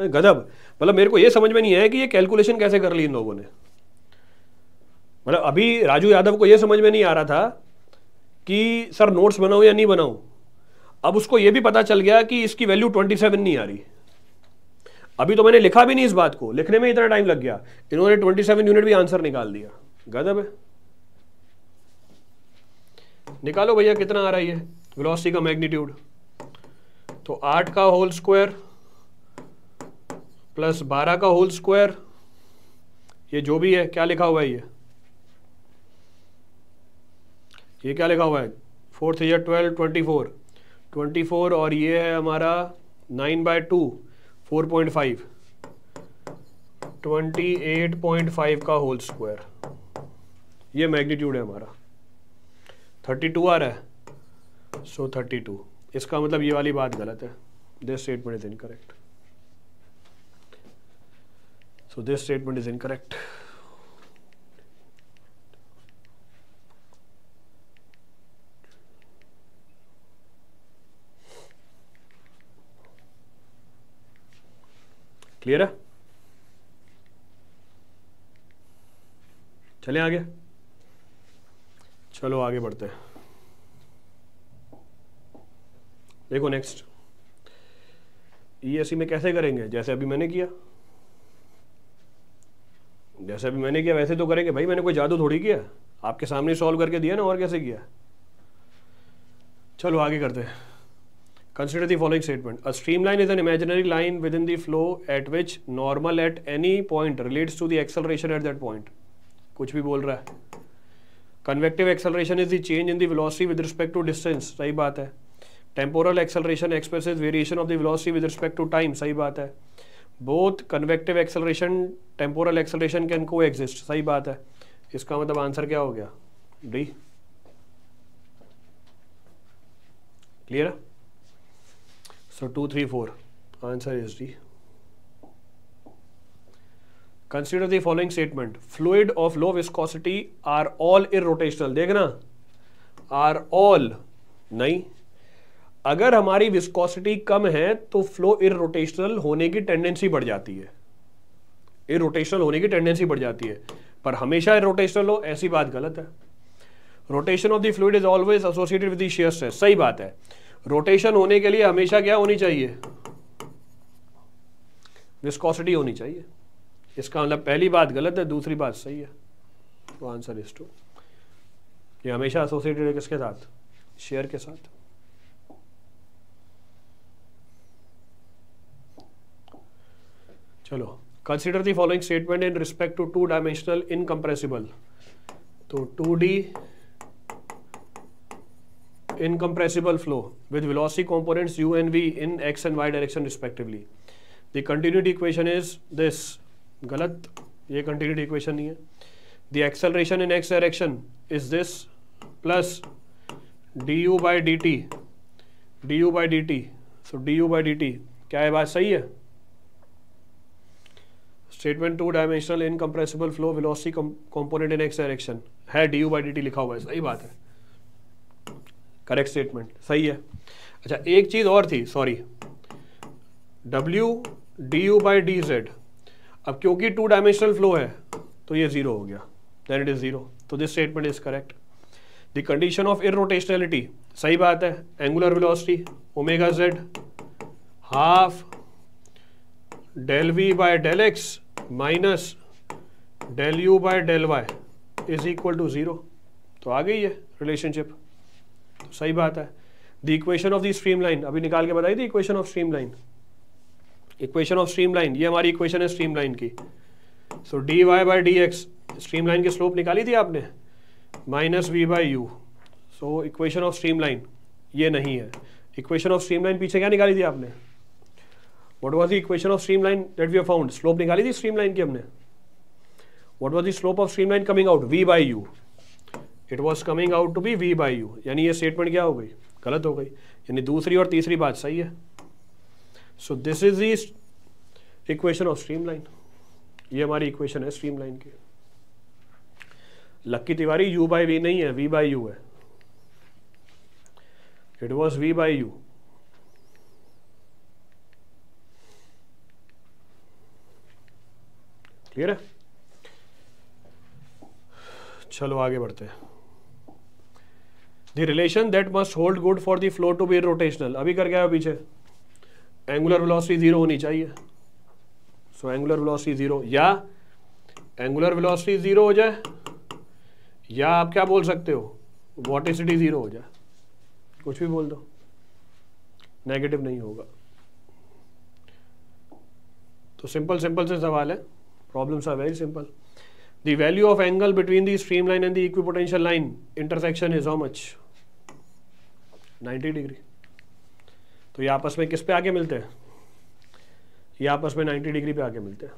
गजब मतलब मेरे को ये समझ में नहीं आया कि ये कैलकुलेशन कैसे कर ली इन लोगों ने मतलब अभी राजू यादव को ये समझ में नहीं आ रहा था कि सर नोट्स बनाऊं या नहीं बनाऊं अब उसको ये भी पता चल गया कि इसकी वैल्यू ट्वेंटी सेवन नहीं आ रही अभी तो मैंने लिखा भी नहीं इस बात को लिखने में इतना टाइम लग गया इन्होंने ट्वेंटी सेवन यूनिट भी आंसर निकाल दिया गजब है निकालो भैया कितना आ रहा है ये वेलोसिटी का मैग्नीट्यूड तो आठ का होल स्क्वायर प्लस बारह का होल स्क्वायर ये जो भी है क्या लिखा हुआ है ये ये क्या लिखा हुआ है fourth year twelve twenty four twenty four और ये है हमारा nine by two four point five twenty eight point five का होल स्क्वायर ये मैग्नीट्यूड है हमारा थर्टी टू आ रहा है सो थर्टी टू इसका मतलब ये वाली बात गलत है this statement is incorrect so this statement is incorrect clear है चले आगे चलो आगे बढ़ते हैं देखो नेक्स्ट ई e में कैसे करेंगे जैसे अभी मैंने किया जैसे अभी मैंने किया वैसे तो करेंगे भाई मैंने कोई जादू थोड़ी किया आपके सामने सॉल्व करके दिया ना और कैसे किया चलो आगे करते हैं consider the following statement a stream line is an imaginary line within the flow at which normal at any point relates to the acceleration at that point कुछ भी बोल रहा है convective acceleration is the change in the velocity with respect to distance सही बात है temporal acceleration expresses variation of the velocity with respect to time सही बात है both convective acceleration temporal acceleration can coexist सही बात है इसका मतलब आंसर क्या हो गया D clear so two three four answer is D consider the following statement fluid of low viscosity are all irrotational देखना आर ऑल नहीं अगर हमारी विस्कोसिटी कम है तो फ्लो इोटेशनल होने की टेंडेंसी बढ़ जाती है इरोटेशनल होने की टेंडेंसी बढ़ जाती है पर हमेशा इरोटेशनल हो ऐसी बात गलत है rotation of the fluid is always associated with shear stress सही बात है रोटेशन होने के लिए हमेशा क्या होनी चाहिए विस्कोसिटी होनी चाहिए इसका मतलब पहली बात गलत है दूसरी बात सही है तो आंसर इज टू ये हमेशा एसोसिएटेड है किसके साथ शेयर के साथ चलो consider the following statement in respect to two dimensional incompressible तो two D incompressible flow with velocity components U and V in X and Y direction respectively the continuity equation is this गलत ये continuity equation नहीं है the acceleration in x direction is this plus D you by D T D you by D T so D you by D T क्या ये बात सही है statement two dimensional incompressible flow velocity component in x direction है D you by D T लिखा हुआ है सही बात है करेक्ट स्टेटमेंट सही है अच्छा एक चीज़ और थी sorry W D you by D Z अब क्योंकि टू डायमेंशनल फ्लो है तो ये जीरो हो गया देन इट इज जीरो तो this statement is correct the condition of irrotationality सही बात है angular velocity omega Z half del we by del X minus del you by del Y is equal to zero तो आ गई है relationship तो सही बात है the equation of the stream line अभी निकाल के बताई थी equation of stream line equation of streamline ये हमारी इक्वेशन है स्ट्रीमलाइन की so D Y by D X stream line की स्लोप निकाली थी आपने minus V by U so equation of stream line ये नहीं है इक्वेशन ऑफ स्ट्रीम लाइन पीछे क्या निकाली थी आपने what was the equation of stream line that we found slope निकाली थी स्ट्रीम लाइन की हमने what was the slope of stream line coming out v by u it was coming out to be v by u यानी ये statement क्या हो गई गलत हो गई यानी दूसरी और तीसरी बात सही है so this is the equation of stream line ये हमारी इक्वेशन है स्ट्रीम लाइन की लक्की तिवारी यू बाई वी नहीं है वी बाई यू है it was v by u clear है चलो आगे बढ़ते हैं the relation that must hold good for the flow to be rotational अभी कर गया पीछे एंगुलर वेलोसिटी ज़ीरो होनी चाहिए सो एंगुलर वेलोसिटी ज़ीरो या एंगुलर वेलोसिटी ज़ीरो हो जाए या आप क्या बोल सकते हो वॉटिसिटी ज़ीरो हो जाए कुछ भी बोल दो नेगेटिव नहीं होगा तो सिंपल सिंपल से सवाल है problems are very simple of angle between angle stream line and and equipotential line intersection is how much 90 degree तो ये आपस में किस पे आके मिलते हैं ये आपस में 90 डिग्री पे आके मिलते हैं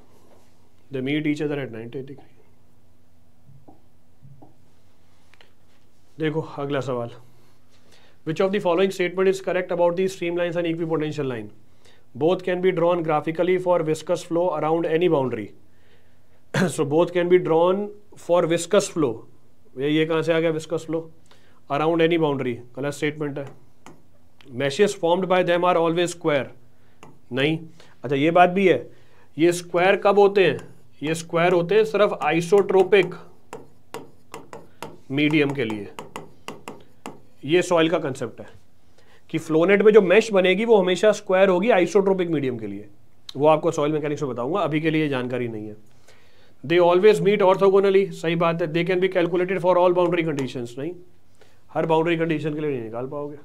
they meet each other at 90 degree देखो अगला सवाल which of the following statement is correct about the stream line and equipotential line both can be drawn graphically for viscous flow around any boundary so both can be drawn for viscous flow भैया ये कहां से आ गया viscous flow around any boundary गलत statement है meshes formed by them are always square नहीं अच्छा ये बात भी है ये स्क्वायर कब होते हैं ये स्क्वायर होते हैं सिर्फ आइसोट्रोपिक मीडियम के लिए ये सॉइल का कंसेप्ट है कि फ्लोनेट में जो मैश बनेगी वो हमेशा स्क्वायर होगी आइसोट्रोपिक मीडियम के लिए वो आपको सॉइल मैकेनिक्स में बताऊंगा अभी के लिए जानकारी नहीं है दे ऑलवेज मीट ऑर्थोगोनली सही बात है they can be calculated for all boundary conditions नहीं हर बाउंड्री कंडीशन के लिए नहीं निकाल पाओगे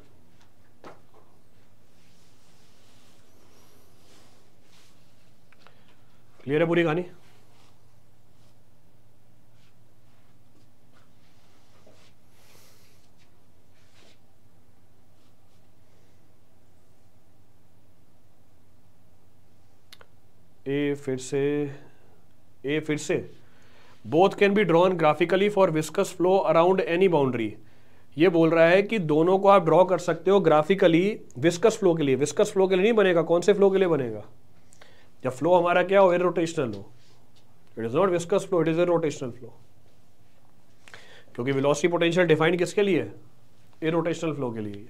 क्लियर है पूरी कहानी ए फिर से ए फिर से both can be drawn graphically for viscous flow around any boundary ये बोल रहा है कि दोनों को आप ड्रॉ कर सकते हो ग्राफिकली विस्कस फ्लो के लिए विस्कस फ्लो के लिए नहीं बनेगा कौन से फ्लो के लिए बनेगा जब फ्लो हमारा क्या हो रोटेशनल हो it is not viscous flow it is A rotational flow क्योंकि वेलोसिटी पोटेंशियल डिफाइंड किसके लिए एयर रोटेशनल फ्लो के लिए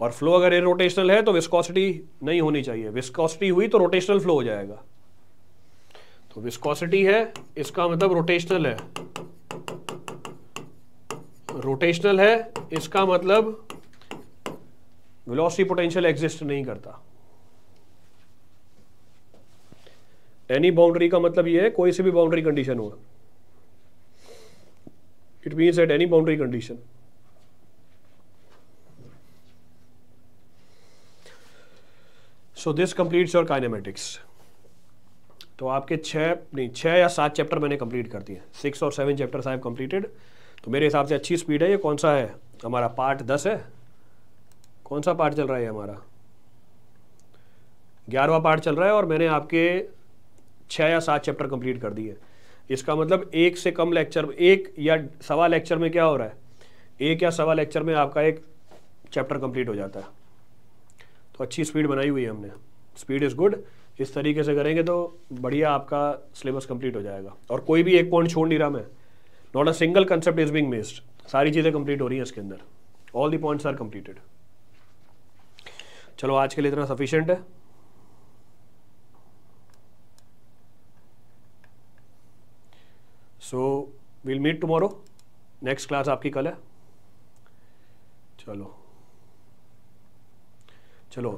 और फ्लो अगर ए रोटेशनल है तो विस्कोसिटी नहीं होनी चाहिए विस्कोसिटी हुई तो रोटेशनल फ्लो हो जाएगा तो विस्कोसिटी है इसका मतलब रोटेशनल है रोटेशनल है इसका मतलब वेलोसिटी पोटेंशियल एग्जिस्ट नहीं करता एनी बाउंड्री का मतलब ये है कोई सी भी बाउंड्री कंडीशन हुआ it means at any boundary condition so this completes your kinematics तो आपके छः नहीं छह या सात चैप्टर मैंने कंप्लीट कर दिए सिक्स और seven chapters I have completed तो मेरे हिसाब से अच्छी स्पीड है ये कौन सा है हमारा पार्ट दस है कौन सा पार्ट चल रहा है हमारा ग्यारहवा पार्ट चल रहा है और मैंने आपके छः या सात चैप्टर कंप्लीट कर दिए इसका मतलब एक से कम लेक्चर एक या सवा लेक्चर में क्या हो रहा है एक या सवा लेक्चर में आपका एक चैप्टर कंप्लीट हो जाता है तो अच्छी स्पीड बनाई हुई है हमने स्पीड इज़ गुड इस तरीके से करेंगे तो बढ़िया आपका सिलेबस कंप्लीट हो जाएगा और कोई भी एक पॉइंट छोड़ नहीं रहा मैं not a single concept is being missed सारी चीज़ें कंप्लीट हो रही हैं इसके अंदर all the points are completed चलो आज के लिए इतना सफिशेंट है so we'll meet tomorrow next class आपकी कल है चलो चलो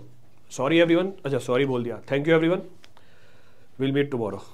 सॉरी एवरीवन अच्छा सॉरी बोल दिया thank you everyone we'll meet tomorrow